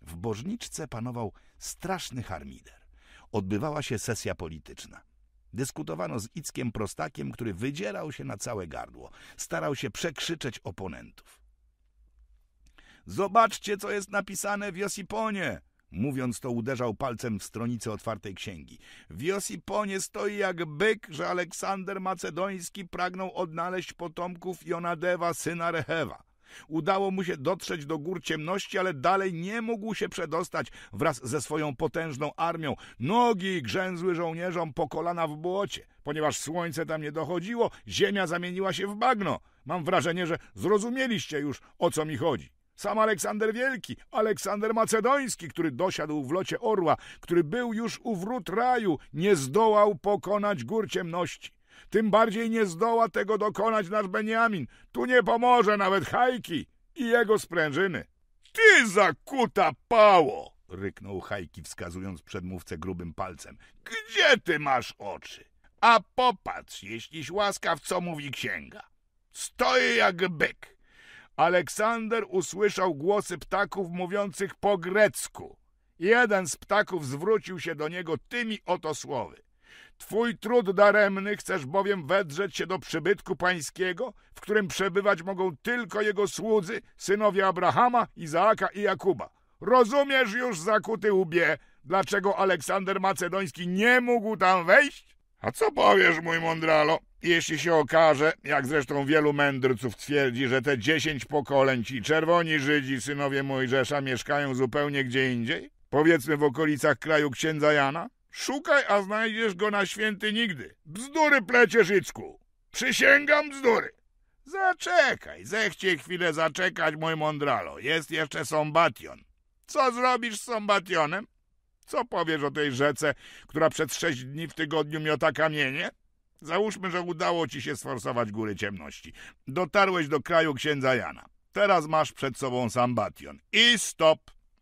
W Bożniczce panował straszny harmider odbywała się sesja polityczna. Dyskutowano z Ickiem Prostakiem, który wydzierał się na całe gardło. Starał się przekrzyczeć oponentów. Zobaczcie, co jest napisane w Josiponie! Mówiąc to, uderzał palcem w stronicy otwartej księgi. W Josiponie stoi jak byk, że Aleksander Macedoński pragnął odnaleźć potomków Jonadewa, syna Rehewa. Udało mu się dotrzeć do gór ciemności, ale dalej nie mógł się przedostać wraz ze swoją potężną armią. Nogi grzęzły żołnierzom po kolana w błocie. Ponieważ słońce tam nie dochodziło, ziemia zamieniła się w bagno. Mam wrażenie, że zrozumieliście już, o co mi chodzi. Sam Aleksander Wielki, Aleksander Macedoński, który dosiadł w locie orła, który był już u wrót raju, nie zdołał pokonać gór ciemności. Tym bardziej nie zdoła tego dokonać nasz Beniamin. Tu nie pomoże nawet Hajki i jego sprężyny. Ty zakuta pało! ryknął Hajki, wskazując przedmówcę grubym palcem. Gdzie ty masz oczy? A popatrz, jeśliś łaskaw, co mówi księga. Stoję jak byk. Aleksander usłyszał głosy ptaków mówiących po grecku. Jeden z ptaków zwrócił się do niego tymi oto słowy. Twój trud daremny chcesz bowiem wedrzeć się do przybytku pańskiego, w którym przebywać mogą tylko jego słudzy, synowie Abrahama, Izaaka i Jakuba. Rozumiesz już, zakuty łbie, dlaczego Aleksander Macedoński nie mógł tam wejść? A co powiesz, mój mądralo, jeśli się okaże, jak zresztą wielu mędrców twierdzi, że te dziesięć pokoleń ci czerwoni Żydzi, synowie Mojżesza, mieszkają zupełnie gdzie indziej? Powiedzmy w okolicach kraju księdza Jana? Szukaj, a znajdziesz go na święty nigdy. Bzdury plecie Życku. Przysięgam bzdury. Zaczekaj, zechcie chwilę zaczekać, mój mądralo. Jest jeszcze Sombation. Co zrobisz z Sombationem? Co powiesz o tej rzece, która przez sześć dni w tygodniu miota kamienie? Załóżmy, że udało ci się sforsować góry ciemności. Dotarłeś do kraju księdza Jana. Teraz masz przed sobą Sambation. I stop!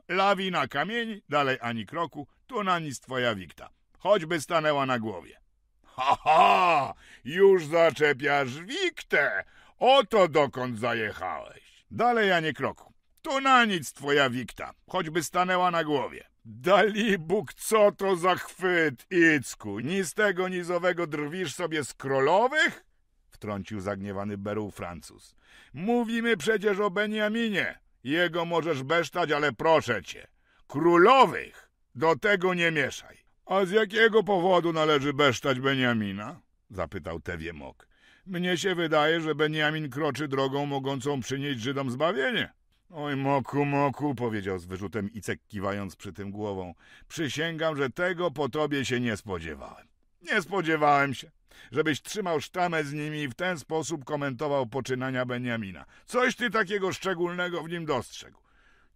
Lawina kamieni, dalej ani kroku, tu na nic twoja wikta, choćby stanęła na głowie. Ha, ha! Już zaczepiasz wiktę! Oto dokąd zajechałeś. Dalej, a nie kroku. Tu na nic twoja wikta, choćby stanęła na głowie. Dalibóg, co to za chwyt, Icku! Ni z tego, ni z owego drwisz sobie z królowych? Wtrącił zagniewany Beru Francuz. Mówimy przecież o Beniaminie. Jego możesz besztać, ale proszę cię. Królowych! Do tego nie mieszaj. A z jakiego powodu należy besztać Beniamina? Zapytał Tewie Mok. Mnie się wydaje, że Beniamin kroczy drogą mogącą przynieść Żydom zbawienie. Oj, Moku, Moku, powiedział z wyrzutem Icek kiwając przy tym głową. Przysięgam, że tego po tobie się nie spodziewałem. Nie spodziewałem się, żebyś trzymał sztamę z nimi i w ten sposób komentował poczynania Beniamina. Coś ty takiego szczególnego w nim dostrzegł.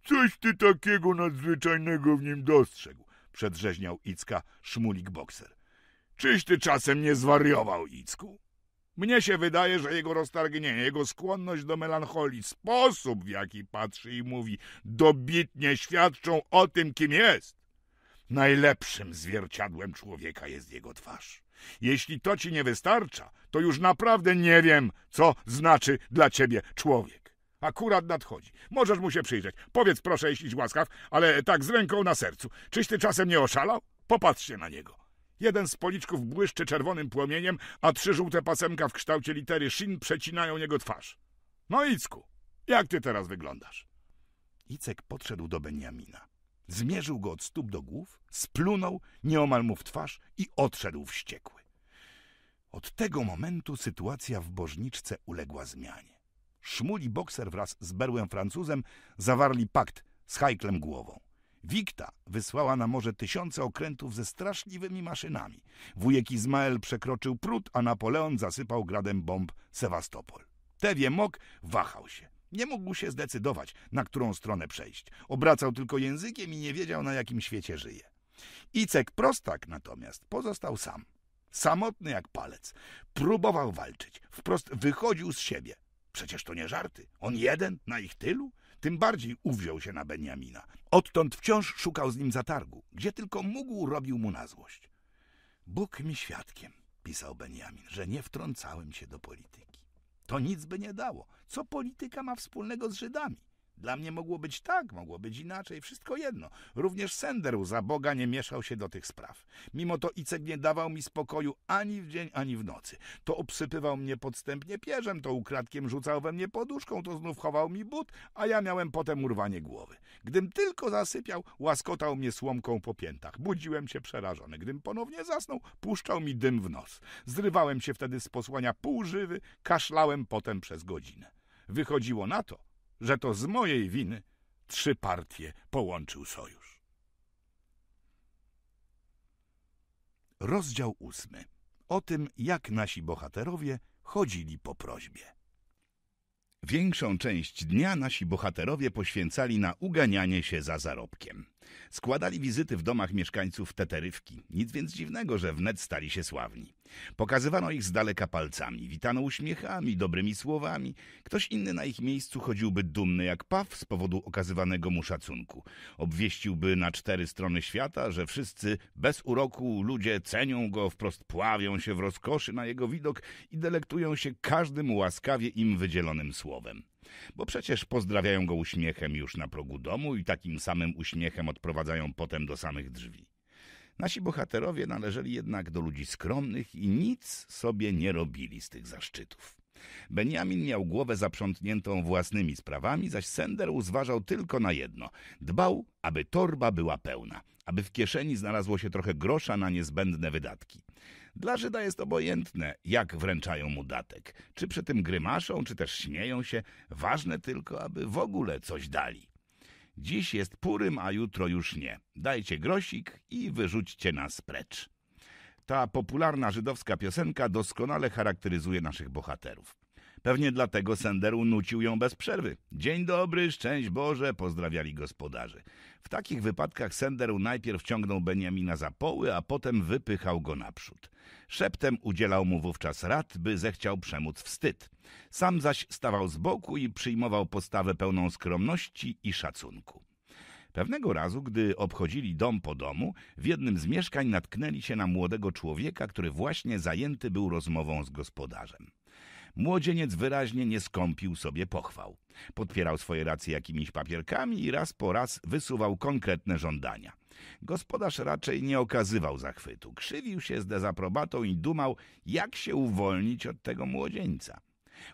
Coś ty takiego nadzwyczajnego w nim dostrzegł, przedrzeźniał Icka szmulik bokser. Czyś ty czasem nie zwariował, Icku? Mnie się wydaje, że jego roztargnienie, jego skłonność do melancholii, sposób w jaki patrzy i mówi, dobitnie świadczą o tym, kim jest. Najlepszym zwierciadłem człowieka jest jego twarz. Jeśli to ci nie wystarcza, to już naprawdę nie wiem, co znaczy dla ciebie człowiek. Akurat nadchodzi. Możesz mu się przyjrzeć. Powiedz proszę, jeśliś łaskaw, ale tak z ręką na sercu. Czyś ty czasem nie oszalał? Popatrzcie na niego. Jeden z policzków błyszczy czerwonym płomieniem, a trzy żółte pasemka w kształcie litery shin przecinają jego twarz. No Icku, jak ty teraz wyglądasz? Icek podszedł do Beniamina. Zmierzył go od stóp do głów, splunął nieomal mu w twarz i odszedł wściekły. Od tego momentu sytuacja w bożniczce uległa zmianie. Szmuli bokser wraz z berłem Francuzem zawarli pakt z hajklem głową. Wikta wysłała na morze tysiące okrętów ze straszliwymi maszynami. Wujek Izmael przekroczył Prut, a Napoleon zasypał gradem bomb Sewastopol. Tewie Mok wahał się. Nie mógł się zdecydować, na którą stronę przejść. Obracał tylko językiem i nie wiedział, na jakim świecie żyje. Icek Prostak natomiast pozostał sam. Samotny jak palec. Próbował walczyć. Wprost wychodził z siebie. Przecież to nie żarty. On jeden na ich tylu? Tym bardziej uwziął się na Benjamina. Odtąd wciąż szukał z nim zatargu. Gdzie tylko mógł, robił mu na złość. Bóg mi świadkiem, pisał Benjamin, że nie wtrącałem się do polityki. To nic by nie dało. Co polityka ma wspólnego z Żydami? Dla mnie mogło być tak, mogło być inaczej, wszystko jedno. Również Senderu za Boga nie mieszał się do tych spraw. Mimo to Icek nie dawał mi spokoju ani w dzień, ani w nocy. To obsypywał mnie podstępnie pierzem, to ukradkiem rzucał we mnie poduszką, to znów chował mi but, a ja miałem potem urwanie głowy. Gdym tylko zasypiał, łaskotał mnie słomką po piętach. Budziłem się przerażony. Gdym ponownie zasnął, puszczał mi dym w nos. Zrywałem się wtedy z posłania półżywy, kaszlałem potem przez godzinę. Wychodziło na to, że to z mojej winy trzy partie połączył sojusz. Rozdział ósmy. O tym, jak nasi bohaterowie chodzili po prośbie. Większą część dnia nasi bohaterowie poświęcali na uganianie się za zarobkiem. Składali wizyty w domach mieszkańców Teterywki. Nic więc dziwnego, że wnet stali się sławni. Pokazywano ich z daleka palcami, witano uśmiechami, dobrymi słowami. Ktoś inny na ich miejscu chodziłby dumny jak paw z powodu okazywanego mu szacunku. Obwieściłby na cztery strony świata, że wszyscy bez uroku ludzie cenią go, wprost pławią się w rozkoszy na jego widok i delektują się każdym łaskawie im wydzielonym słowem. Bo przecież pozdrawiają go uśmiechem już na progu domu i takim samym uśmiechem odprowadzają potem do samych drzwi. Nasi bohaterowie należeli jednak do ludzi skromnych i nic sobie nie robili z tych zaszczytów. Benjamin miał głowę zaprzątniętą własnymi sprawami, zaś Sender uważał tylko na jedno. Dbał, aby torba była pełna, aby w kieszeni znalazło się trochę grosza na niezbędne wydatki. Dla Żyda jest obojętne, jak wręczają mu datek. Czy przy tym grymaszą, czy też śmieją się. Ważne tylko, aby w ogóle coś dali. Dziś jest purym, a jutro już nie. Dajcie grosik i wyrzućcie nas precz. Ta popularna żydowska piosenka doskonale charakteryzuje naszych bohaterów. Pewnie dlatego Senderu nucił ją bez przerwy. Dzień dobry, szczęść Boże, pozdrawiali gospodarze. W takich wypadkach Senderu najpierw ciągnął Benjamina za poły, a potem wypychał go naprzód. Szeptem udzielał mu wówczas rad, by zechciał przemóc wstyd. Sam zaś stawał z boku i przyjmował postawę pełną skromności i szacunku. Pewnego razu, gdy obchodzili dom po domu, w jednym z mieszkań natknęli się na młodego człowieka, który właśnie zajęty był rozmową z gospodarzem. Młodzieniec wyraźnie nie skąpił sobie pochwał. Podpierał swoje racje jakimiś papierkami i raz po raz wysuwał konkretne żądania. Gospodarz raczej nie okazywał zachwytu. Krzywił się z dezaprobatą i dumał, jak się uwolnić od tego młodzieńca.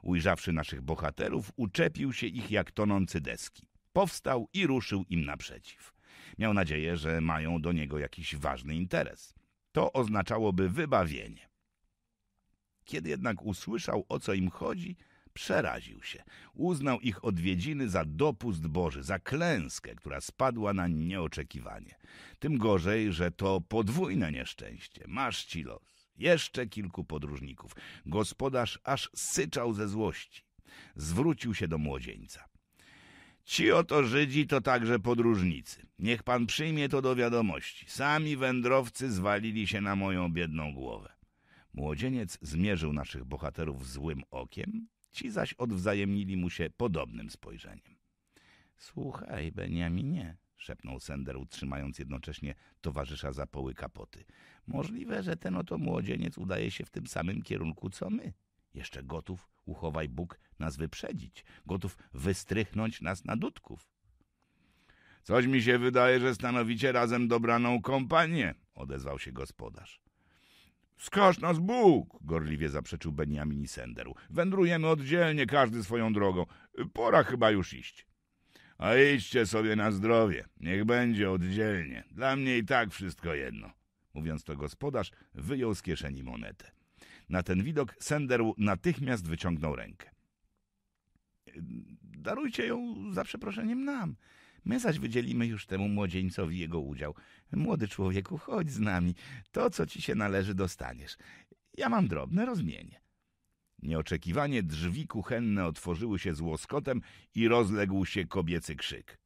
Ujrzawszy naszych bohaterów, uczepił się ich jak tonący deski. Powstał i ruszył im naprzeciw. Miał nadzieję, że mają do niego jakiś ważny interes. To oznaczałoby wybawienie. Kiedy jednak usłyszał, o co im chodzi, przeraził się. Uznał ich odwiedziny za dopust Boży, za klęskę, która spadła na nieoczekiwanie. Tym gorzej, że to podwójne nieszczęście. Masz ci los. Jeszcze kilku podróżników. Gospodarz aż syczał ze złości. Zwrócił się do młodzieńca. Ci oto Żydzi to także podróżnicy. Niech pan przyjmie to do wiadomości. Sami wędrowcy zwalili się na moją biedną głowę. Młodzieniec zmierzył naszych bohaterów złym okiem, ci zaś odwzajemnili mu się podobnym spojrzeniem. Słuchaj, Beniaminie, szepnął Sender, utrzymając jednocześnie towarzysza za poły kapoty. Możliwe, że ten oto młodzieniec udaje się w tym samym kierunku co my. Jeszcze gotów, uchowaj Bóg, nas wyprzedzić, gotów wystrychnąć nas na dudków. Coś mi się wydaje, że stanowicie razem dobraną kompanię, odezwał się gospodarz. Skaż nas Bóg, gorliwie zaprzeczył Benjamin i Senderu. Wędrujemy oddzielnie, każdy swoją drogą. Pora chyba już iść. A idźcie sobie na zdrowie, niech będzie oddzielnie. Dla mnie i tak wszystko jedno. Mówiąc to gospodarz, wyjął z kieszeni monetę. Na ten widok Senderu natychmiast wyciągnął rękę. Darujcie ją za przeproszeniem nam. My zaś wydzielimy już temu młodzieńcowi jego udział. Młody człowieku, chodź z nami. To, co ci się należy, dostaniesz. Ja mam drobne rozmienie. Nieoczekiwanie drzwi kuchenne otworzyły się z łoskotem i rozległ się kobiecy krzyk.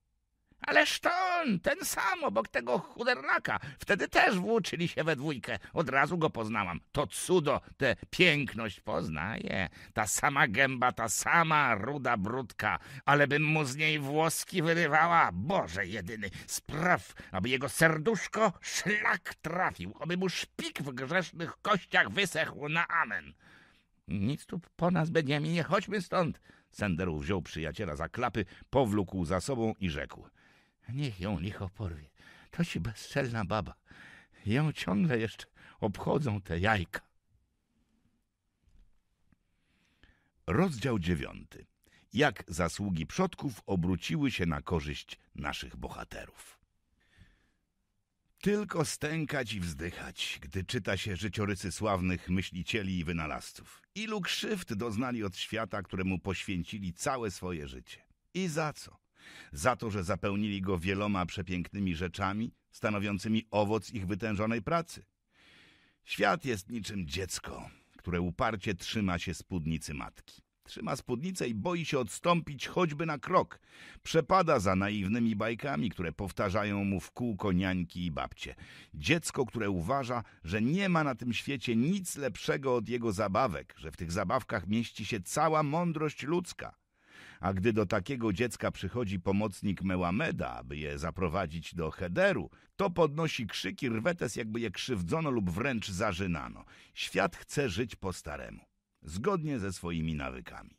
Ależ to on, ten sam, obok tego chuderlaka. Wtedy też włóczyli się we dwójkę. Od razu go poznałam. To cudo, tę piękność poznaje. Ta sama gęba, ta sama ruda brudka. Ale bym mu z niej włoski wyrywała. Boże jedyny, spraw, aby jego serduszko szlak trafił, aby mu szpik w grzesznych kościach wysechł na amen. Nic tu po nas, nie chodźmy stąd. Senderu wziął przyjaciela za klapy, powlókł za sobą i rzekł. Niech ją licho porwie. To ci bezczelna baba. Ją ciągle jeszcze obchodzą te jajka. Rozdział dziewiąty. Jak zasługi przodków obróciły się na korzyść naszych bohaterów. Tylko stękać i wzdychać, gdy czyta się życiorysy sławnych myślicieli i wynalazców. Ilu krzywd doznali od świata, któremu poświęcili całe swoje życie. I za co? za to, że zapełnili go wieloma przepięknymi rzeczami, stanowiącymi owoc ich wytężonej pracy. Świat jest niczym dziecko, które uparcie trzyma się spódnicy matki. Trzyma spódnicę i boi się odstąpić choćby na krok. Przepada za naiwnymi bajkami, które powtarzają mu w kółko niańki i babcie. Dziecko, które uważa, że nie ma na tym świecie nic lepszego od jego zabawek, że w tych zabawkach mieści się cała mądrość ludzka. A gdy do takiego dziecka przychodzi pomocnik Mełameda, aby je zaprowadzić do Hederu, to podnosi krzyki rwetes, jakby je krzywdzono lub wręcz zażynano. Świat chce żyć po staremu, zgodnie ze swoimi nawykami.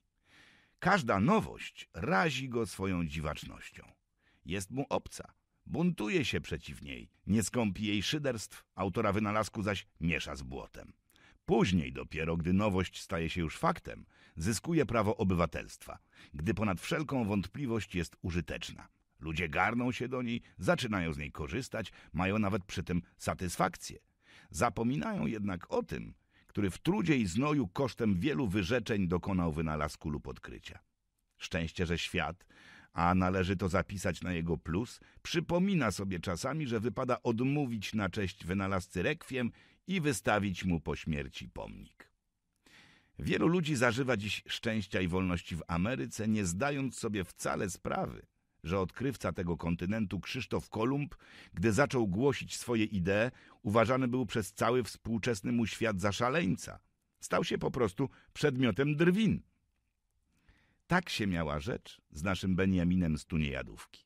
Każda nowość razi go swoją dziwacznością. Jest mu obca, buntuje się przeciw niej, nie skąpi jej szyderstw, autora wynalazku zaś miesza z błotem. Później dopiero, gdy nowość staje się już faktem, zyskuje prawo obywatelstwa, gdy ponad wszelką wątpliwość jest użyteczna. Ludzie garną się do niej, zaczynają z niej korzystać, mają nawet przy tym satysfakcję. Zapominają jednak o tym, który w trudzie i znoju kosztem wielu wyrzeczeń dokonał wynalazku lub odkrycia. Szczęście, że świat, a należy to zapisać na jego plus, przypomina sobie czasami, że wypada odmówić na cześć wynalazcy rekwiem i wystawić mu po śmierci pomnik. Wielu ludzi zażywa dziś szczęścia i wolności w Ameryce, nie zdając sobie wcale sprawy, że odkrywca tego kontynentu Krzysztof Kolumb, gdy zaczął głosić swoje idee, uważany był przez cały współczesny mu świat za szaleńca. Stał się po prostu przedmiotem drwin. Tak się miała rzecz z naszym Benjaminem z Tuniejadówki.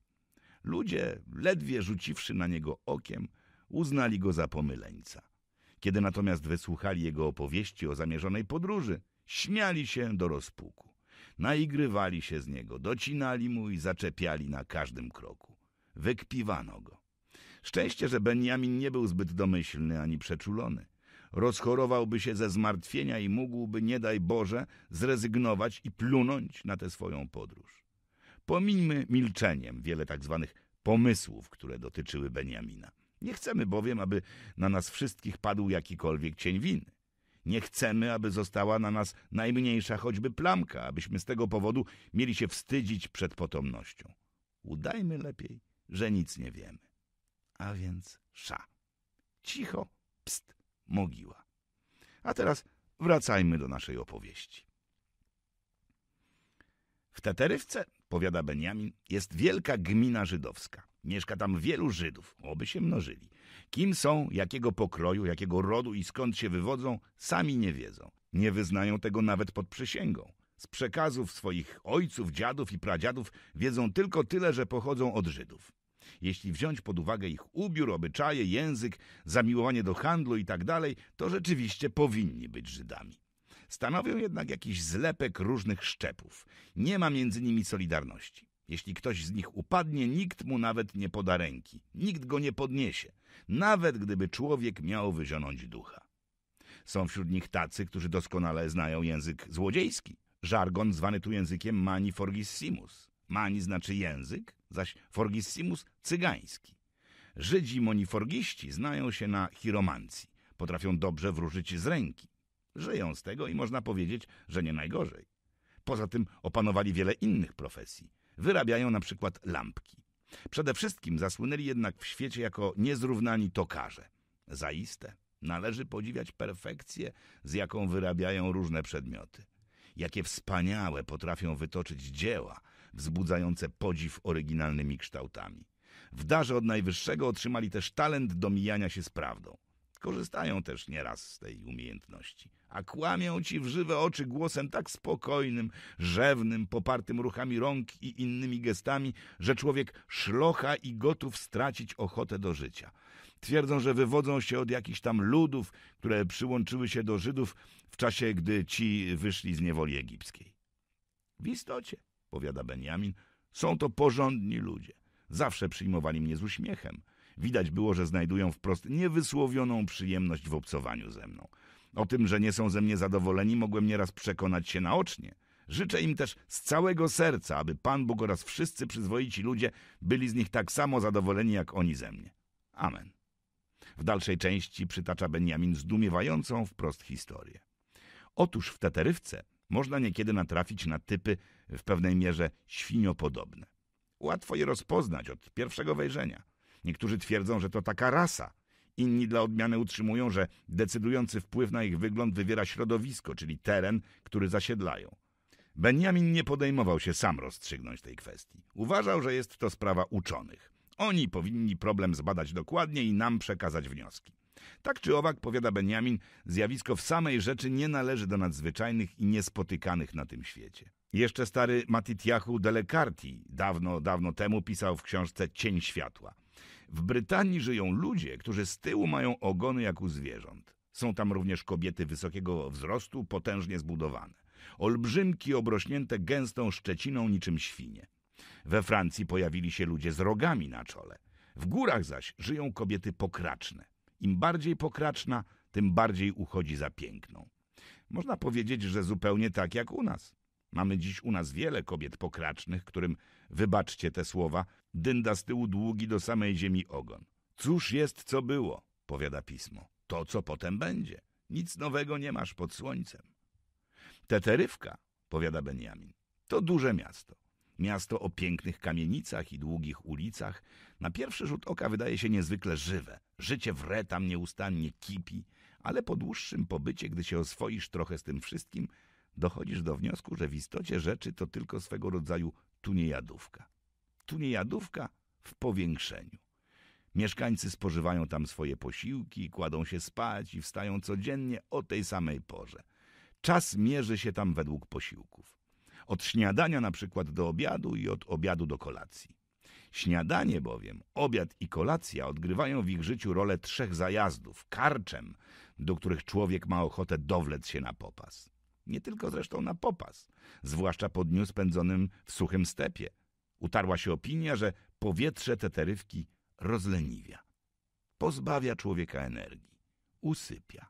Ludzie, ledwie rzuciwszy na niego okiem, uznali go za pomyleńca. Kiedy natomiast wysłuchali jego opowieści o zamierzonej podróży, śmiali się do rozpuku. Naigrywali się z niego, docinali mu i zaczepiali na każdym kroku. Wykpiwano go. Szczęście, że Benjamin nie był zbyt domyślny ani przeczulony. Rozchorowałby się ze zmartwienia i mógłby, nie daj Boże, zrezygnować i plunąć na tę swoją podróż. Pomińmy milczeniem wiele tak zwanych pomysłów, które dotyczyły Benjamina. Nie chcemy bowiem, aby na nas wszystkich padł jakikolwiek cień winy. Nie chcemy, aby została na nas najmniejsza choćby plamka, abyśmy z tego powodu mieli się wstydzić przed potomnością. Udajmy lepiej, że nic nie wiemy. A więc sza. Cicho, pst, mogiła. A teraz wracajmy do naszej opowieści. W Teterywce, powiada Beniamin, jest wielka gmina żydowska. Mieszka tam wielu Żydów, oby się mnożyli. Kim są, jakiego pokroju, jakiego rodu i skąd się wywodzą, sami nie wiedzą. Nie wyznają tego nawet pod przysięgą. Z przekazów swoich ojców, dziadów i pradziadów wiedzą tylko tyle, że pochodzą od Żydów. Jeśli wziąć pod uwagę ich ubiór, obyczaje, język, zamiłowanie do handlu itd., tak to rzeczywiście powinni być Żydami. Stanowią jednak jakiś zlepek różnych szczepów. Nie ma między nimi solidarności. Jeśli ktoś z nich upadnie, nikt mu nawet nie poda ręki, nikt go nie podniesie, nawet gdyby człowiek miał wyzionąć ducha. Są wśród nich tacy, którzy doskonale znają język złodziejski. Żargon zwany tu językiem mani forgissimus. Mani znaczy język, zaś forgissimus cygański. Żydzi moniforgiści znają się na chiromancji. Potrafią dobrze wróżyć z ręki. Żyją z tego i można powiedzieć, że nie najgorzej. Poza tym opanowali wiele innych profesji. Wyrabiają na przykład lampki. Przede wszystkim zasłynęli jednak w świecie jako niezrównani tokarze. Zaiste należy podziwiać perfekcję, z jaką wyrabiają różne przedmioty. Jakie wspaniałe potrafią wytoczyć dzieła wzbudzające podziw oryginalnymi kształtami. W darze od najwyższego otrzymali też talent do mijania się z prawdą. Korzystają też nieraz z tej umiejętności a kłamią ci w żywe oczy głosem tak spokojnym, rzewnym, popartym ruchami rąk i innymi gestami, że człowiek szlocha i gotów stracić ochotę do życia. Twierdzą, że wywodzą się od jakichś tam ludów, które przyłączyły się do Żydów w czasie, gdy ci wyszli z niewoli egipskiej. W istocie, powiada Benjamin, są to porządni ludzie. Zawsze przyjmowali mnie z uśmiechem. Widać było, że znajdują wprost niewysłowioną przyjemność w obcowaniu ze mną. O tym, że nie są ze mnie zadowoleni, mogłem nieraz przekonać się naocznie. Życzę im też z całego serca, aby Pan Bóg oraz wszyscy przyzwoici ludzie byli z nich tak samo zadowoleni jak oni ze mnie. Amen. W dalszej części przytacza Benjamin zdumiewającą wprost historię. Otóż w Teterywce można niekiedy natrafić na typy w pewnej mierze świniopodobne. Łatwo je rozpoznać od pierwszego wejrzenia. Niektórzy twierdzą, że to taka rasa, Inni dla odmiany utrzymują, że decydujący wpływ na ich wygląd wywiera środowisko, czyli teren, który zasiedlają. Benjamin nie podejmował się sam rozstrzygnąć tej kwestii. Uważał, że jest to sprawa uczonych. Oni powinni problem zbadać dokładnie i nam przekazać wnioski. Tak czy owak, powiada Benjamin, zjawisko w samej rzeczy nie należy do nadzwyczajnych i niespotykanych na tym świecie. Jeszcze stary Matityahu Delekarti dawno, dawno temu pisał w książce Cień Światła – w Brytanii żyją ludzie, którzy z tyłu mają ogony jak u zwierząt. Są tam również kobiety wysokiego wzrostu, potężnie zbudowane. Olbrzymki obrośnięte gęstą szczeciną niczym świnie. We Francji pojawili się ludzie z rogami na czole. W górach zaś żyją kobiety pokraczne. Im bardziej pokraczna, tym bardziej uchodzi za piękną. Można powiedzieć, że zupełnie tak jak u nas. Mamy dziś u nas wiele kobiet pokracznych, którym, wybaczcie te słowa, dynda z tyłu długi do samej ziemi ogon. Cóż jest, co było, powiada pismo. To, co potem będzie. Nic nowego nie masz pod słońcem. Teterywka, powiada Benjamin, to duże miasto. Miasto o pięknych kamienicach i długich ulicach. Na pierwszy rzut oka wydaje się niezwykle żywe. Życie wre tam nieustannie kipi, ale po dłuższym pobycie, gdy się oswoisz trochę z tym wszystkim, dochodzisz do wniosku, że w istocie rzeczy to tylko swego rodzaju tuniejadówka tu nie jadówka w powiększeniu. Mieszkańcy spożywają tam swoje posiłki, kładą się spać i wstają codziennie o tej samej porze. Czas mierzy się tam według posiłków. Od śniadania na przykład do obiadu i od obiadu do kolacji. Śniadanie bowiem, obiad i kolacja odgrywają w ich życiu rolę trzech zajazdów, karczem, do których człowiek ma ochotę dowlec się na popas. Nie tylko zresztą na popas, zwłaszcza po dniu spędzonym w suchym stepie, Utarła się opinia, że powietrze te rozleniwia. Pozbawia człowieka energii. Usypia.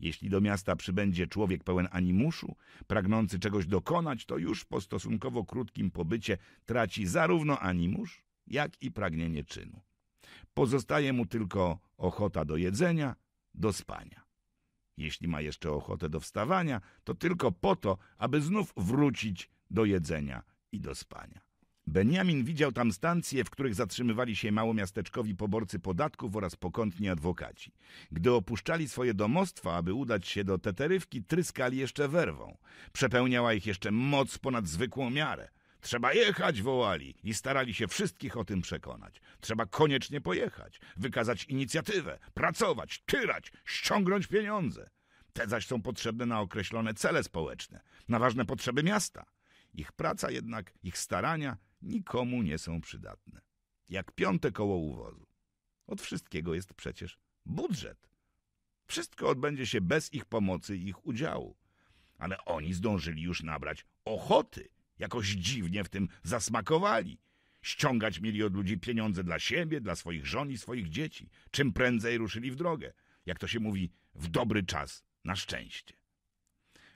Jeśli do miasta przybędzie człowiek pełen animuszu, pragnący czegoś dokonać, to już po stosunkowo krótkim pobycie traci zarówno animusz, jak i pragnienie czynu. Pozostaje mu tylko ochota do jedzenia, do spania. Jeśli ma jeszcze ochotę do wstawania, to tylko po to, aby znów wrócić do jedzenia i do spania. Beniamin widział tam stancje, w których zatrzymywali się małomiasteczkowi poborcy podatków oraz pokątni adwokaci. Gdy opuszczali swoje domostwa, aby udać się do teterywki, tryskali jeszcze werwą. Przepełniała ich jeszcze moc ponad zwykłą miarę. Trzeba jechać, wołali i starali się wszystkich o tym przekonać. Trzeba koniecznie pojechać, wykazać inicjatywę, pracować, tyrać, ściągnąć pieniądze. Te zaś są potrzebne na określone cele społeczne, na ważne potrzeby miasta. Ich praca jednak, ich starania nikomu nie są przydatne. Jak piąte koło uwozu. Od wszystkiego jest przecież budżet. Wszystko odbędzie się bez ich pomocy i ich udziału. Ale oni zdążyli już nabrać ochoty. Jakoś dziwnie w tym zasmakowali. Ściągać mieli od ludzi pieniądze dla siebie, dla swoich żon i swoich dzieci. Czym prędzej ruszyli w drogę. Jak to się mówi, w dobry czas, na szczęście.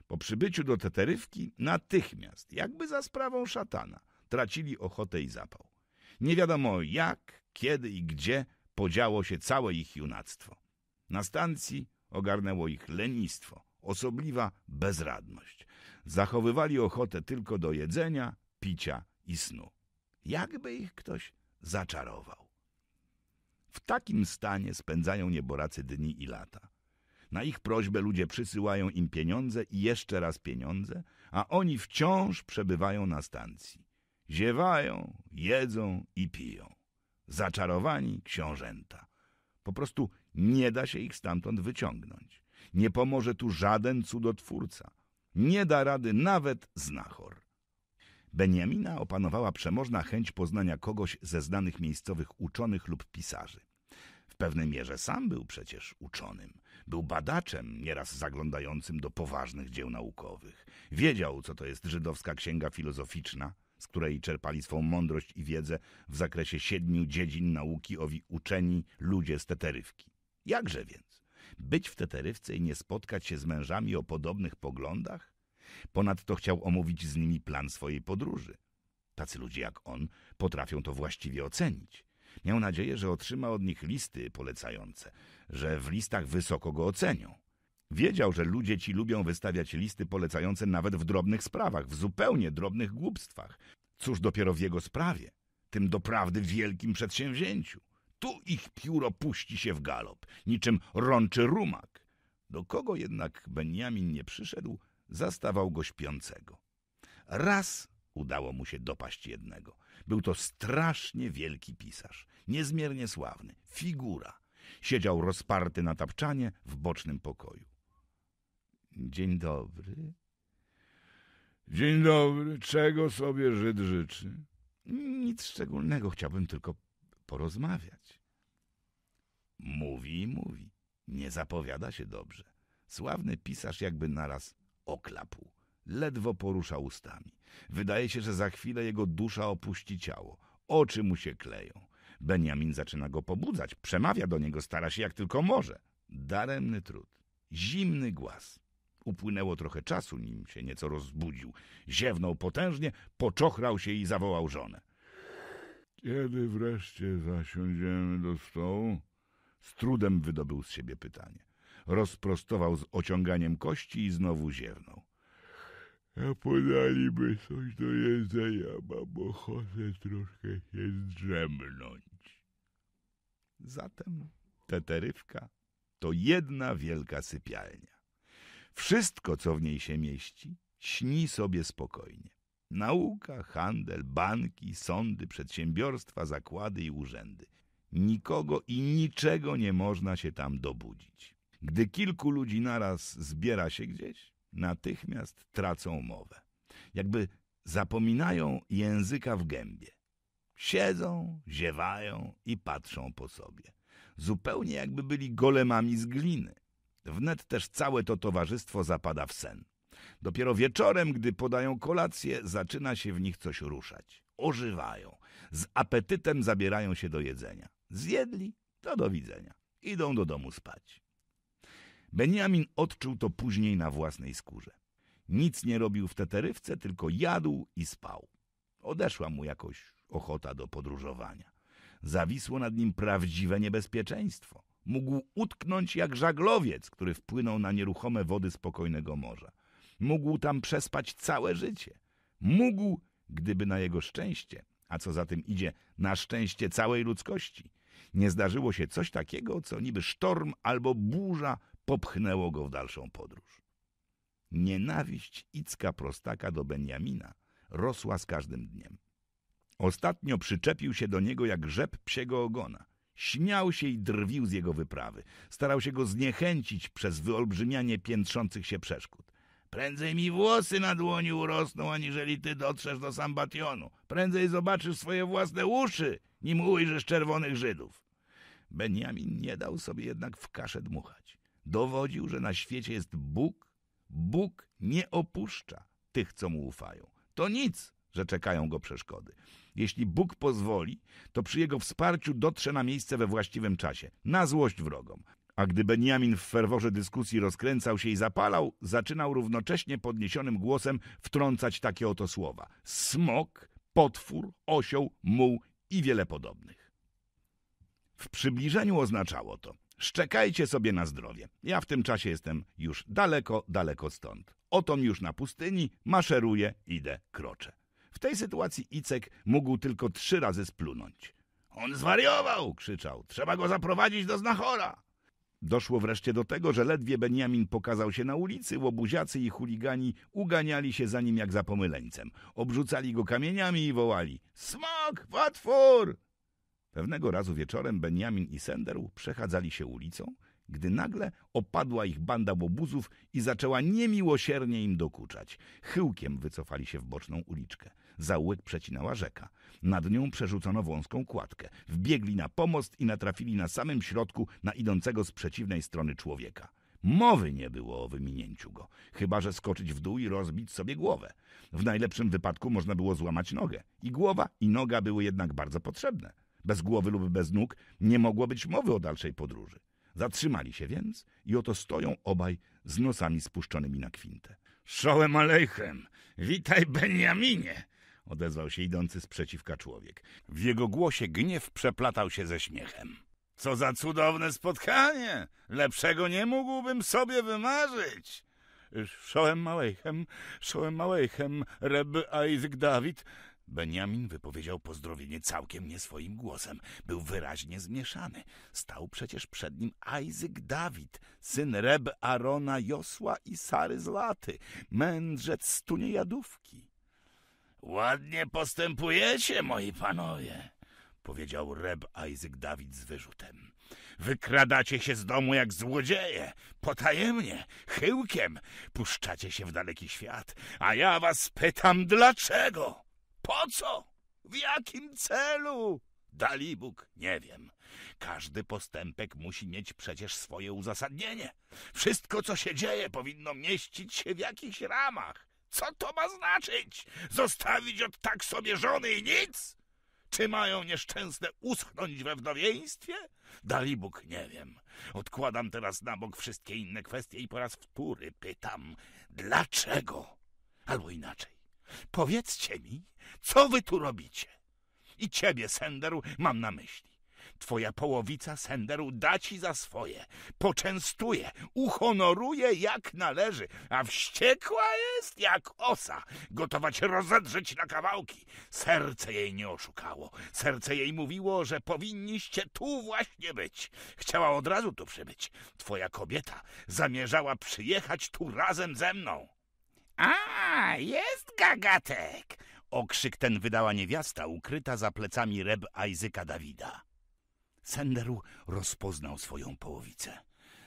Po przybyciu do Teterywki natychmiast, jakby za sprawą szatana – tracili ochotę i zapał. Nie wiadomo jak, kiedy i gdzie podziało się całe ich junactwo. Na stacji ogarnęło ich lenistwo, osobliwa bezradność. Zachowywali ochotę tylko do jedzenia, picia i snu. Jakby ich ktoś zaczarował. W takim stanie spędzają nieboracy dni i lata. Na ich prośbę ludzie przysyłają im pieniądze i jeszcze raz pieniądze, a oni wciąż przebywają na stacji. Ziewają, jedzą i piją. Zaczarowani książęta. Po prostu nie da się ich stamtąd wyciągnąć. Nie pomoże tu żaden cudotwórca. Nie da rady nawet znachor. Beniamina opanowała przemożna chęć poznania kogoś ze znanych miejscowych uczonych lub pisarzy. W pewnej mierze sam był przecież uczonym. Był badaczem, nieraz zaglądającym do poważnych dzieł naukowych. Wiedział, co to jest żydowska księga filozoficzna – z której czerpali swą mądrość i wiedzę w zakresie siedmiu dziedzin nauki owi uczeni ludzie z Teterywki. Jakże więc? Być w Teterywce i nie spotkać się z mężami o podobnych poglądach? Ponadto chciał omówić z nimi plan swojej podróży. Tacy ludzie jak on potrafią to właściwie ocenić. Miał nadzieję, że otrzyma od nich listy polecające, że w listach wysoko go ocenią. Wiedział, że ludzie ci lubią wystawiać listy polecające nawet w drobnych sprawach, w zupełnie drobnych głupstwach. Cóż dopiero w jego sprawie, tym doprawdy wielkim przedsięwzięciu. Tu ich pióro puści się w galop, niczym rączy rumak. Do kogo jednak Beniamin nie przyszedł, zastawał go śpiącego. Raz udało mu się dopaść jednego. Był to strasznie wielki pisarz, niezmiernie sławny, figura. Siedział rozparty na tapczanie w bocznym pokoju. Dzień dobry. Dzień dobry. Czego sobie Żyd życzy? Nic szczególnego. Chciałbym tylko porozmawiać. Mówi i mówi. Nie zapowiada się dobrze. Sławny pisarz jakby naraz oklapł. Ledwo porusza ustami. Wydaje się, że za chwilę jego dusza opuści ciało. Oczy mu się kleją. Benjamin zaczyna go pobudzać. Przemawia do niego, stara się jak tylko może. Daremny trud. Zimny głaz. Upłynęło trochę czasu, nim się nieco rozbudził. Ziewnął potężnie, poczochrał się i zawołał żonę. Kiedy wreszcie zasiądziemy do stołu? Z trudem wydobył z siebie pytanie. Rozprostował z ociąganiem kości i znowu ziewnął. A podaliby coś do jedzenia, bo ochotę troszkę się zdrzemnąć. Zatem teterywka to jedna wielka sypialnia. Wszystko, co w niej się mieści, śni sobie spokojnie. Nauka, handel, banki, sądy, przedsiębiorstwa, zakłady i urzędy. Nikogo i niczego nie można się tam dobudzić. Gdy kilku ludzi naraz zbiera się gdzieś, natychmiast tracą mowę. Jakby zapominają języka w gębie. Siedzą, ziewają i patrzą po sobie. Zupełnie jakby byli golemami z gliny. Wnet też całe to towarzystwo zapada w sen. Dopiero wieczorem, gdy podają kolację, zaczyna się w nich coś ruszać. Ożywają. Z apetytem zabierają się do jedzenia. Zjedli, to do widzenia. Idą do domu spać. Benjamin odczuł to później na własnej skórze. Nic nie robił w teterywce, tylko jadł i spał. Odeszła mu jakoś ochota do podróżowania. Zawisło nad nim prawdziwe niebezpieczeństwo. Mógł utknąć jak żaglowiec, który wpłynął na nieruchome wody spokojnego morza. Mógł tam przespać całe życie. Mógł, gdyby na jego szczęście, a co za tym idzie, na szczęście całej ludzkości, nie zdarzyło się coś takiego, co niby sztorm albo burza popchnęło go w dalszą podróż. Nienawiść Icka Prostaka do Benjamina rosła z każdym dniem. Ostatnio przyczepił się do niego jak rzep psiego ogona – Śmiał się i drwił z jego wyprawy. Starał się go zniechęcić przez wyolbrzymianie piętrzących się przeszkód. Prędzej mi włosy na dłoni urosną, aniżeli ty dotrzesz do Sambationu. Prędzej zobaczysz swoje własne uszy, nim ujrzysz czerwonych Żydów. Benjamin nie dał sobie jednak w kaszę dmuchać. Dowodził, że na świecie jest Bóg. Bóg nie opuszcza tych, co mu ufają. To nic, że czekają go przeszkody. Jeśli Bóg pozwoli, to przy jego wsparciu dotrze na miejsce we właściwym czasie, na złość wrogom. A gdy Beniamin w ferworze dyskusji rozkręcał się i zapalał, zaczynał równocześnie podniesionym głosem wtrącać takie oto słowa. Smok, potwór, osioł, muł i wiele podobnych. W przybliżeniu oznaczało to. Szczekajcie sobie na zdrowie. Ja w tym czasie jestem już daleko, daleko stąd. Otom już na pustyni, maszeruję, idę, kroczę. W tej sytuacji Icek mógł tylko trzy razy splunąć. On zwariował, krzyczał. Trzeba go zaprowadzić do znachora. Doszło wreszcie do tego, że ledwie Beniamin pokazał się na ulicy, łobuziacy i chuligani uganiali się za nim jak za pomyleńcem. Obrzucali go kamieniami i wołali – Smok! Potwór! Pewnego razu wieczorem Beniamin i Senderu przechadzali się ulicą, gdy nagle opadła ich banda łobuzów i zaczęła niemiłosiernie im dokuczać. Chyłkiem wycofali się w boczną uliczkę – za łyk przecinała rzeka. Nad nią przerzucono wąską kładkę. Wbiegli na pomost i natrafili na samym środku na idącego z przeciwnej strony człowieka. Mowy nie było o wyminięciu go, chyba że skoczyć w dół i rozbić sobie głowę. W najlepszym wypadku można było złamać nogę. I głowa, i noga były jednak bardzo potrzebne. Bez głowy lub bez nóg nie mogło być mowy o dalszej podróży. Zatrzymali się więc i oto stoją obaj z nosami spuszczonymi na kwintę. Szołem alejchem, witaj Benjaminie, odezwał się idący sprzeciwka człowiek. W jego głosie gniew przeplatał się ze śmiechem. Co za cudowne spotkanie! Lepszego nie mógłbym sobie wymarzyć! Szołem Małejchem, Szołem Małejchem, Reb Isaac Dawid. Benjamin wypowiedział pozdrowienie całkiem nie swoim głosem. Był wyraźnie zmieszany. Stał przecież przed nim Isaac Dawid, syn Reb Arona Josła i Sary z Laty, mędrzec z Jadówki. Ładnie postępujecie, moi panowie, powiedział Reb Isaac Dawid z wyrzutem. Wykradacie się z domu jak złodzieje, potajemnie, chyłkiem, puszczacie się w daleki świat, a ja was pytam dlaczego? Po co? W jakim celu? Dalibóg, nie wiem. Każdy postępek musi mieć przecież swoje uzasadnienie. Wszystko, co się dzieje, powinno mieścić się w jakichś ramach. Co to ma znaczyć? Zostawić od tak sobie żony i nic? Czy mają nieszczęsne uschnąć we wdowieństwie? Dalibóg nie wiem. Odkładam teraz na bok wszystkie inne kwestie i po raz wtóry pytam, dlaczego? Albo inaczej, powiedzcie mi, co wy tu robicie? I ciebie, Senderu, mam na myśli. Twoja połowica, senderu, da ci za swoje. Poczęstuje, uhonoruje jak należy, a wściekła jest jak osa, gotować rozedrzeć na kawałki. Serce jej nie oszukało. Serce jej mówiło, że powinniście tu właśnie być. Chciała od razu tu przybyć. Twoja kobieta zamierzała przyjechać tu razem ze mną. A, jest gagatek! Okrzyk ten wydała niewiasta ukryta za plecami reb Izyka Dawida. Senderu rozpoznał swoją połowicę.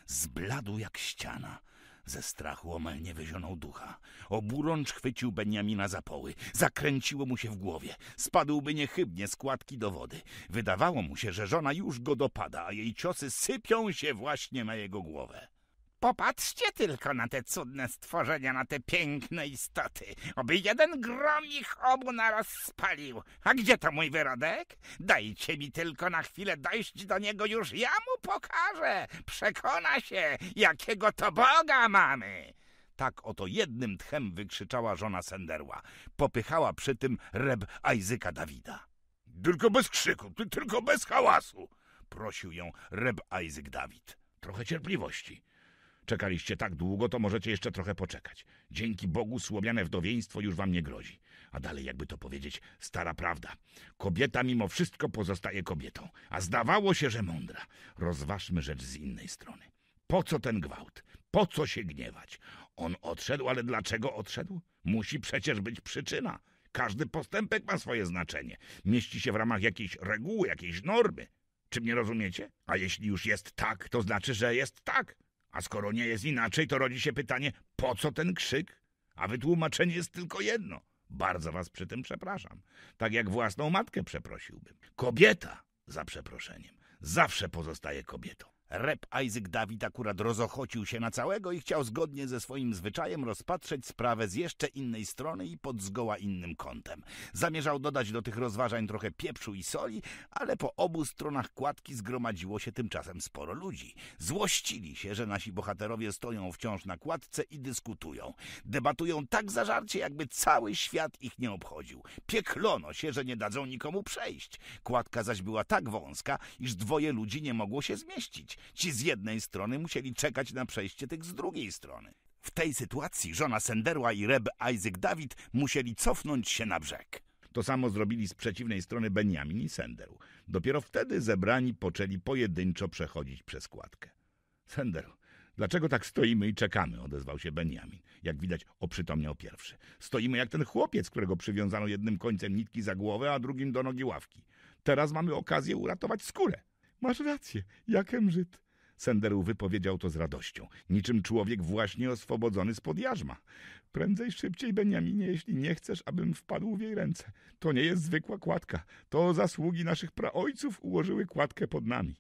Zbladł jak ściana. Ze strachu omal nie wyzionął ducha. Oburącz chwycił Beniamina za poły. Zakręciło mu się w głowie. Spadłby niechybnie z kładki do wody. Wydawało mu się, że żona już go dopada, a jej ciosy sypią się właśnie na jego głowę. Popatrzcie tylko na te cudne stworzenia, na te piękne istoty. Oby jeden grom ich obu naraz spalił. A gdzie to mój wyrodek? Dajcie mi tylko na chwilę dojść do niego, już ja mu pokażę. Przekona się, jakiego to Boga mamy. Tak oto jednym tchem wykrzyczała żona Senderła. Popychała przy tym reb Ajzyka Dawida. Tylko bez krzyku, tylko bez hałasu, prosił ją reb Ajzyk Dawid. Trochę cierpliwości. Czekaliście tak długo, to możecie jeszcze trochę poczekać. Dzięki Bogu słomiane wdowieństwo już wam nie grozi. A dalej, jakby to powiedzieć, stara prawda. Kobieta mimo wszystko pozostaje kobietą, a zdawało się, że mądra. Rozważmy rzecz z innej strony. Po co ten gwałt? Po co się gniewać? On odszedł, ale dlaczego odszedł? Musi przecież być przyczyna. Każdy postępek ma swoje znaczenie. Mieści się w ramach jakiejś reguły, jakiejś normy. Czy mnie rozumiecie? A jeśli już jest tak, to znaczy, że jest tak. A skoro nie jest inaczej, to rodzi się pytanie, po co ten krzyk? A wytłumaczenie jest tylko jedno. Bardzo was przy tym przepraszam. Tak jak własną matkę przeprosiłbym. Kobieta, za przeproszeniem, zawsze pozostaje kobietą. Rep Isaac Dawid akurat rozochocił się na całego i chciał zgodnie ze swoim zwyczajem rozpatrzeć sprawę z jeszcze innej strony i pod zgoła innym kątem. Zamierzał dodać do tych rozważań trochę pieprzu i soli, ale po obu stronach kładki zgromadziło się tymczasem sporo ludzi. Złościli się, że nasi bohaterowie stoją wciąż na kładce i dyskutują. Debatują tak zażarcie, jakby cały świat ich nie obchodził. Pieklono się, że nie dadzą nikomu przejść. Kładka zaś była tak wąska, iż dwoje ludzi nie mogło się zmieścić. Ci z jednej strony musieli czekać na przejście tych z drugiej strony. W tej sytuacji żona Senderła i Reb Isaac Dawid musieli cofnąć się na brzeg. To samo zrobili z przeciwnej strony Benjamin i Senderu. Dopiero wtedy zebrani poczęli pojedynczo przechodzić przez kładkę. Sender, Dlaczego tak stoimy i czekamy? odezwał się Benjamin. Jak widać, oprzytomniał pierwszy. Stoimy jak ten chłopiec, którego przywiązano jednym końcem nitki za głowę, a drugim do nogi ławki. Teraz mamy okazję uratować skórę. Masz rację, jakem Żyd. Senderu wypowiedział to z radością, niczym człowiek właśnie oswobodzony spod jarzma. Prędzej, szybciej, Beniaminie, jeśli nie chcesz, abym wpadł w jej ręce. To nie jest zwykła kładka. To zasługi naszych praojców ułożyły kładkę pod nami.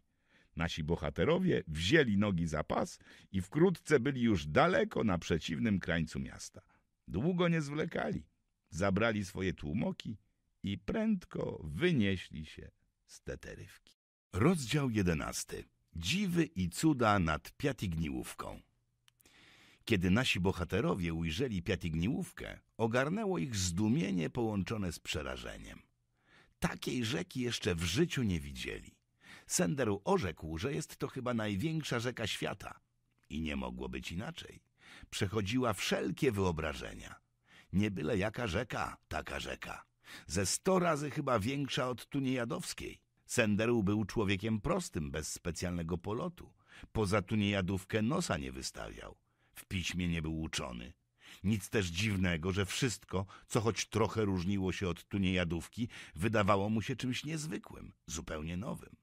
Nasi bohaterowie wzięli nogi za pas i wkrótce byli już daleko na przeciwnym krańcu miasta. Długo nie zwlekali. Zabrali swoje tłumoki i prędko wynieśli się z teterywki. Rozdział jedenasty. Dziwy i cuda nad Piatigniłówką. Kiedy nasi bohaterowie ujrzeli Piatigniłówkę, ogarnęło ich zdumienie połączone z przerażeniem. Takiej rzeki jeszcze w życiu nie widzieli. Senderu orzekł, że jest to chyba największa rzeka świata. I nie mogło być inaczej. Przechodziła wszelkie wyobrażenia. Nie byle jaka rzeka, taka rzeka. Ze sto razy chyba większa od Tuniejadowskiej Sender był człowiekiem prostym, bez specjalnego polotu. Poza tuniejadówkę nosa nie wystawiał. W piśmie nie był uczony. Nic też dziwnego, że wszystko, co choć trochę różniło się od tuniejadówki, wydawało mu się czymś niezwykłym, zupełnie nowym.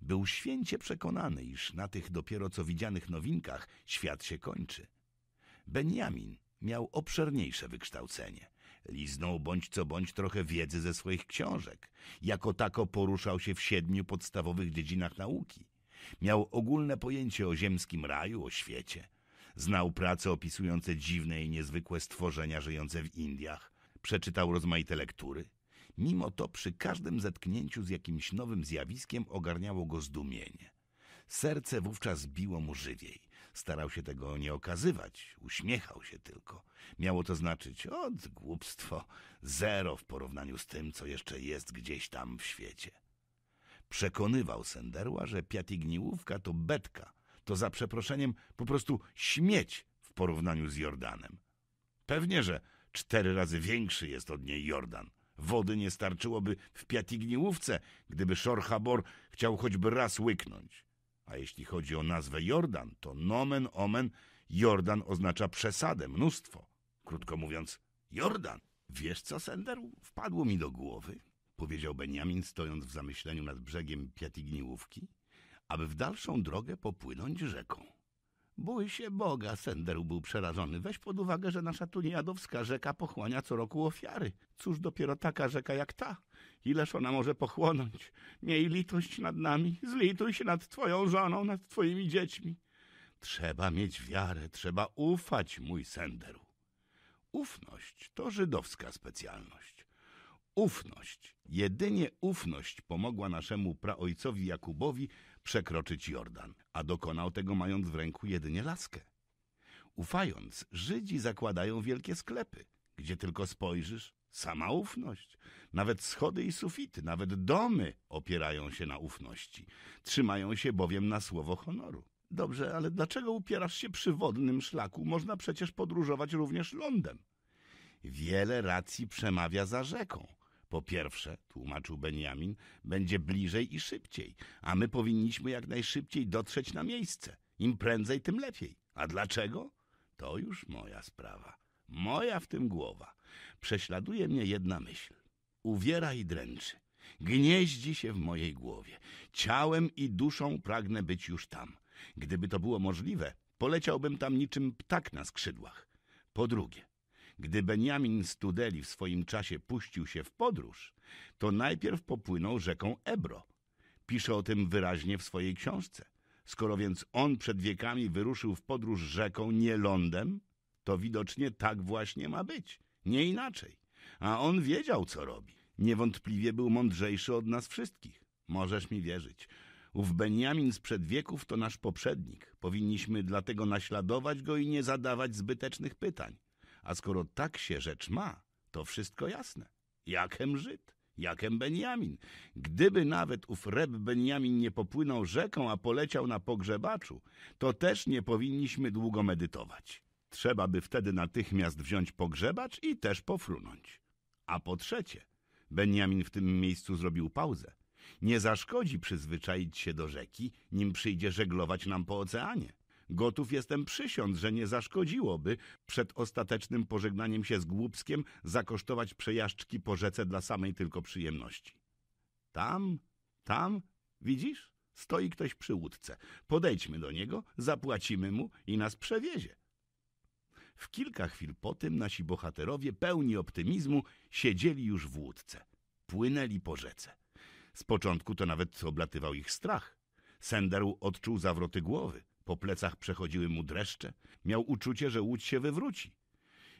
Był święcie przekonany, iż na tych dopiero co widzianych nowinkach świat się kończy. Benjamin miał obszerniejsze wykształcenie. Liznął bądź co bądź trochę wiedzy ze swoich książek. Jako tako poruszał się w siedmiu podstawowych dziedzinach nauki. Miał ogólne pojęcie o ziemskim raju, o świecie. Znał prace opisujące dziwne i niezwykłe stworzenia żyjące w Indiach. Przeczytał rozmaite lektury. Mimo to przy każdym zetknięciu z jakimś nowym zjawiskiem ogarniało go zdumienie. Serce wówczas biło mu żywiej. Starał się tego nie okazywać, uśmiechał się tylko. Miało to znaczyć, od głupstwo, zero w porównaniu z tym, co jeszcze jest gdzieś tam w świecie. Przekonywał Senderła, że piatigniłówka to betka, to za przeproszeniem po prostu śmieć w porównaniu z Jordanem. Pewnie, że cztery razy większy jest od niej Jordan. Wody nie starczyłoby w piatigniłówce, gdyby Szorchabor chciał choćby raz łyknąć. A jeśli chodzi o nazwę Jordan, to nomen omen Jordan oznacza przesadę, mnóstwo. Krótko mówiąc, Jordan. Wiesz co, Sender? Wpadło mi do głowy, powiedział Beniamin stojąc w zamyśleniu nad brzegiem piatigniłówki, aby w dalszą drogę popłynąć rzeką. Bój się Boga, Sender był przerażony. Weź pod uwagę, że nasza tuniadowska rzeka pochłania co roku ofiary. Cóż dopiero taka rzeka jak ta? Ileż ona może pochłonąć? Miej litość nad nami, zlituj się nad twoją żoną, nad twoimi dziećmi. Trzeba mieć wiarę, trzeba ufać, mój Senderu. Ufność to żydowska specjalność. Ufność, jedynie ufność pomogła naszemu praojcowi Jakubowi przekroczyć Jordan, a dokonał tego mając w ręku jedynie laskę. Ufając, Żydzi zakładają wielkie sklepy. Gdzie tylko spojrzysz, sama ufność. Nawet schody i sufity, nawet domy opierają się na ufności. Trzymają się bowiem na słowo honoru. Dobrze, ale dlaczego upierasz się przy wodnym szlaku? Można przecież podróżować również lądem. Wiele racji przemawia za rzeką. Po pierwsze, tłumaczył Benjamin, będzie bliżej i szybciej, a my powinniśmy jak najszybciej dotrzeć na miejsce. Im prędzej, tym lepiej. A dlaczego? To już moja sprawa. Moja w tym głowa. Prześladuje mnie jedna myśl. Uwiera i dręczy. Gnieździ się w mojej głowie. Ciałem i duszą pragnę być już tam. Gdyby to było możliwe, poleciałbym tam niczym ptak na skrzydłach. Po drugie, gdy Benjamin Studeli w swoim czasie puścił się w podróż, to najpierw popłynął rzeką Ebro. Pisze o tym wyraźnie w swojej książce. Skoro więc on przed wiekami wyruszył w podróż rzeką, nie lądem, to widocznie tak właśnie ma być, nie inaczej. A on wiedział, co robi. Niewątpliwie był mądrzejszy od nas wszystkich. Możesz mi wierzyć. Ów Benjamin sprzed wieków to nasz poprzednik. Powinniśmy dlatego naśladować go i nie zadawać zbytecznych pytań. A skoro tak się rzecz ma, to wszystko jasne. Jakem Żyd, jakem Benjamin. Gdyby nawet ów reb Benjamin nie popłynął rzeką, a poleciał na pogrzebaczu, to też nie powinniśmy długo medytować. Trzeba by wtedy natychmiast wziąć pogrzebacz i też pofrunąć. A po trzecie, Benjamin w tym miejscu zrobił pauzę. Nie zaszkodzi przyzwyczaić się do rzeki, nim przyjdzie żeglować nam po oceanie. Gotów jestem przysiąc, że nie zaszkodziłoby przed ostatecznym pożegnaniem się z Głupskiem zakosztować przejażdżki po rzece dla samej tylko przyjemności. Tam, tam, widzisz? Stoi ktoś przy łódce. Podejdźmy do niego, zapłacimy mu i nas przewiezie. W kilka chwil po tym nasi bohaterowie, pełni optymizmu, siedzieli już w łódce. Płynęli po rzece. Z początku to nawet oblatywał ich strach. Senderu odczuł zawroty głowy. Po plecach przechodziły mu dreszcze. Miał uczucie, że łódź się wywróci.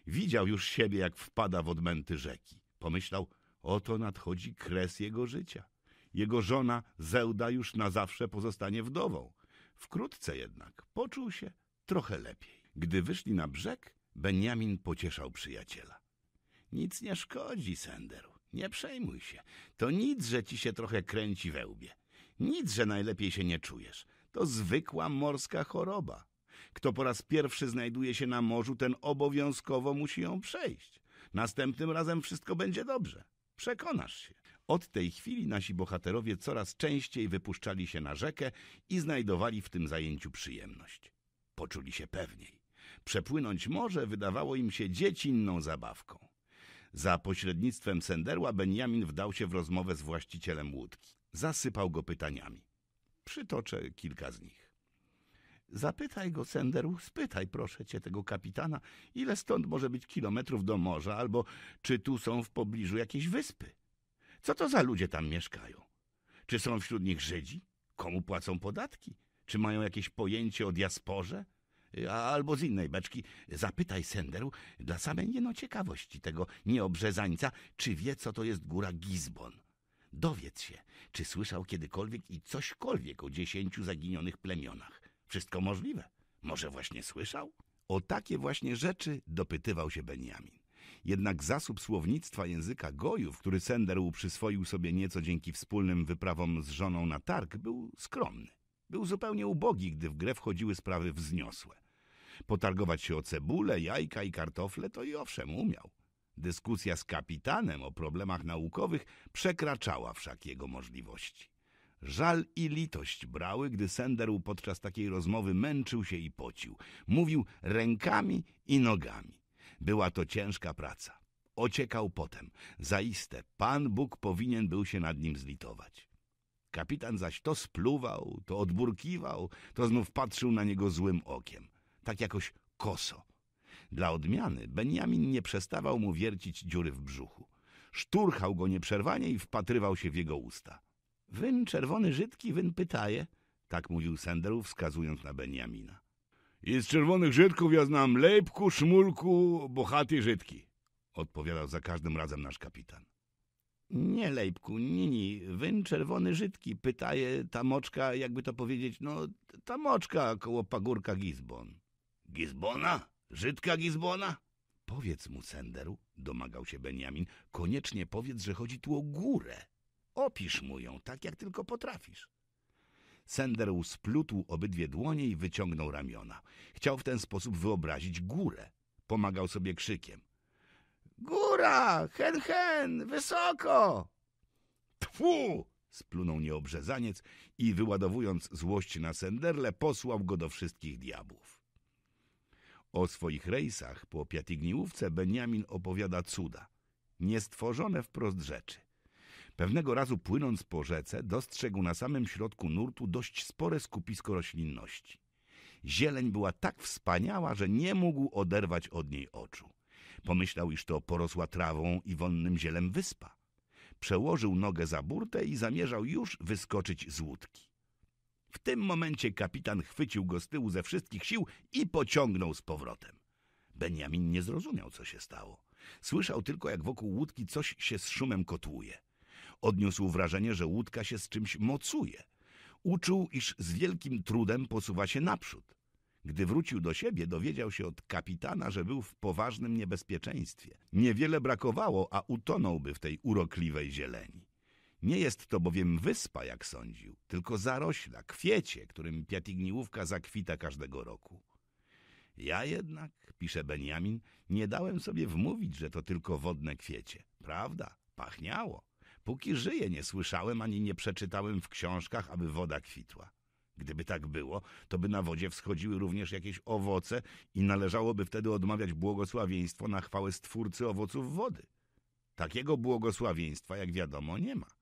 Widział już siebie, jak wpada w odmęty rzeki. Pomyślał, oto nadchodzi kres jego życia. Jego żona Zełda już na zawsze pozostanie wdową. Wkrótce jednak poczuł się trochę lepiej. Gdy wyszli na brzeg, Benjamin pocieszał przyjaciela. Nic nie szkodzi, Senderu. Nie przejmuj się. To nic, że ci się trochę kręci we łbie. Nic, że najlepiej się nie czujesz. To zwykła morska choroba. Kto po raz pierwszy znajduje się na morzu, ten obowiązkowo musi ją przejść. Następnym razem wszystko będzie dobrze. Przekonasz się. Od tej chwili nasi bohaterowie coraz częściej wypuszczali się na rzekę i znajdowali w tym zajęciu przyjemność. Poczuli się pewniej. Przepłynąć morze wydawało im się dziecinną zabawką. Za pośrednictwem senderła Benjamin wdał się w rozmowę z właścicielem łódki. Zasypał go pytaniami. Przytoczę kilka z nich. Zapytaj go, Senderu, spytaj proszę cię tego kapitana, ile stąd może być kilometrów do morza, albo czy tu są w pobliżu jakieś wyspy. Co to za ludzie tam mieszkają? Czy są wśród nich Żydzi? Komu płacą podatki? Czy mają jakieś pojęcie o diasporze? Albo z innej beczki, zapytaj Senderu dla samej jeno ciekawości tego nieobrzezańca, czy wie, co to jest góra Gizbon Dowiedz się, czy słyszał kiedykolwiek i cośkolwiek o dziesięciu zaginionych plemionach. Wszystko możliwe. Może właśnie słyszał? O takie właśnie rzeczy dopytywał się Benjamin. Jednak zasób słownictwa języka gojów, który Sender przyswoił sobie nieco dzięki wspólnym wyprawom z żoną na targ, był skromny. Był zupełnie ubogi, gdy w grę wchodziły sprawy wzniosłe. Potargować się o cebulę, jajka i kartofle to i owszem umiał. Dyskusja z kapitanem o problemach naukowych przekraczała wszak jego możliwości. Żal i litość brały, gdy Senderu podczas takiej rozmowy męczył się i pocił. Mówił rękami i nogami. Była to ciężka praca. Ociekał potem. Zaiste, Pan Bóg powinien był się nad nim zlitować. Kapitan zaś to spluwał, to odburkiwał, to znów patrzył na niego złym okiem. Tak jakoś koso. Dla odmiany Benjamin nie przestawał mu wiercić dziury w brzuchu. Szturchał go nieprzerwanie i wpatrywał się w jego usta. — Wyn czerwony Żydki, wyn pytaje — tak mówił Sendel, wskazując na Benjamina. — I z czerwonych Żydków ja znam Lejpku, Szmulku, bohaty Żydki — odpowiadał za każdym razem nasz kapitan. Nie, Lejpku, nini, wyn czerwony Żydki, pytaje ta moczka, jakby to powiedzieć, no, ta moczka koło pagórka Gizbon. Gizbona? Żydka Gizbona? Powiedz mu, Senderu, domagał się Benjamin. koniecznie powiedz, że chodzi tu o górę. Opisz mu ją, tak jak tylko potrafisz. Sender splótł obydwie dłonie i wyciągnął ramiona. Chciał w ten sposób wyobrazić górę. Pomagał sobie krzykiem. Góra! Hen, hen! Wysoko! Tfu! Splunął nieobrzezaniec i wyładowując złość na Senderle, posłał go do wszystkich diabłów. O swoich rejsach po Piatigniłówce Beniamin opowiada cuda, niestworzone wprost rzeczy. Pewnego razu płynąc po rzece dostrzegł na samym środku nurtu dość spore skupisko roślinności. Zieleń była tak wspaniała, że nie mógł oderwać od niej oczu. Pomyślał, iż to porosła trawą i wonnym zielem wyspa. Przełożył nogę za burtę i zamierzał już wyskoczyć z łódki tym momencie kapitan chwycił go z tyłu ze wszystkich sił i pociągnął z powrotem. Benjamin nie zrozumiał, co się stało. Słyszał tylko, jak wokół łódki coś się z szumem kotłuje. Odniósł wrażenie, że łódka się z czymś mocuje. Uczuł, iż z wielkim trudem posuwa się naprzód. Gdy wrócił do siebie, dowiedział się od kapitana, że był w poważnym niebezpieczeństwie. Niewiele brakowało, a utonąłby w tej urokliwej zieleni. Nie jest to bowiem wyspa, jak sądził, tylko zarośla, kwiecie, którym piatigniłówka zakwita każdego roku. Ja jednak, pisze Benjamin, nie dałem sobie wmówić, że to tylko wodne kwiecie. Prawda, pachniało. Póki żyję, nie słyszałem ani nie przeczytałem w książkach, aby woda kwitła. Gdyby tak było, to by na wodzie wschodziły również jakieś owoce i należałoby wtedy odmawiać błogosławieństwo na chwałę Stwórcy owoców wody. Takiego błogosławieństwa, jak wiadomo, nie ma.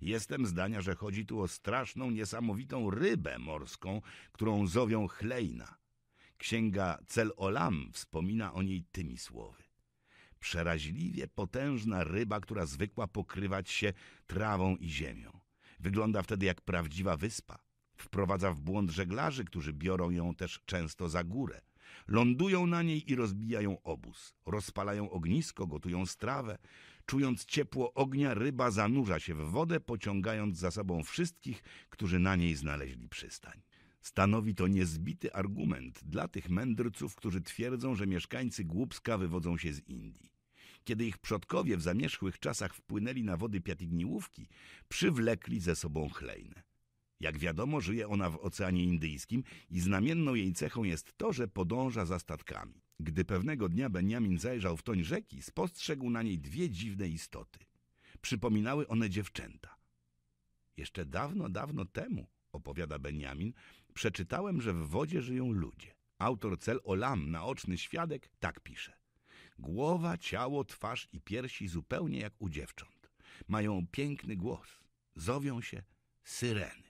Jestem zdania, że chodzi tu o straszną, niesamowitą rybę morską, którą zowią chlejna. Księga Cel Olam wspomina o niej tymi słowy. Przeraźliwie potężna ryba, która zwykła pokrywać się trawą i ziemią. Wygląda wtedy jak prawdziwa wyspa. Wprowadza w błąd żeglarzy, którzy biorą ją też często za górę. Lądują na niej i rozbijają obóz. Rozpalają ognisko, gotują strawę. Czując ciepło ognia, ryba zanurza się w wodę, pociągając za sobą wszystkich, którzy na niej znaleźli przystań. Stanowi to niezbity argument dla tych mędrców, którzy twierdzą, że mieszkańcy Głupska wywodzą się z Indii. Kiedy ich przodkowie w zamierzchłych czasach wpłynęli na wody Piatigniłówki, przywlekli ze sobą chlejnę. Jak wiadomo, żyje ona w Oceanie Indyjskim i znamienną jej cechą jest to, że podąża za statkami. Gdy pewnego dnia Benjamin zajrzał w toń rzeki, spostrzegł na niej dwie dziwne istoty. Przypominały one dziewczęta. Jeszcze dawno, dawno temu, opowiada Benjamin, przeczytałem, że w wodzie żyją ludzie. Autor Cel Olam, naoczny świadek, tak pisze. Głowa, ciało, twarz i piersi zupełnie jak u dziewcząt. Mają piękny głos. Zowią się syreny.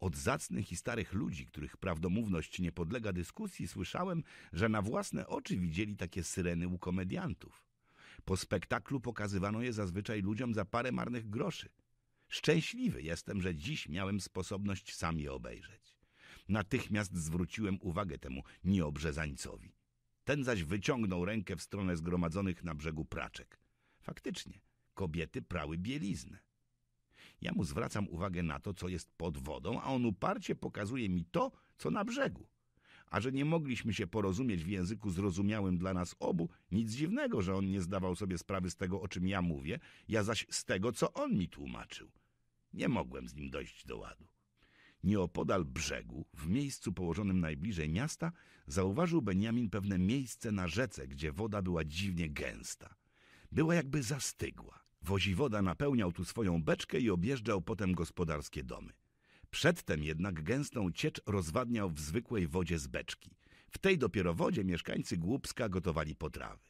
Od zacnych i starych ludzi, których prawdomówność nie podlega dyskusji, słyszałem, że na własne oczy widzieli takie syreny u komediantów. Po spektaklu pokazywano je zazwyczaj ludziom za parę marnych groszy. Szczęśliwy jestem, że dziś miałem sposobność sam je obejrzeć. Natychmiast zwróciłem uwagę temu nieobrzezańcowi. Ten zaś wyciągnął rękę w stronę zgromadzonych na brzegu praczek. Faktycznie, kobiety prały bieliznę. Ja mu zwracam uwagę na to, co jest pod wodą, a on uparcie pokazuje mi to, co na brzegu. A że nie mogliśmy się porozumieć w języku zrozumiałym dla nas obu, nic dziwnego, że on nie zdawał sobie sprawy z tego, o czym ja mówię, ja zaś z tego, co on mi tłumaczył. Nie mogłem z nim dojść do ładu. Nieopodal brzegu, w miejscu położonym najbliżej miasta, zauważył Beniamin pewne miejsce na rzece, gdzie woda była dziwnie gęsta. Była jakby zastygła. Woziwoda napełniał tu swoją beczkę i objeżdżał potem gospodarskie domy. Przedtem jednak gęstą ciecz rozwadniał w zwykłej wodzie z beczki. W tej dopiero wodzie mieszkańcy Głupska gotowali potrawy.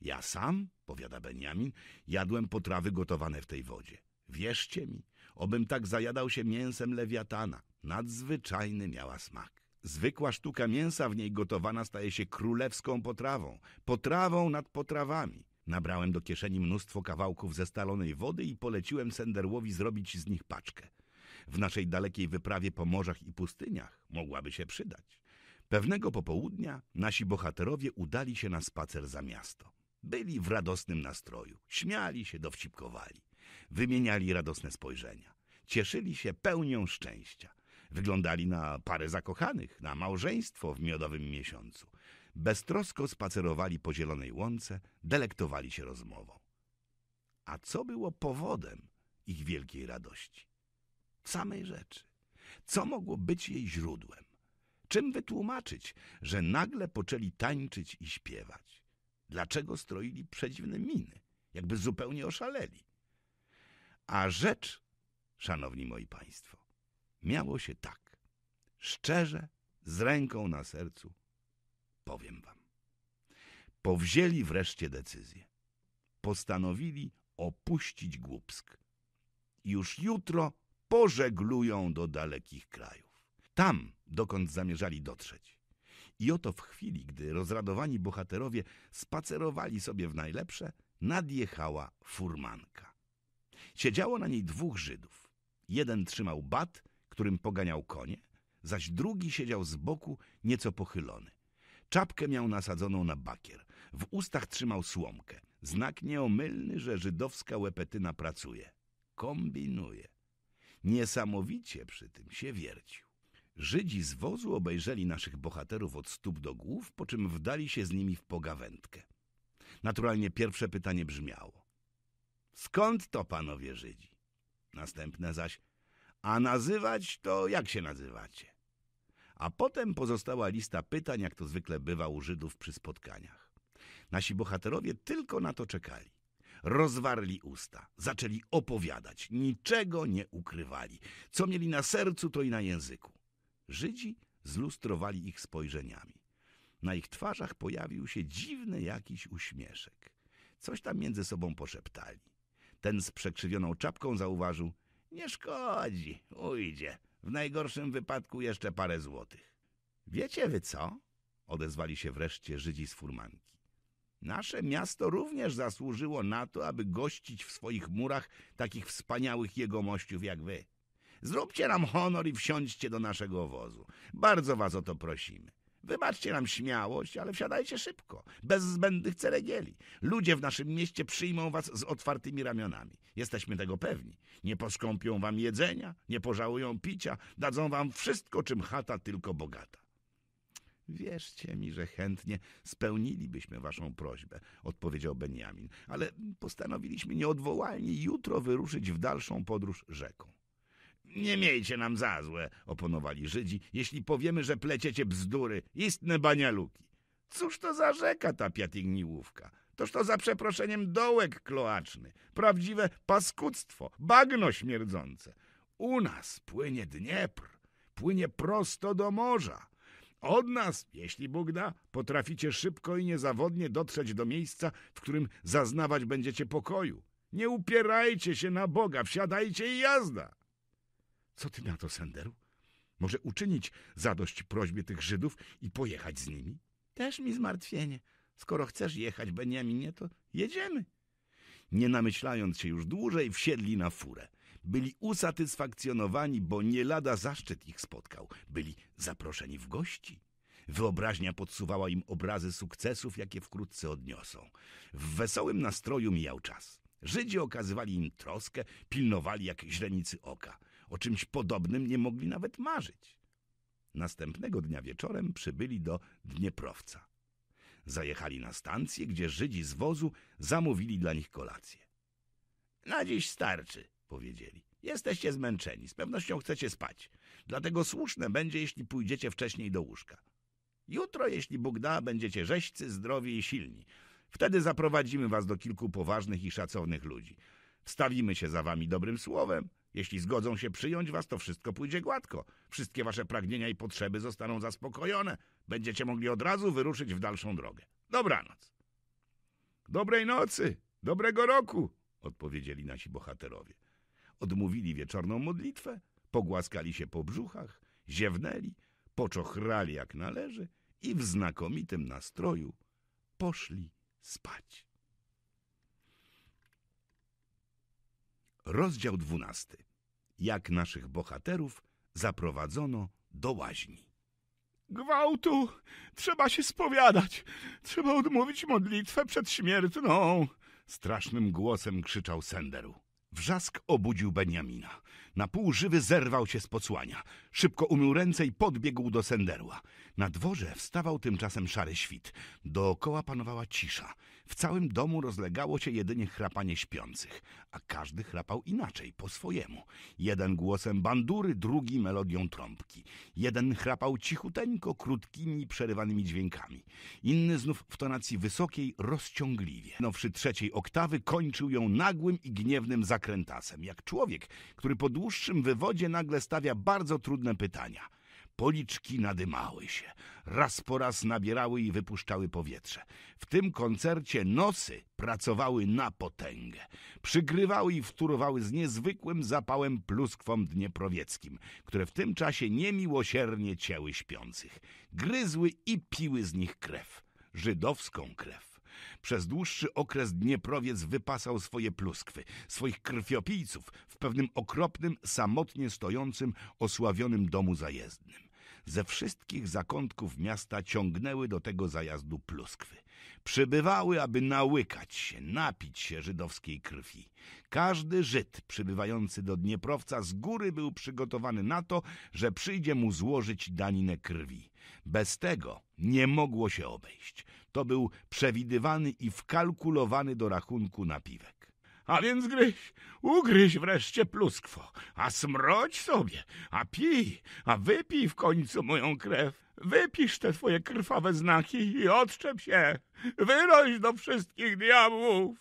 Ja sam, powiada Beniamin, jadłem potrawy gotowane w tej wodzie. Wierzcie mi, obym tak zajadał się mięsem lewiatana. Nadzwyczajny miała smak. Zwykła sztuka mięsa w niej gotowana staje się królewską potrawą, potrawą nad potrawami. Nabrałem do kieszeni mnóstwo kawałków zestalonej wody i poleciłem Senderłowi zrobić z nich paczkę. W naszej dalekiej wyprawie po morzach i pustyniach mogłaby się przydać. Pewnego popołudnia nasi bohaterowie udali się na spacer za miasto. Byli w radosnym nastroju, śmiali się, dowcipkowali, wymieniali radosne spojrzenia. Cieszyli się pełnią szczęścia. Wyglądali na parę zakochanych, na małżeństwo w miodowym miesiącu beztrosko spacerowali po zielonej łące, delektowali się rozmową. A co było powodem ich wielkiej radości? W samej rzeczy. Co mogło być jej źródłem? Czym wytłumaczyć, że nagle poczęli tańczyć i śpiewać? Dlaczego stroili przedziwne miny, jakby zupełnie oszaleli? A rzecz, szanowni moi państwo, miało się tak. Szczerze, z ręką na sercu, powiem wam. Powzięli wreszcie decyzję. Postanowili opuścić Głupsk. Już jutro pożeglują do dalekich krajów. Tam, dokąd zamierzali dotrzeć. I oto w chwili, gdy rozradowani bohaterowie spacerowali sobie w najlepsze, nadjechała furmanka. Siedziało na niej dwóch Żydów. Jeden trzymał bat, którym poganiał konie, zaś drugi siedział z boku, nieco pochylony. Czapkę miał nasadzoną na bakier. W ustach trzymał słomkę. Znak nieomylny, że żydowska łepetyna pracuje. Kombinuje. Niesamowicie przy tym się wiercił. Żydzi z wozu obejrzeli naszych bohaterów od stóp do głów, po czym wdali się z nimi w pogawędkę. Naturalnie pierwsze pytanie brzmiało. Skąd to panowie Żydzi? Następne zaś. A nazywać to jak się nazywacie? A potem pozostała lista pytań, jak to zwykle bywa u Żydów przy spotkaniach. Nasi bohaterowie tylko na to czekali. Rozwarli usta, zaczęli opowiadać, niczego nie ukrywali. Co mieli na sercu, to i na języku. Żydzi zlustrowali ich spojrzeniami. Na ich twarzach pojawił się dziwny jakiś uśmieszek. Coś tam między sobą poszeptali. Ten z przekrzywioną czapką zauważył – nie szkodzi, ujdzie – w najgorszym wypadku jeszcze parę złotych. Wiecie wy co? Odezwali się wreszcie Żydzi z furmanki. Nasze miasto również zasłużyło na to, aby gościć w swoich murach takich wspaniałych jegomościów jak wy. Zróbcie nam honor i wsiądźcie do naszego wozu. Bardzo was o to prosimy. Wybaczcie nam śmiałość, ale wsiadajcie szybko, bez zbędnych ceregieli. Ludzie w naszym mieście przyjmą was z otwartymi ramionami. Jesteśmy tego pewni. Nie poskąpią wam jedzenia, nie pożałują picia, dadzą wam wszystko, czym chata tylko bogata. Wierzcie mi, że chętnie spełnilibyśmy waszą prośbę, odpowiedział Benjamin, ale postanowiliśmy nieodwołalnie jutro wyruszyć w dalszą podróż rzeką. Nie miejcie nam za złe, oponowali Żydzi, jeśli powiemy, że pleciecie bzdury, istne banialuki. Cóż to za rzeka ta piatigniłówka? Toż to za przeproszeniem dołek kloaczny, prawdziwe paskudztwo, bagno śmierdzące. U nas płynie Dniepr, płynie prosto do morza. Od nas, jeśli Bóg da, potraficie szybko i niezawodnie dotrzeć do miejsca, w którym zaznawać będziecie pokoju. Nie upierajcie się na Boga, wsiadajcie i jazda! Co ty na to, Senderu? Może uczynić zadość prośbie tych Żydów i pojechać z nimi? Też mi zmartwienie. Skoro chcesz jechać, Beniaminie, to jedziemy. Nie namyślając się już dłużej, wsiedli na furę. Byli usatysfakcjonowani, bo nie lada zaszczyt ich spotkał. Byli zaproszeni w gości. Wyobraźnia podsuwała im obrazy sukcesów, jakie wkrótce odniosą. W wesołym nastroju mijał czas. Żydzi okazywali im troskę, pilnowali jak źrenicy oka. O czymś podobnym nie mogli nawet marzyć. Następnego dnia wieczorem przybyli do Dnieprowca. Zajechali na stację, gdzie Żydzi z wozu zamówili dla nich kolację. Na dziś starczy, powiedzieli. Jesteście zmęczeni, z pewnością chcecie spać. Dlatego słuszne będzie, jeśli pójdziecie wcześniej do łóżka. Jutro, jeśli Bóg da, będziecie rzeźcy, zdrowi i silni. Wtedy zaprowadzimy was do kilku poważnych i szacownych ludzi. Wstawimy się za wami dobrym słowem jeśli zgodzą się przyjąć was, to wszystko pójdzie gładko. Wszystkie wasze pragnienia i potrzeby zostaną zaspokojone. Będziecie mogli od razu wyruszyć w dalszą drogę. Dobranoc. Dobrej nocy, dobrego roku, odpowiedzieli nasi bohaterowie. Odmówili wieczorną modlitwę, pogłaskali się po brzuchach, ziewnęli, poczochrali jak należy i w znakomitym nastroju poszli spać. Rozdział dwunasty Jak naszych bohaterów zaprowadzono do łaźni. Gwałtu! Trzeba się spowiadać! Trzeba odmówić modlitwę przed śmiertną! Strasznym głosem krzyczał Senderu. Wrzask obudził Beniamina. Na pół żywy zerwał się z podsłania. Szybko umył ręce i podbiegł do Senderła. Na dworze wstawał tymczasem szary świt. Dookoła panowała cisza. W całym domu rozlegało się jedynie chrapanie śpiących, a każdy chrapał inaczej, po swojemu. Jeden głosem bandury, drugi melodią trąbki. Jeden chrapał cichuteńko, krótkimi, przerywanymi dźwiękami. Inny znów w tonacji wysokiej, rozciągliwie. Nowszy trzeciej oktawy kończył ją nagłym i gniewnym zakrętasem, jak człowiek, który po dłuższym wywodzie nagle stawia bardzo trudne pytania – policzki nadymały się. Raz po raz nabierały i wypuszczały powietrze. W tym koncercie nosy pracowały na potęgę. Przygrywały i wtórowały z niezwykłym zapałem pluskwom dnieprowieckim, które w tym czasie niemiłosiernie cięły śpiących. Gryzły i piły z nich krew. Żydowską krew. Przez dłuższy okres Dnieprowiec wypasał swoje pluskwy, swoich krwiopijców w pewnym okropnym, samotnie stojącym, osławionym domu zajezdnym ze wszystkich zakątków miasta ciągnęły do tego zajazdu pluskwy. Przybywały, aby nałykać się, napić się żydowskiej krwi. Każdy Żyd przybywający do Dnieprowca z góry był przygotowany na to, że przyjdzie mu złożyć daninę krwi. Bez tego nie mogło się obejść. To był przewidywany i wkalkulowany do rachunku napiwek a więc gryź, ugryź wreszcie pluskwo, a smroć sobie, a pij, a wypij w końcu moją krew. Wypisz te twoje krwawe znaki i odczep się, wyroź do wszystkich diabłów.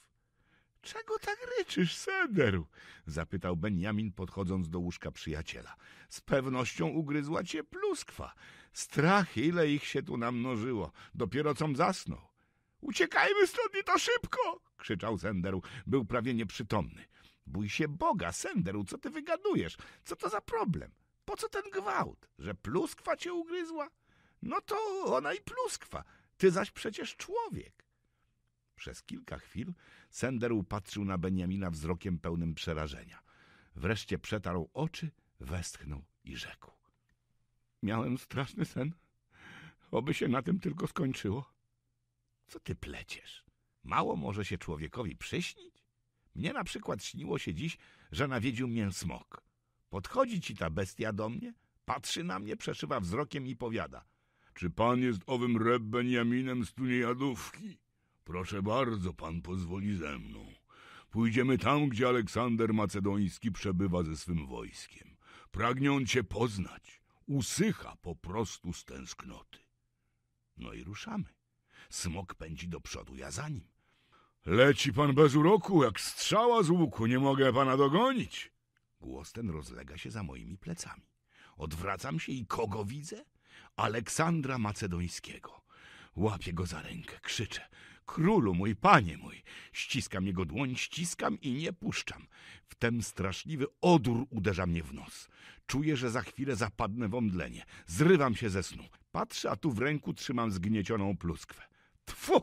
Czego tak ryczysz, Sederu? zapytał Benjamin, podchodząc do łóżka przyjaciela. Z pewnością ugryzła cię pluskwa. Strach, ile ich się tu namnożyło, dopiero com zasnął. Uciekajmy stąd i to szybko! krzyczał Senderu. Był prawie nieprzytomny. Bój się Boga, Senderu, co ty wygadujesz? Co to za problem? Po co ten gwałt? Że pluskwa cię ugryzła? No to ona i pluskwa. Ty zaś przecież człowiek. Przez kilka chwil Senderu patrzył na Beniamina wzrokiem pełnym przerażenia. Wreszcie przetarł oczy, westchnął i rzekł. Miałem straszny sen. Oby się na tym tylko skończyło. Co ty pleciesz? Mało może się człowiekowi przyśnić? Mnie na przykład śniło się dziś, że nawiedził mnie smok. Podchodzi ci ta bestia do mnie, patrzy na mnie, przeszywa wzrokiem i powiada. Czy pan jest owym Reb Benjaminem z Tuniejadówki? Proszę bardzo, pan pozwoli ze mną. Pójdziemy tam, gdzie Aleksander Macedoński przebywa ze swym wojskiem. Pragnie on cię poznać. Usycha po prostu z tęsknoty. No i ruszamy. Smok pędzi do przodu, ja za nim. Leci pan bez uroku, jak strzała z łuku, nie mogę pana dogonić. Głos ten rozlega się za moimi plecami. Odwracam się i kogo widzę? Aleksandra Macedońskiego. Łapię go za rękę, krzyczę. Królu mój, panie mój! Ściskam jego dłoń, ściskam i nie puszczam. Wtem straszliwy odór uderza mnie w nos. Czuję, że za chwilę zapadnę w omdlenie. Zrywam się ze snu. Patrzę, a tu w ręku trzymam zgniecioną pluskwę. Tfu!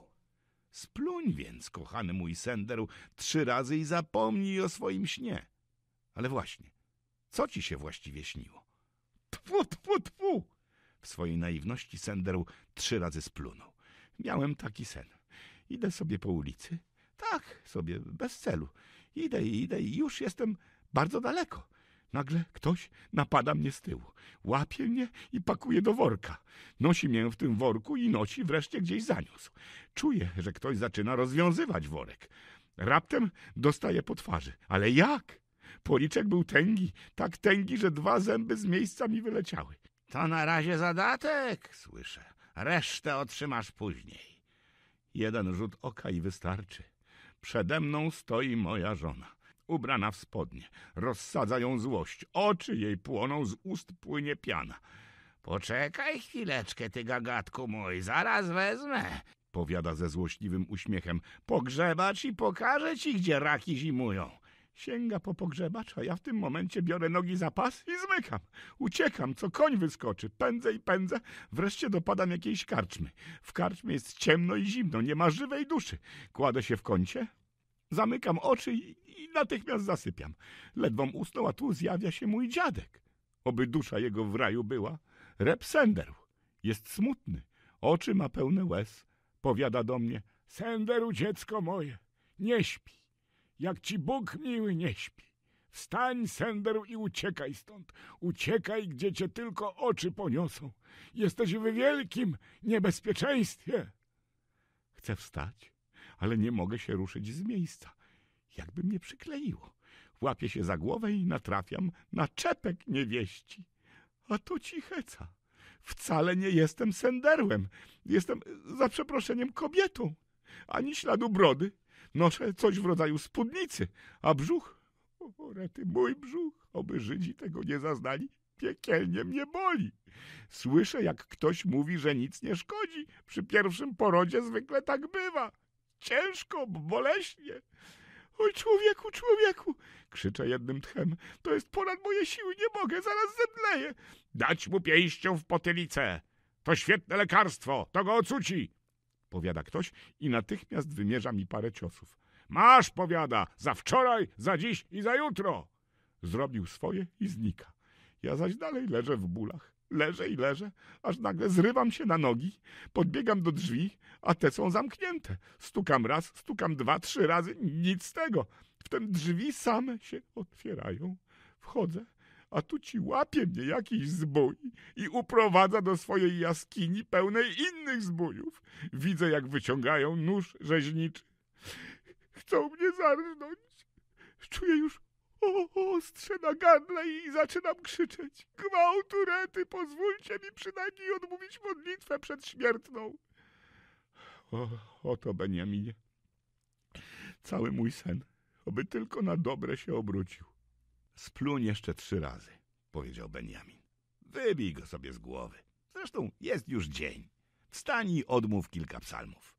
Spluń więc, kochany mój senderu, trzy razy i zapomnij o swoim śnie. Ale właśnie, co ci się właściwie śniło? Tfu, tfu, tfu! W swojej naiwności senderu trzy razy splunął. Miałem taki sen. Idę sobie po ulicy. Tak, sobie, bez celu. Idę idę i już jestem bardzo daleko. Nagle ktoś napada mnie z tyłu, łapie mnie i pakuje do worka. Nosi mię w tym worku i nosi wreszcie gdzieś zaniósł. Czuję, że ktoś zaczyna rozwiązywać worek. Raptem dostaje po twarzy. Ale jak? Policzek był tęgi, tak tęgi, że dwa zęby z miejsca mi wyleciały. To na razie zadatek, słyszę. Resztę otrzymasz później. Jeden rzut oka i wystarczy. Przede mną stoi moja żona ubrana w spodnie. Rozsadza ją złość. Oczy jej płoną, z ust płynie piana. Poczekaj chwileczkę, ty gagatku mój, zaraz wezmę. Powiada ze złośliwym uśmiechem. Pogrzebacz i pokażę ci, gdzie raki zimują. Sięga po pogrzebacz, a ja w tym momencie biorę nogi za pas i zmykam. Uciekam, co koń wyskoczy. Pędzę i pędzę, wreszcie dopadam jakiejś karczmy. W karczmie jest ciemno i zimno, nie ma żywej duszy. Kładę się w kącie, Zamykam oczy i, i natychmiast zasypiam. Ledwą usnął, a tu zjawia się mój dziadek. Oby dusza jego w raju była. Senderu Jest smutny. Oczy ma pełne łez. Powiada do mnie. Senderu, dziecko moje, nie śpi. Jak ci Bóg miły, nie śpi. Wstań, Senderu, i uciekaj stąd. Uciekaj, gdzie cię tylko oczy poniosą. Jesteś w wielkim niebezpieczeństwie. Chcę wstać, ale nie mogę się ruszyć z miejsca. Jakby mnie przykleiło. Łapię się za głowę i natrafiam na czepek niewieści. A to cicheca. Wcale nie jestem senderłem. Jestem, za przeproszeniem, kobietą. Ani śladu brody. Noszę coś w rodzaju spódnicy, a brzuch... O, rety, mój brzuch, oby Żydzi tego nie zaznali piekielnie mnie boli. Słyszę, jak ktoś mówi, że nic nie szkodzi. Przy pierwszym porodzie zwykle tak bywa ciężko, boleśnie. Oj, człowieku, człowieku! krzyczę jednym tchem. To jest ponad moje siły, nie mogę, zaraz zemdleję. Dać mu pięścią w potylicę. To świetne lekarstwo, to go ocuci. Powiada ktoś i natychmiast wymierza mi parę ciosów. Masz, powiada, za wczoraj, za dziś i za jutro. Zrobił swoje i znika. Ja zaś dalej leżę w bólach. Leżę i leżę, aż nagle zrywam się na nogi, podbiegam do drzwi, a te są zamknięte. Stukam raz, stukam dwa, trzy razy, nic z tego. Wtem drzwi same się otwierają. Wchodzę, a tu ci łapie mnie jakiś zbój i uprowadza do swojej jaskini pełnej innych zbójów. Widzę, jak wyciągają nóż rzeźniczy. Chcą mnie zarżnąć. Czuję już o, ostrze na gardle i zaczynam krzyczeć. Gwałturety, pozwólcie mi przynajmniej odmówić modlitwę przedśmiertną. O, oto Beniaminie. Cały mój sen, oby tylko na dobre się obrócił. Spluń jeszcze trzy razy, powiedział Beniamin. Wybij go sobie z głowy. Zresztą jest już dzień. Wstań i odmów kilka psalmów.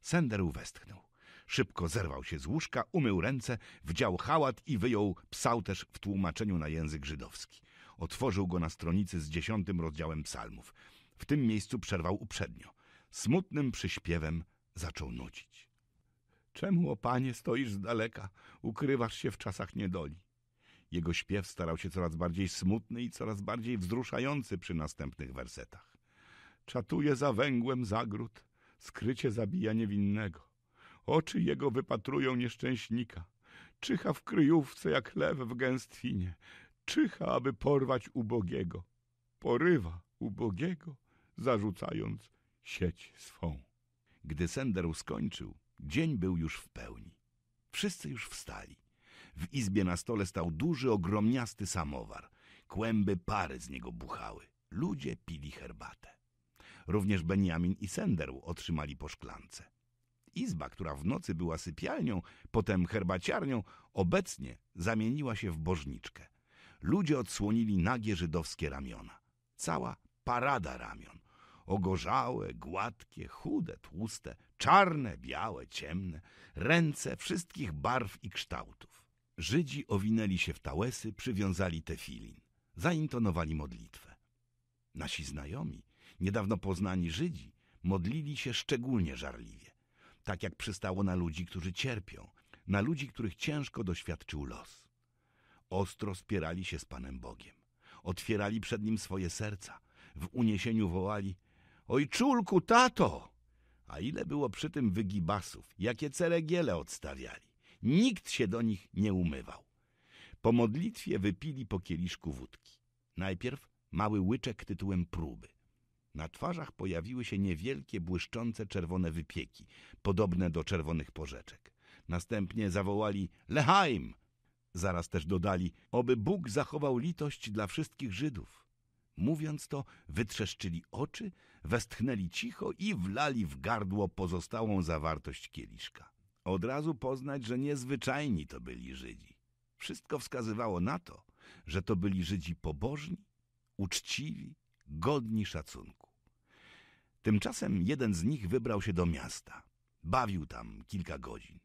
Sender westchnął. Szybko zerwał się z łóżka, umył ręce, wdział hałat i wyjął psałterz w tłumaczeniu na język żydowski. Otworzył go na stronicy z dziesiątym rozdziałem psalmów. W tym miejscu przerwał uprzednio. Smutnym przyśpiewem zaczął nucić. Czemu, o panie, stoisz z daleka, ukrywasz się w czasach niedoli? Jego śpiew starał się coraz bardziej smutny i coraz bardziej wzruszający przy następnych wersetach. Czatuje za węgłem zagród, skrycie zabija niewinnego. Oczy jego wypatrują nieszczęśnika. Czyha w kryjówce jak lew w gęstwinie. Czyha, aby porwać ubogiego. Porywa ubogiego, zarzucając sieć swą. Gdy senderu skończył, dzień był już w pełni. Wszyscy już wstali. W izbie na stole stał duży, ogromniasty samowar. Kłęby pary z niego buchały. Ludzie pili herbatę. Również Beniamin i Senderu otrzymali po szklance. Izba, która w nocy była sypialnią, potem herbaciarnią, obecnie zamieniła się w bożniczkę. Ludzie odsłonili nagie żydowskie ramiona. Cała parada ramion. Ogorzałe, gładkie, chude, tłuste, czarne, białe, ciemne, ręce wszystkich barw i kształtów. Żydzi owinęli się w tałesy, przywiązali tefilin. Zaintonowali modlitwę. Nasi znajomi, niedawno poznani Żydzi, modlili się szczególnie żarliwie tak jak przystało na ludzi, którzy cierpią, na ludzi, których ciężko doświadczył los. Ostro spierali się z Panem Bogiem, otwierali przed Nim swoje serca, w uniesieniu wołali – Ojczulku, tato! A ile było przy tym wygibasów, jakie ceregiele odstawiali. Nikt się do nich nie umywał. Po modlitwie wypili po kieliszku wódki. Najpierw mały łyczek tytułem próby – na twarzach pojawiły się niewielkie, błyszczące czerwone wypieki, podobne do czerwonych porzeczek. Następnie zawołali Leheim! Zaraz też dodali, oby Bóg zachował litość dla wszystkich Żydów. Mówiąc to, wytrzeszczyli oczy, westchnęli cicho i wlali w gardło pozostałą zawartość kieliszka. Od razu poznać, że niezwyczajni to byli Żydzi. Wszystko wskazywało na to, że to byli Żydzi pobożni, uczciwi, godni szacunku. Tymczasem jeden z nich wybrał się do miasta. Bawił tam kilka godzin.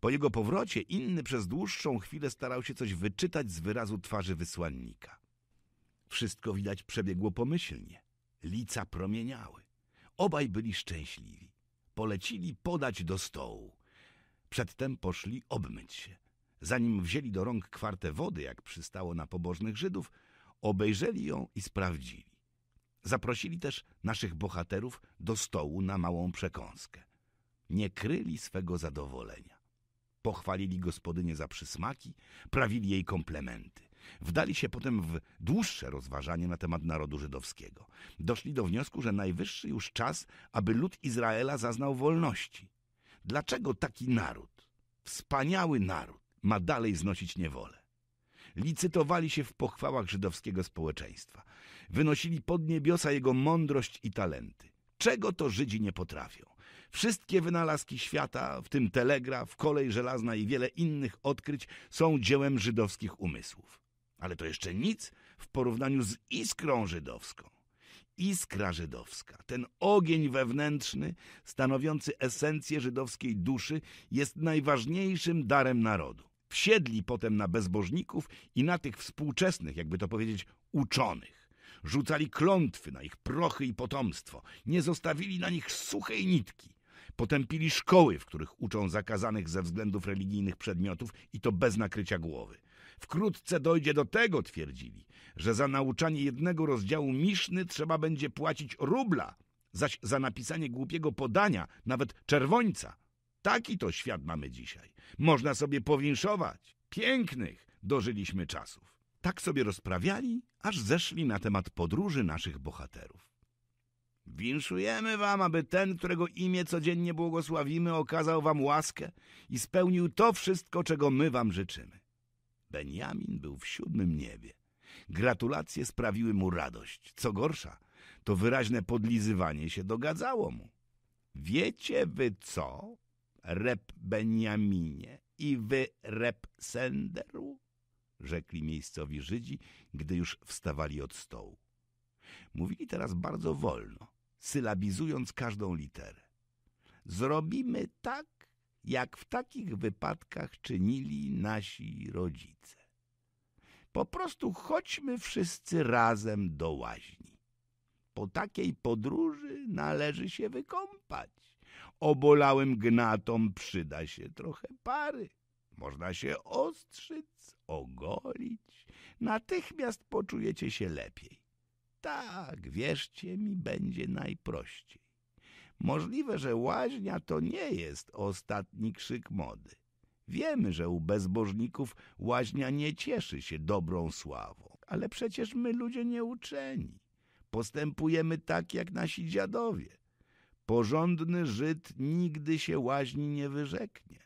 Po jego powrocie inny przez dłuższą chwilę starał się coś wyczytać z wyrazu twarzy wysłannika. Wszystko widać przebiegło pomyślnie. Lica promieniały. Obaj byli szczęśliwi. Polecili podać do stołu. Przedtem poszli obmyć się. Zanim wzięli do rąk kwartę wody, jak przystało na pobożnych Żydów, obejrzeli ją i sprawdzili. Zaprosili też naszych bohaterów do stołu na małą przekąskę. Nie kryli swego zadowolenia. Pochwalili gospodynię za przysmaki, prawili jej komplementy. Wdali się potem w dłuższe rozważanie na temat narodu żydowskiego. Doszli do wniosku, że najwyższy już czas, aby lud Izraela zaznał wolności. Dlaczego taki naród, wspaniały naród, ma dalej znosić niewolę? Licytowali się w pochwałach żydowskiego społeczeństwa wynosili pod niebiosa jego mądrość i talenty. Czego to Żydzi nie potrafią? Wszystkie wynalazki świata, w tym telegraf, kolej żelazna i wiele innych odkryć, są dziełem żydowskich umysłów. Ale to jeszcze nic w porównaniu z iskrą żydowską. Iskra żydowska, ten ogień wewnętrzny, stanowiący esencję żydowskiej duszy, jest najważniejszym darem narodu. Wsiedli potem na bezbożników i na tych współczesnych, jakby to powiedzieć, uczonych. Rzucali klątwy na ich prochy i potomstwo. Nie zostawili na nich suchej nitki. Potępili szkoły, w których uczą zakazanych ze względów religijnych przedmiotów i to bez nakrycia głowy. Wkrótce dojdzie do tego, twierdzili, że za nauczanie jednego rozdziału miszny trzeba będzie płacić rubla, zaś za napisanie głupiego podania, nawet czerwońca. Taki to świat mamy dzisiaj. Można sobie powinszować. Pięknych dożyliśmy czasów. Tak sobie rozprawiali, aż zeszli na temat podróży naszych bohaterów. Winszujemy wam, aby ten, którego imię codziennie błogosławimy, okazał wam łaskę i spełnił to wszystko, czego my wam życzymy. Benjamin był w siódmym niebie. Gratulacje sprawiły mu radość. Co gorsza, to wyraźne podlizywanie się dogadzało mu. Wiecie wy co, rep Benjaminie i wy rep Senderu? rzekli miejscowi Żydzi, gdy już wstawali od stołu. Mówili teraz bardzo wolno, sylabizując każdą literę. Zrobimy tak, jak w takich wypadkach czynili nasi rodzice. Po prostu chodźmy wszyscy razem do łaźni. Po takiej podróży należy się wykąpać. Obolałym gnatom przyda się trochę pary. Można się ostrzyc, ogolić. Natychmiast poczujecie się lepiej. Tak, wierzcie mi, będzie najprościej. Możliwe, że łaźnia to nie jest ostatni krzyk mody. Wiemy, że u bezbożników łaźnia nie cieszy się dobrą sławą, ale przecież my ludzie nieuczeni. Postępujemy tak jak nasi dziadowie. Porządny Żyd nigdy się łaźni nie wyrzeknie.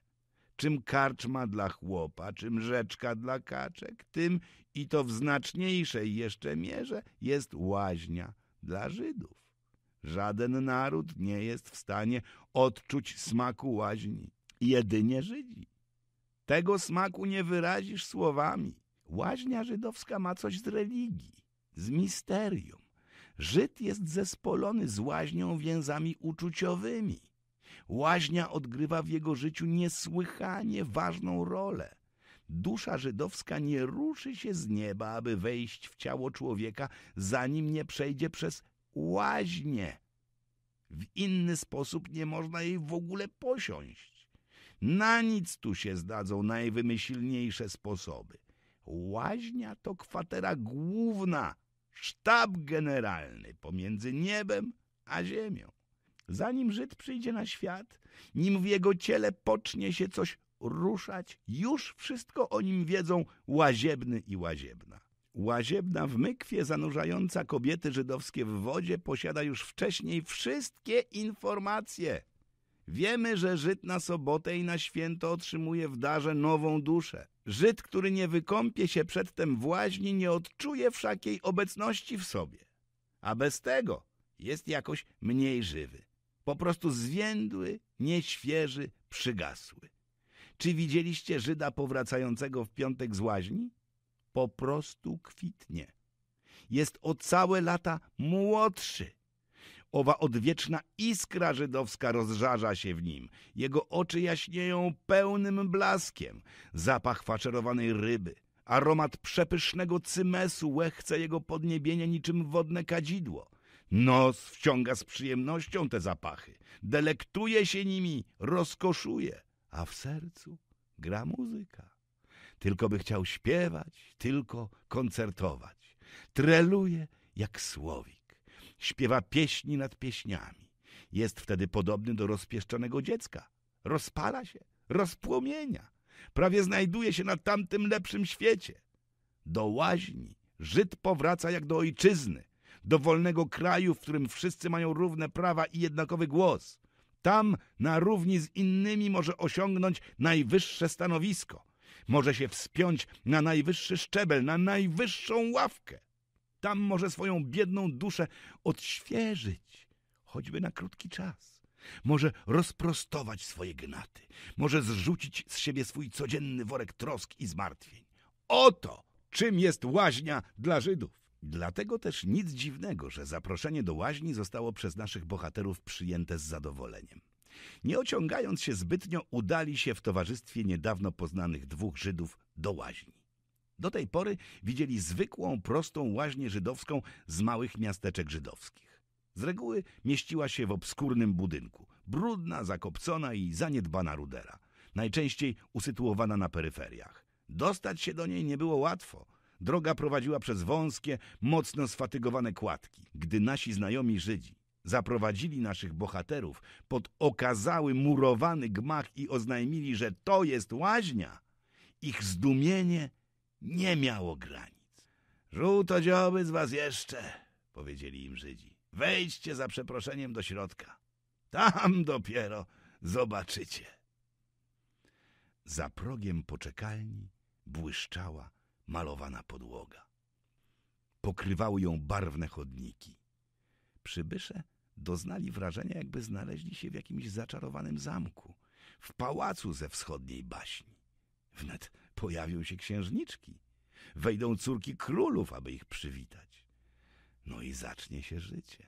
Czym karczma dla chłopa, czym rzeczka dla kaczek, tym i to w znaczniejszej jeszcze mierze jest łaźnia dla Żydów. Żaden naród nie jest w stanie odczuć smaku łaźni, jedynie Żydzi. Tego smaku nie wyrazisz słowami. Łaźnia żydowska ma coś z religii, z misterium. Żyd jest zespolony z łaźnią więzami uczuciowymi. Łaźnia odgrywa w jego życiu niesłychanie ważną rolę. Dusza żydowska nie ruszy się z nieba, aby wejść w ciało człowieka, zanim nie przejdzie przez łaźnię. W inny sposób nie można jej w ogóle posiąść. Na nic tu się zdadzą najwymyślniejsze sposoby. Łaźnia to kwatera główna, sztab generalny pomiędzy niebem a ziemią. Zanim Żyd przyjdzie na świat, nim w jego ciele pocznie się coś ruszać, już wszystko o nim wiedzą łaziebny i łaziebna. Łaziebna w mykwie zanurzająca kobiety żydowskie w wodzie posiada już wcześniej wszystkie informacje. Wiemy, że Żyd na sobotę i na święto otrzymuje w darze nową duszę. Żyd, który nie wykąpie się przedtem w łaźni, nie odczuje wszakiej obecności w sobie. A bez tego jest jakoś mniej żywy po prostu zwiędły, nieświeży, przygasły. Czy widzieliście Żyda powracającego w piątek z łaźni? Po prostu kwitnie. Jest o całe lata młodszy. Owa odwieczna iskra żydowska rozżarza się w nim. Jego oczy jaśnieją pełnym blaskiem. Zapach faszerowanej ryby, aromat przepysznego cymesu łechce jego podniebienie niczym wodne kadzidło. Nos wciąga z przyjemnością te zapachy, delektuje się nimi, rozkoszuje, a w sercu gra muzyka. Tylko by chciał śpiewać, tylko koncertować. Treluje jak słowik, śpiewa pieśni nad pieśniami. Jest wtedy podobny do rozpieszczonego dziecka. Rozpala się, rozpłomienia. Prawie znajduje się na tamtym lepszym świecie. Do łaźni Żyd powraca jak do ojczyzny – do wolnego kraju, w którym wszyscy mają równe prawa i jednakowy głos. Tam na równi z innymi może osiągnąć najwyższe stanowisko. Może się wspiąć na najwyższy szczebel, na najwyższą ławkę. Tam może swoją biedną duszę odświeżyć, choćby na krótki czas. Może rozprostować swoje gnaty. Może zrzucić z siebie swój codzienny worek trosk i zmartwień. Oto czym jest łaźnia dla Żydów. Dlatego też nic dziwnego, że zaproszenie do łaźni zostało przez naszych bohaterów przyjęte z zadowoleniem. Nie ociągając się zbytnio, udali się w towarzystwie niedawno poznanych dwóch Żydów do łaźni. Do tej pory widzieli zwykłą, prostą łaźnię żydowską z małych miasteczek żydowskich. Z reguły mieściła się w obskurnym budynku, brudna, zakopcona i zaniedbana rudera, najczęściej usytuowana na peryferiach. Dostać się do niej nie było łatwo – Droga prowadziła przez wąskie, mocno sfatygowane kładki. Gdy nasi znajomi Żydzi zaprowadzili naszych bohaterów pod okazały murowany gmach i oznajmili, że to jest łaźnia, ich zdumienie nie miało granic. Żółto dzioby z was jeszcze, powiedzieli im Żydzi. Wejdźcie za przeproszeniem do środka. Tam dopiero zobaczycie. Za progiem poczekalni błyszczała malowana podłoga. Pokrywały ją barwne chodniki. Przybysze doznali wrażenia, jakby znaleźli się w jakimś zaczarowanym zamku, w pałacu ze wschodniej baśni. Wnet pojawią się księżniczki. Wejdą córki królów, aby ich przywitać. No i zacznie się życie.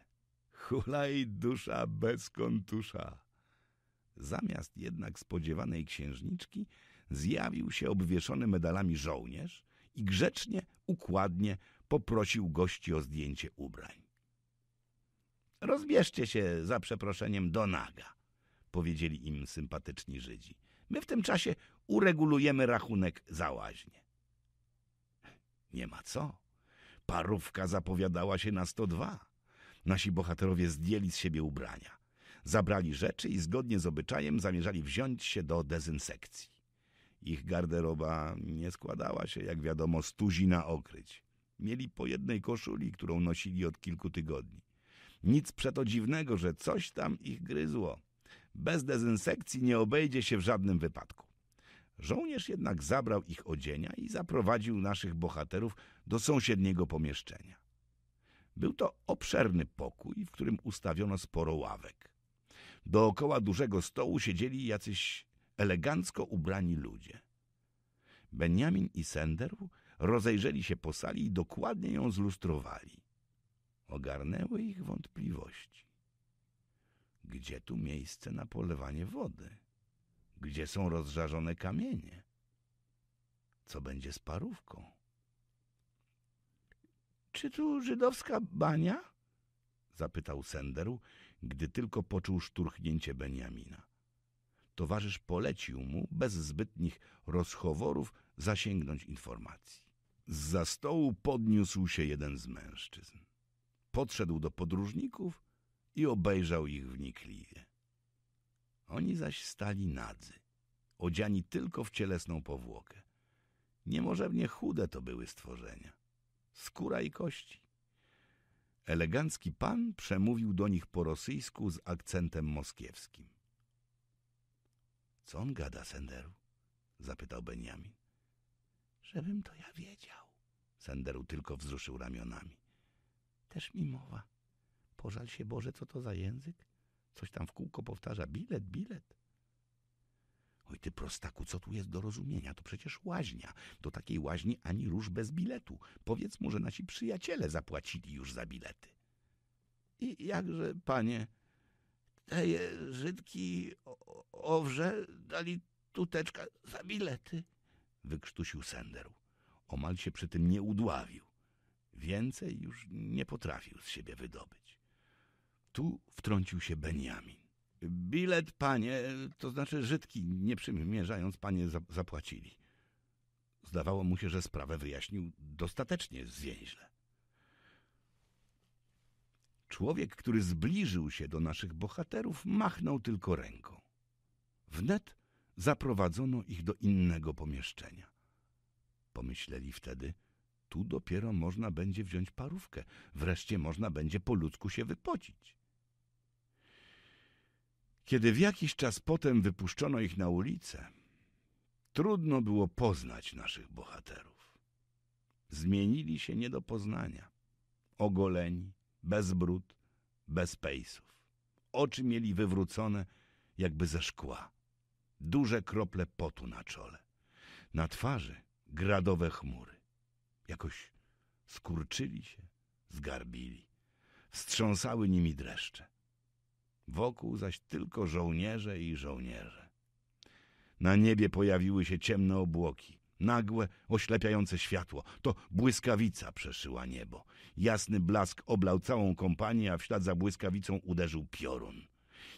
Hulaj dusza bez kontusza. Zamiast jednak spodziewanej księżniczki zjawił się obwieszony medalami żołnierz i grzecznie, układnie poprosił gości o zdjęcie ubrań. Rozbierzcie się za przeproszeniem do naga, powiedzieli im sympatyczni Żydzi. My w tym czasie uregulujemy rachunek za łaźnie. Nie ma co. Parówka zapowiadała się na 102. Nasi bohaterowie zdjęli z siebie ubrania. Zabrali rzeczy i zgodnie z obyczajem zamierzali wziąć się do dezynsekcji. Ich garderoba nie składała się, jak wiadomo, z tuzina okryć. Mieli po jednej koszuli, którą nosili od kilku tygodni. Nic przeto dziwnego, że coś tam ich gryzło. Bez dezynsekcji nie obejdzie się w żadnym wypadku. Żołnierz jednak zabrał ich odzienia i zaprowadził naszych bohaterów do sąsiedniego pomieszczenia. Był to obszerny pokój, w którym ustawiono sporo ławek. Dookoła dużego stołu siedzieli jacyś elegancko ubrani ludzie. Benjamin i Senderu rozejrzeli się po sali i dokładnie ją zlustrowali. Ogarnęły ich wątpliwości. Gdzie tu miejsce na polewanie wody? Gdzie są rozżarzone kamienie? Co będzie z parówką? Czy tu żydowska bania? Zapytał Senderu, gdy tylko poczuł szturchnięcie Benjamina towarzysz polecił mu bez zbytnich rozchoworów zasięgnąć informacji. Za stołu podniósł się jeden z mężczyzn. Podszedł do podróżników i obejrzał ich wnikliwie. Oni zaś stali nadzy, odziani tylko w cielesną powłokę. Niemożebnie chude to były stworzenia. Skóra i kości. Elegancki pan przemówił do nich po rosyjsku z akcentem moskiewskim. Co on gada, Senderu? Zapytał Beniamin. Żebym to ja wiedział. Senderu tylko wzruszył ramionami. Też mi mowa. Pożal się Boże, co to za język? Coś tam w kółko powtarza. Bilet, bilet. Oj ty prostaku, co tu jest do rozumienia? To przecież łaźnia. Do takiej łaźni ani róż bez biletu. Powiedz mu, że nasi przyjaciele zapłacili już za bilety. I jakże, panie, daje Żydki owrze, dali tuteczka za bilety, wykrztusił Senderu. Omal się przy tym nie udławił. Więcej już nie potrafił z siebie wydobyć. Tu wtrącił się Benjamin. Bilet, panie, to znaczy Żydki, nie przymierzając, panie zapłacili. Zdawało mu się, że sprawę wyjaśnił dostatecznie zwięźle. Człowiek, który zbliżył się do naszych bohaterów, machnął tylko ręką. Wnet zaprowadzono ich do innego pomieszczenia. Pomyśleli wtedy, tu dopiero można będzie wziąć parówkę, wreszcie można będzie po ludzku się wypocić. Kiedy w jakiś czas potem wypuszczono ich na ulicę, trudno było poznać naszych bohaterów. Zmienili się nie do poznania, ogoleni, bez brud, bez pejsów. Oczy mieli wywrócone jakby ze szkła. Duże krople potu na czole. Na twarzy gradowe chmury. Jakoś skurczyli się, zgarbili. Wstrząsały nimi dreszcze. Wokół zaś tylko żołnierze i żołnierze. Na niebie pojawiły się ciemne obłoki. Nagłe, oślepiające światło. To błyskawica przeszyła niebo. Jasny blask oblał całą kompanię, a w ślad za błyskawicą uderzył piorun.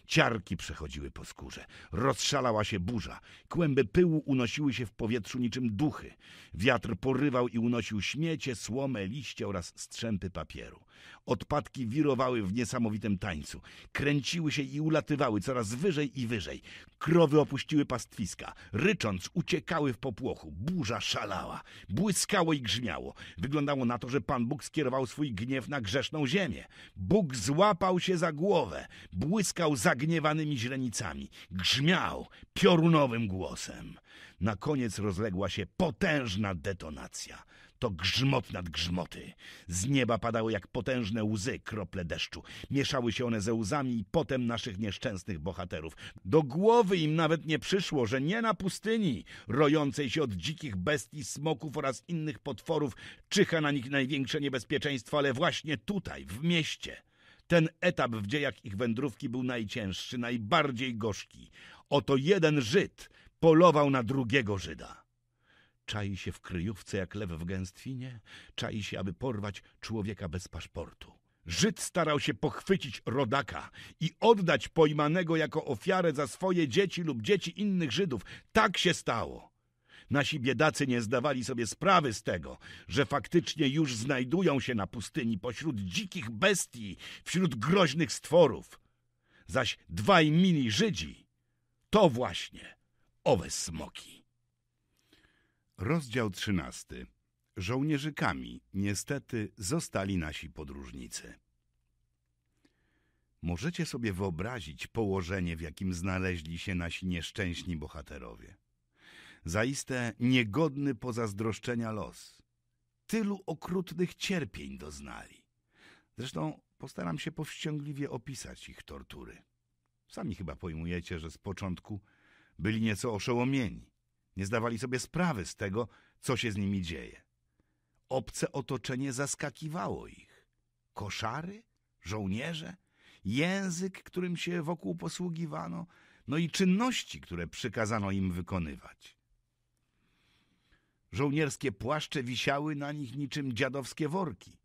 Ciarki przechodziły po skórze. Rozszalała się burza. Kłęby pyłu unosiły się w powietrzu niczym duchy. Wiatr porywał i unosił śmiecie, słomę, liście oraz strzępy papieru. Odpadki wirowały w niesamowitym tańcu. Kręciły się i ulatywały coraz wyżej i wyżej. Krowy opuściły pastwiska. Rycząc, uciekały w popłochu. Burza szalała. Błyskało i grzmiało. Wyglądało na to, że Pan Bóg skierował swój gniew na grzeszną ziemię. Bóg złapał się za głowę. Błyskał za zagniewanymi źrenicami. Grzmiał piorunowym głosem. Na koniec rozległa się potężna detonacja. To grzmot nad grzmoty. Z nieba padały jak potężne łzy krople deszczu. Mieszały się one ze łzami i potem naszych nieszczęsnych bohaterów. Do głowy im nawet nie przyszło, że nie na pustyni, rojącej się od dzikich bestii, smoków oraz innych potworów, czyha na nich największe niebezpieczeństwo, ale właśnie tutaj, w mieście. Ten etap w dziejach ich wędrówki był najcięższy, najbardziej gorzki. Oto jeden Żyd polował na drugiego Żyda. Czai się w kryjówce jak lew w gęstwinie, czai się, aby porwać człowieka bez paszportu. Żyd starał się pochwycić rodaka i oddać pojmanego jako ofiarę za swoje dzieci lub dzieci innych Żydów. Tak się stało. Nasi biedacy nie zdawali sobie sprawy z tego, że faktycznie już znajdują się na pustyni pośród dzikich bestii, wśród groźnych stworów. Zaś dwaj mili Żydzi to właśnie owe smoki. Rozdział trzynasty. Żołnierzykami niestety zostali nasi podróżnicy. Możecie sobie wyobrazić położenie, w jakim znaleźli się nasi nieszczęśni bohaterowie zaiste niegodny pozazdroszczenia los. Tylu okrutnych cierpień doznali. Zresztą postaram się powściągliwie opisać ich tortury. Sami chyba pojmujecie, że z początku byli nieco oszołomieni. Nie zdawali sobie sprawy z tego, co się z nimi dzieje. Obce otoczenie zaskakiwało ich. Koszary, żołnierze, język, którym się wokół posługiwano, no i czynności, które przykazano im wykonywać. Żołnierskie płaszcze wisiały na nich niczym dziadowskie worki.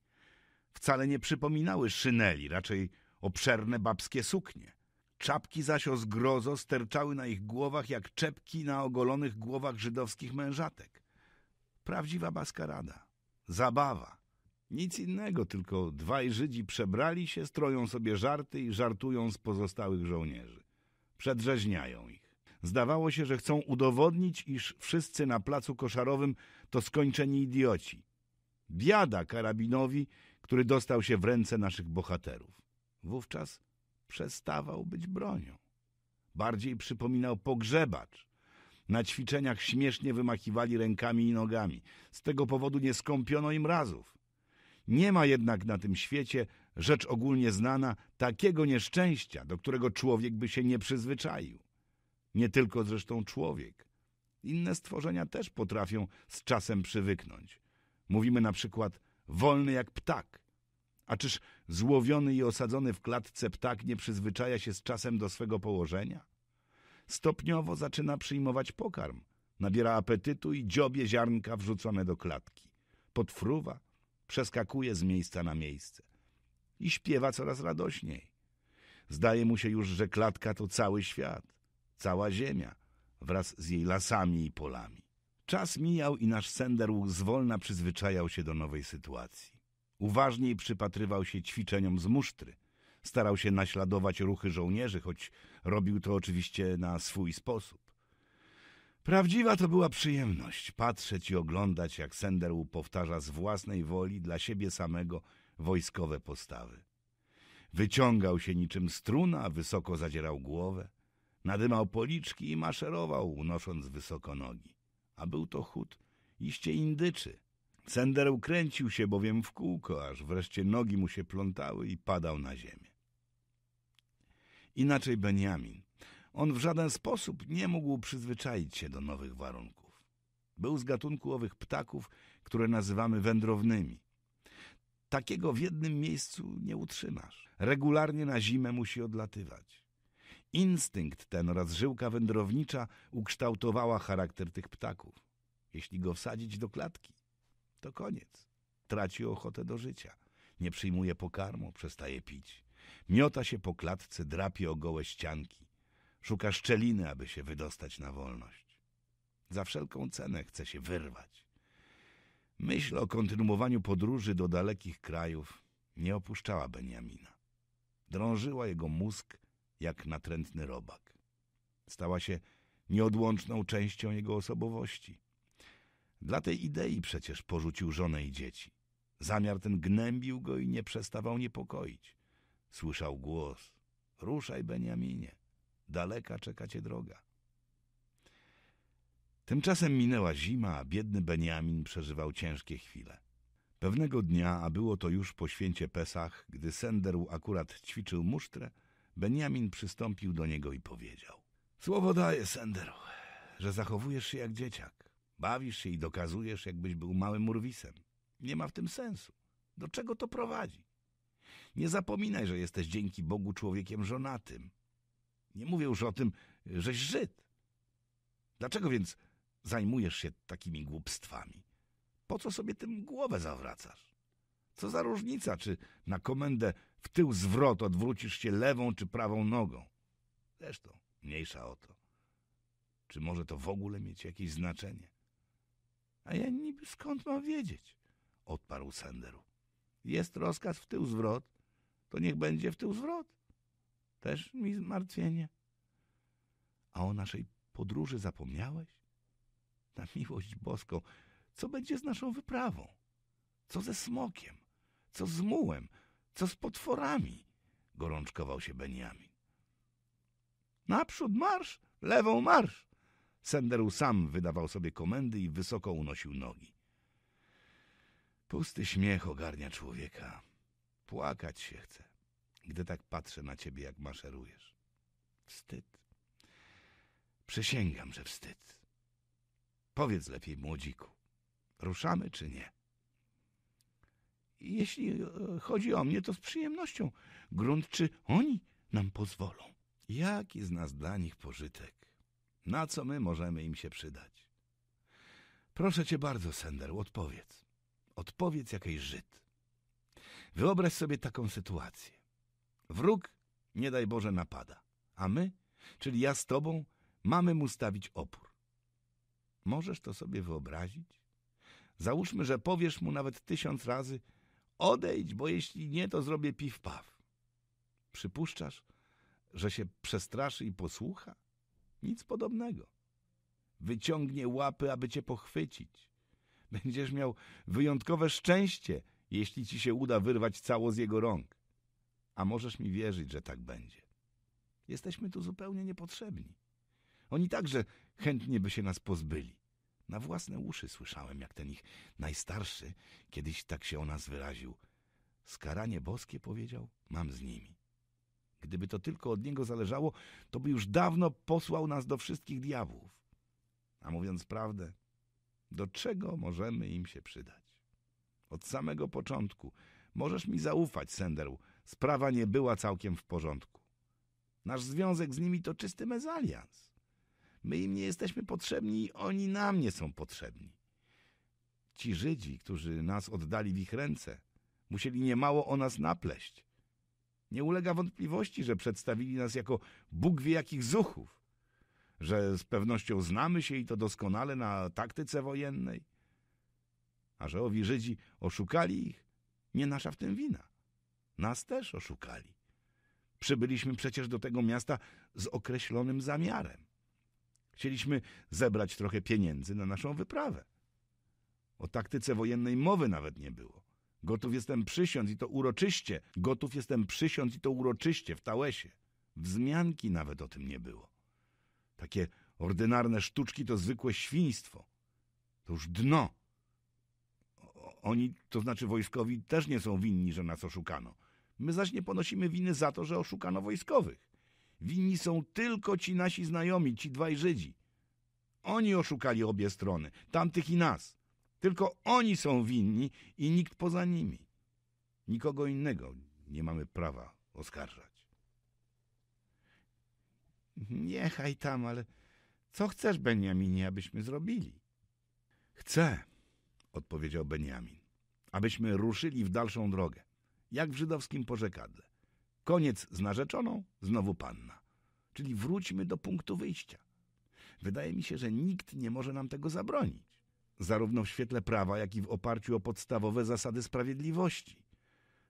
Wcale nie przypominały szyneli, raczej obszerne babskie suknie. Czapki zaś o zgrozo sterczały na ich głowach jak czepki na ogolonych głowach żydowskich mężatek. Prawdziwa baskarada. Zabawa. Nic innego, tylko dwaj Żydzi przebrali się, stroją sobie żarty i żartują z pozostałych żołnierzy. Przedrzeźniają ich. Zdawało się, że chcą udowodnić, iż wszyscy na placu koszarowym to skończeni idioci. Biada karabinowi, który dostał się w ręce naszych bohaterów. Wówczas przestawał być bronią. Bardziej przypominał pogrzebacz. Na ćwiczeniach śmiesznie wymachiwali rękami i nogami. Z tego powodu nie skąpiono im razów. Nie ma jednak na tym świecie, rzecz ogólnie znana, takiego nieszczęścia, do którego człowiek by się nie przyzwyczaił. Nie tylko zresztą człowiek. Inne stworzenia też potrafią z czasem przywyknąć. Mówimy na przykład wolny jak ptak. A czyż złowiony i osadzony w klatce ptak nie przyzwyczaja się z czasem do swego położenia? Stopniowo zaczyna przyjmować pokarm, nabiera apetytu i dziobie ziarnka wrzucone do klatki. Podfruwa, przeskakuje z miejsca na miejsce i śpiewa coraz radośniej. Zdaje mu się już, że klatka to cały świat cała ziemia wraz z jej lasami i polami. Czas mijał i nasz senderł zwolna przyzwyczajał się do nowej sytuacji. Uważniej przypatrywał się ćwiczeniom z musztry. Starał się naśladować ruchy żołnierzy, choć robił to oczywiście na swój sposób. Prawdziwa to była przyjemność patrzeć i oglądać, jak Senderł powtarza z własnej woli dla siebie samego wojskowe postawy. Wyciągał się niczym struna, wysoko zadzierał głowę. Nadymał policzki i maszerował, unosząc wysoko nogi. A był to chód iście indyczy. Sender kręcił się bowiem w kółko, aż wreszcie nogi mu się plątały i padał na ziemię. Inaczej Beniamin. On w żaden sposób nie mógł przyzwyczaić się do nowych warunków. Był z gatunku owych ptaków, które nazywamy wędrownymi. Takiego w jednym miejscu nie utrzymasz. Regularnie na zimę musi odlatywać. Instynkt ten oraz żyłka wędrownicza ukształtowała charakter tych ptaków. Jeśli go wsadzić do klatki, to koniec. Traci ochotę do życia. Nie przyjmuje pokarmu, przestaje pić. Miota się po klatce, drapie o gołe ścianki. Szuka szczeliny, aby się wydostać na wolność. Za wszelką cenę chce się wyrwać. Myśl o kontynuowaniu podróży do dalekich krajów nie opuszczała Benjamina. Drążyła jego mózg jak natrętny robak. Stała się nieodłączną częścią jego osobowości. Dla tej idei przecież porzucił żonę i dzieci. Zamiar ten gnębił go i nie przestawał niepokoić. Słyszał głos. Ruszaj, Beniaminie. Daleka czeka cię droga. Tymczasem minęła zima, a biedny Beniamin przeżywał ciężkie chwile. Pewnego dnia, a było to już po święcie Pesach, gdy Senderu akurat ćwiczył musztrę, Beniamin przystąpił do niego i powiedział. Słowo daję, Sender, że zachowujesz się jak dzieciak. Bawisz się i dokazujesz, jakbyś był małym urwisem. Nie ma w tym sensu. Do czego to prowadzi? Nie zapominaj, że jesteś dzięki Bogu człowiekiem żonatym. Nie mówię już o tym, żeś Żyd. Dlaczego więc zajmujesz się takimi głupstwami? Po co sobie tym głowę zawracasz? Co za różnica, czy na komendę w tył zwrot odwrócisz się lewą czy prawą nogą. Zresztą, mniejsza o to. Czy może to w ogóle mieć jakieś znaczenie? A ja niby skąd mam wiedzieć? Odparł Senderu. Jest rozkaz w tył zwrot, to niech będzie w tył zwrot. Też mi zmartwienie. A o naszej podróży zapomniałeś? Na miłość boską, co będzie z naszą wyprawą? Co ze smokiem? Co z mułem? Co z potworami? gorączkował się Beniamin. Naprzód marsz, lewą marsz! Senderu sam wydawał sobie komendy i wysoko unosił nogi. Pusty śmiech ogarnia człowieka. Płakać się chce, gdy tak patrzę na ciebie, jak maszerujesz. Wstyd. Przysięgam, że wstyd. Powiedz lepiej, młodziku, ruszamy czy nie? Jeśli e, chodzi o mnie, to z przyjemnością. Grunt, czy oni nam pozwolą? Jaki z nas dla nich pożytek? Na co my możemy im się przydać? Proszę cię bardzo, Sender, odpowiedz. Odpowiedz jakiejś Żyd. Wyobraź sobie taką sytuację. Wróg, nie daj Boże, napada, a my, czyli ja z tobą, mamy mu stawić opór. Możesz to sobie wyobrazić? Załóżmy, że powiesz mu nawet tysiąc razy – Odejdź, bo jeśli nie, to zrobię piw-paw. Przypuszczasz, że się przestraszy i posłucha? Nic podobnego. Wyciągnie łapy, aby cię pochwycić. Będziesz miał wyjątkowe szczęście, jeśli ci się uda wyrwać cało z jego rąk. A możesz mi wierzyć, że tak będzie. Jesteśmy tu zupełnie niepotrzebni. Oni także chętnie by się nas pozbyli. Na własne uszy słyszałem, jak ten ich najstarszy kiedyś tak się o nas wyraził. Skaranie boskie, powiedział, mam z nimi. Gdyby to tylko od niego zależało, to by już dawno posłał nas do wszystkich diabłów. A mówiąc prawdę, do czego możemy im się przydać? Od samego początku. Możesz mi zaufać, Senderu. Sprawa nie była całkiem w porządku. Nasz związek z nimi to czysty mezalians. My im nie jesteśmy potrzebni i oni nam nie są potrzebni. Ci Żydzi, którzy nas oddali w ich ręce, musieli niemało o nas napleść. Nie ulega wątpliwości, że przedstawili nas jako Bóg wie jakich zuchów, że z pewnością znamy się i to doskonale na taktyce wojennej, a że owi Żydzi oszukali ich, nie nasza w tym wina. Nas też oszukali. Przybyliśmy przecież do tego miasta z określonym zamiarem. Chcieliśmy zebrać trochę pieniędzy na naszą wyprawę. O taktyce wojennej mowy nawet nie było. Gotów jestem przysiąc i to uroczyście. Gotów jestem przysiąc i to uroczyście w Tałesie. Wzmianki nawet o tym nie było. Takie ordynarne sztuczki to zwykłe świństwo. To już dno. Oni, to znaczy wojskowi, też nie są winni, że nas oszukano. My zaś nie ponosimy winy za to, że oszukano wojskowych. Winni są tylko ci nasi znajomi, ci dwaj Żydzi. Oni oszukali obie strony, tamtych i nas. Tylko oni są winni i nikt poza nimi. Nikogo innego nie mamy prawa oskarżać. Niechaj tam, ale co chcesz, Beniaminie, abyśmy zrobili? Chcę, odpowiedział Beniamin, abyśmy ruszyli w dalszą drogę, jak w żydowskim porzekadle. Koniec z narzeczoną, znowu panna. Czyli wróćmy do punktu wyjścia. Wydaje mi się, że nikt nie może nam tego zabronić. Zarówno w świetle prawa, jak i w oparciu o podstawowe zasady sprawiedliwości.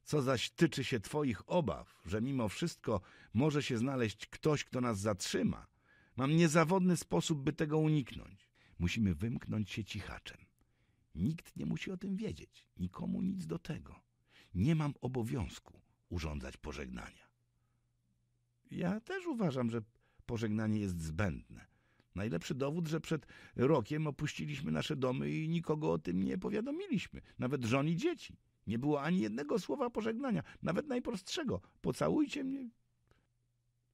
Co zaś tyczy się twoich obaw, że mimo wszystko może się znaleźć ktoś, kto nas zatrzyma, mam niezawodny sposób, by tego uniknąć. Musimy wymknąć się cichaczem. Nikt nie musi o tym wiedzieć. Nikomu nic do tego. Nie mam obowiązku urządzać pożegnania. Ja też uważam, że pożegnanie jest zbędne. Najlepszy dowód, że przed rokiem opuściliśmy nasze domy i nikogo o tym nie powiadomiliśmy, nawet żon i dzieci. Nie było ani jednego słowa pożegnania, nawet najprostszego. Pocałujcie mnie.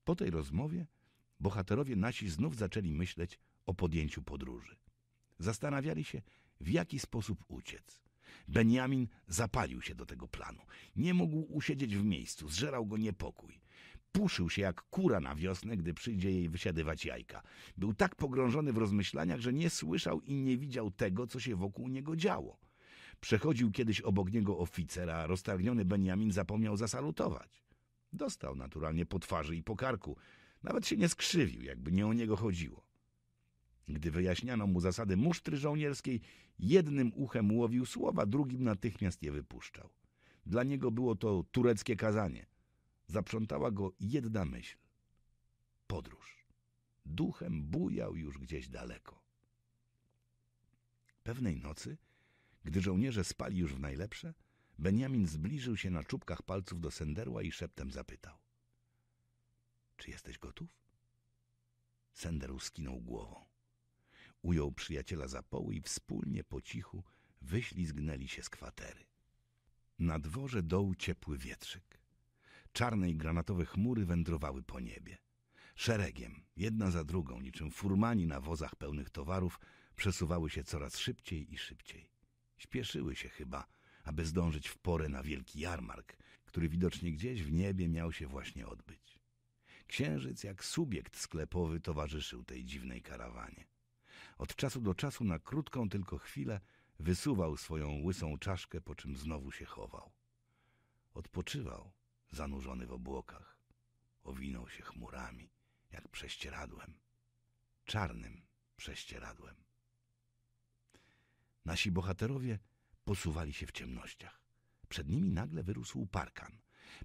Po tej rozmowie bohaterowie nasi znów zaczęli myśleć o podjęciu podróży. Zastanawiali się, w jaki sposób uciec. Benjamin zapalił się do tego planu. Nie mógł usiedzieć w miejscu, zżerał go niepokój. Puszył się jak kura na wiosnę, gdy przyjdzie jej wysiadywać jajka. Był tak pogrążony w rozmyślaniach, że nie słyszał i nie widział tego, co się wokół niego działo. Przechodził kiedyś obok niego oficer, a roztargniony Benjamin zapomniał zasalutować. Dostał naturalnie po twarzy i po karku. Nawet się nie skrzywił, jakby nie o niego chodziło. Gdy wyjaśniano mu zasady musztry żołnierskiej, jednym uchem łowił słowa, drugim natychmiast je wypuszczał. Dla niego było to tureckie kazanie. Zaprzątała go jedna myśl. Podróż. Duchem bujał już gdzieś daleko. Pewnej nocy, gdy żołnierze spali już w najlepsze, Benjamin zbliżył się na czubkach palców do Senderła i szeptem zapytał. Czy jesteś gotów? Senderł skinął głową. Ujął przyjaciela za poły i wspólnie po cichu wyślizgnęli się z kwatery. Na dworze doł ciepły wietrzyk. Czarne i granatowe chmury wędrowały po niebie. Szeregiem, jedna za drugą, niczym furmani na wozach pełnych towarów, przesuwały się coraz szybciej i szybciej. Śpieszyły się chyba, aby zdążyć w porę na wielki jarmark, który widocznie gdzieś w niebie miał się właśnie odbyć. Księżyc jak subiekt sklepowy towarzyszył tej dziwnej karawanie. Od czasu do czasu na krótką tylko chwilę wysuwał swoją łysą czaszkę, po czym znowu się chował. Odpoczywał, zanurzony w obłokach. Owinął się chmurami, jak prześcieradłem. Czarnym prześcieradłem. Nasi bohaterowie posuwali się w ciemnościach. Przed nimi nagle wyrósł parkan.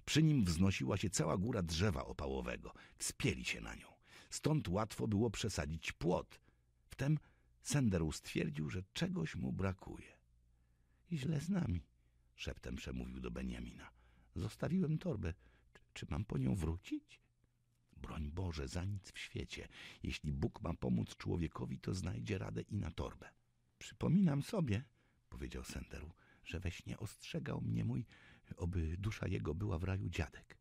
Przy nim wznosiła się cała góra drzewa opałowego. Wspieli się na nią. Stąd łatwo było przesadzić płot. Wtem Senderu stwierdził, że czegoś mu brakuje. I źle z nami, szeptem przemówił do Benjamin'a. Zostawiłem torbę. Czy, czy mam po nią wrócić? Broń Boże, za nic w świecie. Jeśli Bóg ma pomóc człowiekowi, to znajdzie radę i na torbę. Przypominam sobie, powiedział Senderu, że we śnie ostrzegał mnie mój, oby dusza jego była w raju dziadek.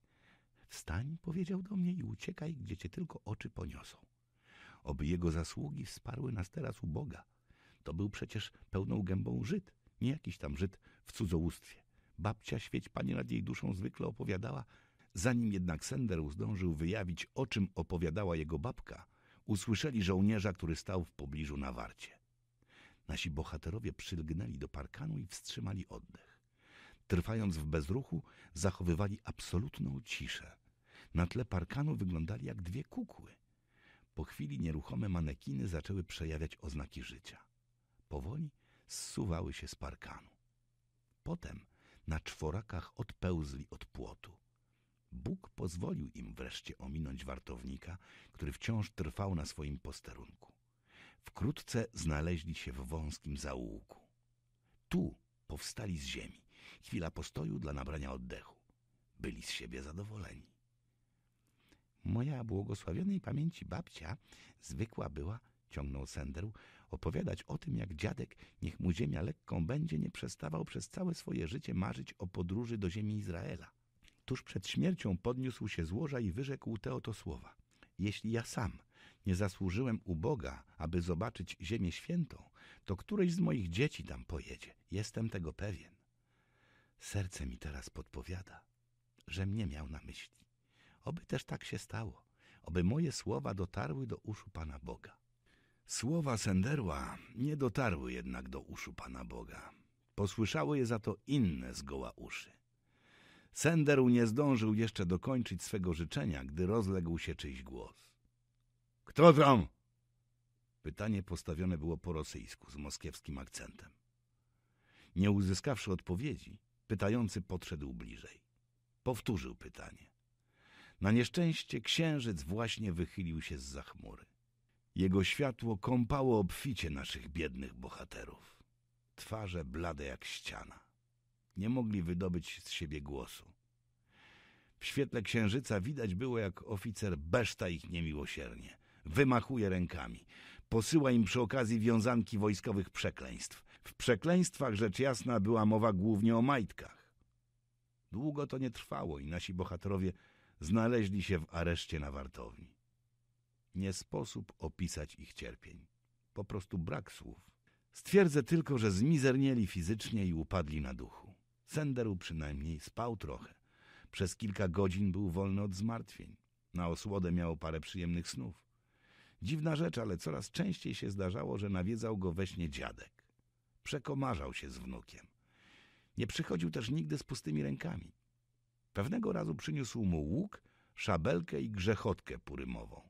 Wstań, powiedział do mnie, i uciekaj, gdzie cię tylko oczy poniosą. Oby jego zasługi wsparły nas teraz u Boga. To był przecież pełną gębą Żyd, nie jakiś tam Żyd w cudzołóstwie. Babcia świeć pani nad jej duszą zwykle opowiadała. Zanim jednak Senderu zdążył wyjawić, o czym opowiadała jego babka, usłyszeli żołnierza, który stał w pobliżu na warcie. Nasi bohaterowie przylgnęli do parkanu i wstrzymali oddech. Trwając w bezruchu, zachowywali absolutną ciszę. Na tle parkanu wyglądali jak dwie kukły. Po chwili nieruchome manekiny zaczęły przejawiać oznaki życia. Powoli zsuwały się z parkanu. Potem na czworakach odpełzli od płotu. Bóg pozwolił im wreszcie ominąć wartownika, który wciąż trwał na swoim posterunku. Wkrótce znaleźli się w wąskim zaułku. Tu powstali z ziemi. Chwila postoju dla nabrania oddechu. Byli z siebie zadowoleni. Moja błogosławionej pamięci babcia zwykła była, ciągnął Senderu, opowiadać o tym, jak dziadek, niech mu ziemia lekką będzie, nie przestawał przez całe swoje życie marzyć o podróży do ziemi Izraela. Tuż przed śmiercią podniósł się z łoża i wyrzekł te oto słowa. Jeśli ja sam nie zasłużyłem u Boga, aby zobaczyć ziemię świętą, to któryś z moich dzieci tam pojedzie. Jestem tego pewien. Serce mi teraz podpowiada, że mnie miał na myśli. Oby też tak się stało, oby moje słowa dotarły do uszu Pana Boga. Słowa Senderła nie dotarły jednak do uszu Pana Boga. Posłyszały je za to inne zgoła uszy. Senderł nie zdążył jeszcze dokończyć swego życzenia, gdy rozległ się czyjś głos. — Kto tam? Pytanie postawione było po rosyjsku, z moskiewskim akcentem. Nie uzyskawszy odpowiedzi, pytający podszedł bliżej. Powtórzył pytanie. Na nieszczęście księżyc właśnie wychylił się z zachmury. Jego światło kąpało obficie naszych biednych bohaterów. Twarze blade jak ściana. Nie mogli wydobyć z siebie głosu. W świetle księżyca widać było, jak oficer beszta ich niemiłosiernie. Wymachuje rękami. Posyła im przy okazji wiązanki wojskowych przekleństw. W przekleństwach rzecz jasna była mowa głównie o majtkach. Długo to nie trwało i nasi bohaterowie znaleźli się w areszcie na wartowni. Nie sposób opisać ich cierpień. Po prostu brak słów. Stwierdzę tylko, że zmizernieli fizycznie i upadli na duchu. Senderu przynajmniej spał trochę. Przez kilka godzin był wolny od zmartwień. Na osłodę miał parę przyjemnych snów. Dziwna rzecz, ale coraz częściej się zdarzało, że nawiedzał go we śnie dziadek. Przekomarzał się z wnukiem. Nie przychodził też nigdy z pustymi rękami. Pewnego razu przyniósł mu łuk, szabelkę i grzechotkę purymową.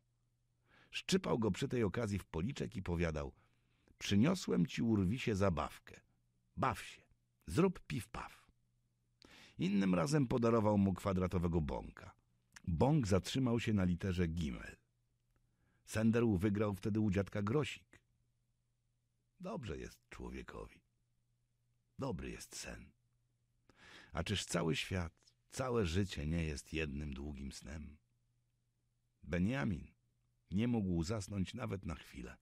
Szczypał go przy tej okazji w policzek i powiadał – przyniosłem ci urwisie zabawkę. Baw się, zrób piw-paw. Innym razem podarował mu kwadratowego bąka. Bąk zatrzymał się na literze gimel. Senderł wygrał wtedy u dziadka grosik. Dobrze jest człowiekowi. Dobry jest sen. A czyż cały świat Całe życie nie jest jednym długim snem. Benjamin nie mógł zasnąć nawet na chwilę.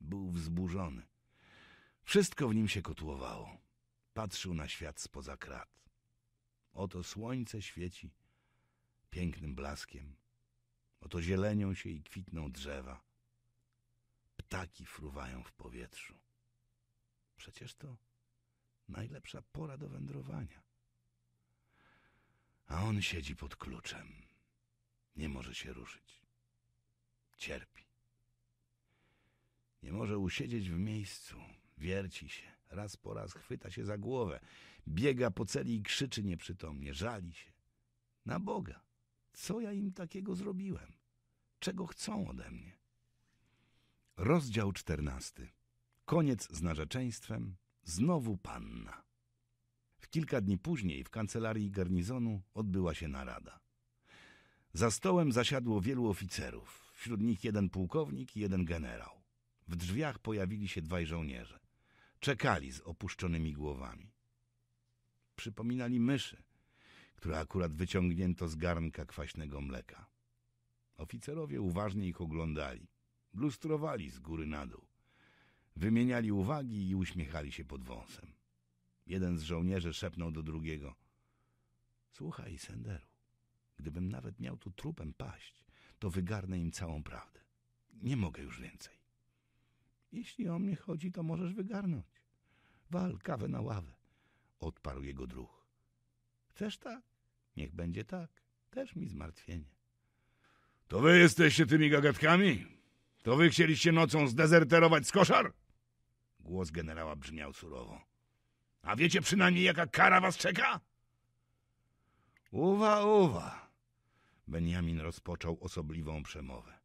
Był wzburzony. Wszystko w nim się kotłowało. Patrzył na świat spoza krat. Oto słońce świeci pięknym blaskiem. Oto zielenią się i kwitną drzewa. Ptaki fruwają w powietrzu. Przecież to najlepsza pora do wędrowania. A on siedzi pod kluczem. Nie może się ruszyć. Cierpi. Nie może usiedzieć w miejscu. Wierci się. Raz po raz chwyta się za głowę. Biega po celi i krzyczy nieprzytomnie. Żali się. Na Boga. Co ja im takiego zrobiłem? Czego chcą ode mnie? Rozdział czternasty. Koniec z narzeczeństwem. Znowu panna. W kilka dni później w kancelarii garnizonu odbyła się narada. Za stołem zasiadło wielu oficerów, wśród nich jeden pułkownik i jeden generał. W drzwiach pojawili się dwaj żołnierze. Czekali z opuszczonymi głowami. Przypominali myszy, które akurat wyciągnięto z garnka kwaśnego mleka. Oficerowie uważnie ich oglądali, lustrowali z góry na dół. Wymieniali uwagi i uśmiechali się pod wąsem. Jeden z żołnierzy szepnął do drugiego. Słuchaj, Senderu, gdybym nawet miał tu trupem paść, to wygarnę im całą prawdę. Nie mogę już więcej. Jeśli o mnie chodzi, to możesz wygarnąć. Wal kawę na ławę, odparł jego druh. Chcesz tak? Niech będzie tak. Też mi zmartwienie. To wy jesteście tymi gagatkami? To wy chcieliście nocą zdezerterować z koszar? Głos generała brzmiał surowo. A wiecie przynajmniej, jaka kara was czeka? Uwa, uwa! Benjamin rozpoczął osobliwą przemowę.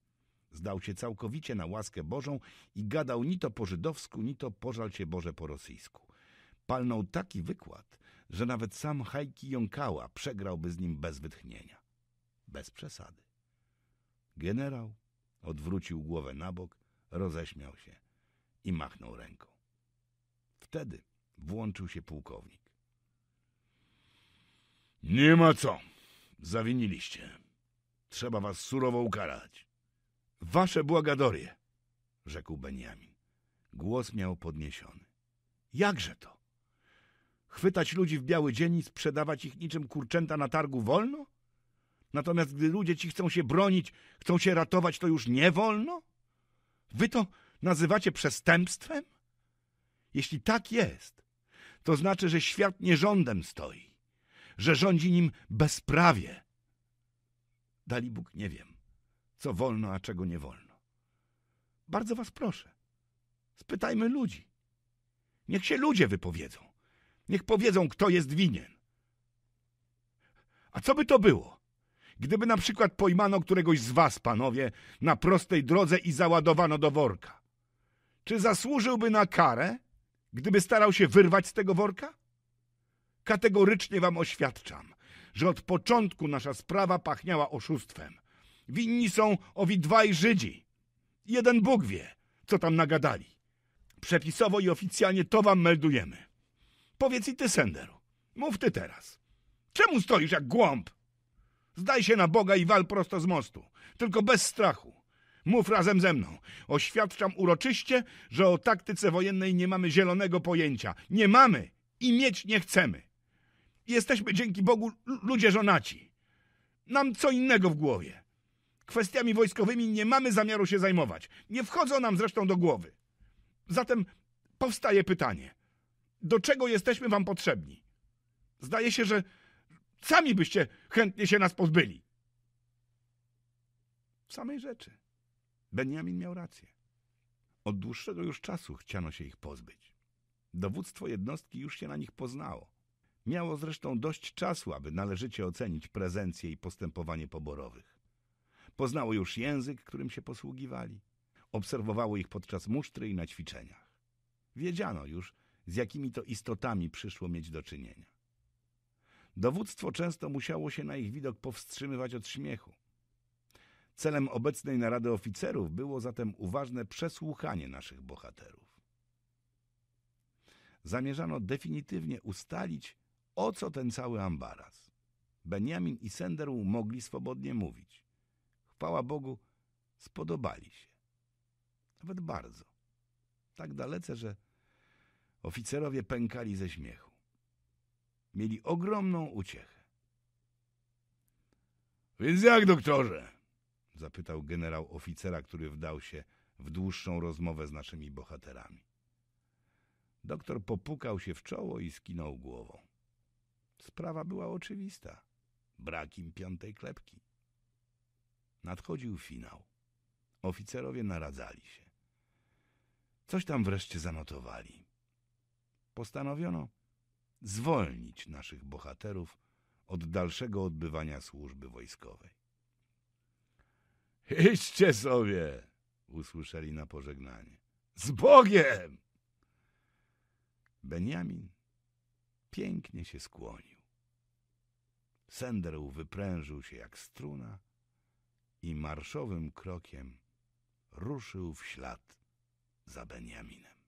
Zdał się całkowicie na łaskę Bożą i gadał ni to po żydowsku, ni to pożal się Boże po rosyjsku. Palnął taki wykład, że nawet sam Hajki Jąkała przegrałby z nim bez wytchnienia. Bez przesady. Generał odwrócił głowę na bok, roześmiał się i machnął ręką. Wtedy Włączył się pułkownik. Nie ma co. Zawiniliście. Trzeba was surowo ukarać. Wasze błagadorie, rzekł Beniamin. Głos miał podniesiony. Jakże to? Chwytać ludzi w biały dzień i sprzedawać ich niczym kurczęta na targu wolno? Natomiast gdy ludzie ci chcą się bronić, chcą się ratować, to już nie wolno? Wy to nazywacie przestępstwem? Jeśli tak jest, to znaczy, że świat nie rządem stoi, że rządzi nim bezprawie. Dali Bóg nie wiem, co wolno, a czego nie wolno. Bardzo was proszę, spytajmy ludzi. Niech się ludzie wypowiedzą. Niech powiedzą, kto jest winien. A co by to było? Gdyby na przykład pojmano któregoś z was, panowie, na prostej drodze i załadowano do worka. Czy zasłużyłby na karę? gdyby starał się wyrwać z tego worka? Kategorycznie wam oświadczam, że od początku nasza sprawa pachniała oszustwem. Winni są owi dwaj Żydzi. Jeden Bóg wie, co tam nagadali. Przepisowo i oficjalnie to wam meldujemy. Powiedz i ty, Senderu. Mów ty teraz. Czemu stoisz jak głąb? Zdaj się na Boga i wal prosto z mostu, tylko bez strachu. Mów razem ze mną. Oświadczam uroczyście, że o taktyce wojennej nie mamy zielonego pojęcia. Nie mamy i mieć nie chcemy. Jesteśmy dzięki Bogu ludzie żonaci. Nam co innego w głowie. Kwestiami wojskowymi nie mamy zamiaru się zajmować. Nie wchodzą nam zresztą do głowy. Zatem powstaje pytanie. Do czego jesteśmy wam potrzebni? Zdaje się, że sami byście chętnie się nas pozbyli. W samej rzeczy. Benjamin miał rację. Od dłuższego już czasu chciano się ich pozbyć. Dowództwo jednostki już się na nich poznało. Miało zresztą dość czasu, aby należycie ocenić prezencję i postępowanie poborowych. Poznało już język, którym się posługiwali. Obserwowało ich podczas musztry i na ćwiczeniach. Wiedziano już, z jakimi to istotami przyszło mieć do czynienia. Dowództwo często musiało się na ich widok powstrzymywać od śmiechu. Celem obecnej narady oficerów było zatem uważne przesłuchanie naszych bohaterów. Zamierzano definitywnie ustalić, o co ten cały ambaraz. Benjamin i Senderu mogli swobodnie mówić. Chwała Bogu, spodobali się. Nawet bardzo. Tak dalece, że oficerowie pękali ze śmiechu. Mieli ogromną uciechę. Więc jak, doktorze? zapytał generał oficera, który wdał się w dłuższą rozmowę z naszymi bohaterami. Doktor popukał się w czoło i skinął głową. Sprawa była oczywista. Brak im piątej klepki. Nadchodził finał. Oficerowie naradzali się. Coś tam wreszcie zanotowali. Postanowiono zwolnić naszych bohaterów od dalszego odbywania służby wojskowej. Idźcie sobie! usłyszeli na pożegnanie. Z Bogiem! Beniamin pięknie się skłonił. Senderu wyprężył się jak struna i marszowym krokiem ruszył w ślad za Beniaminem.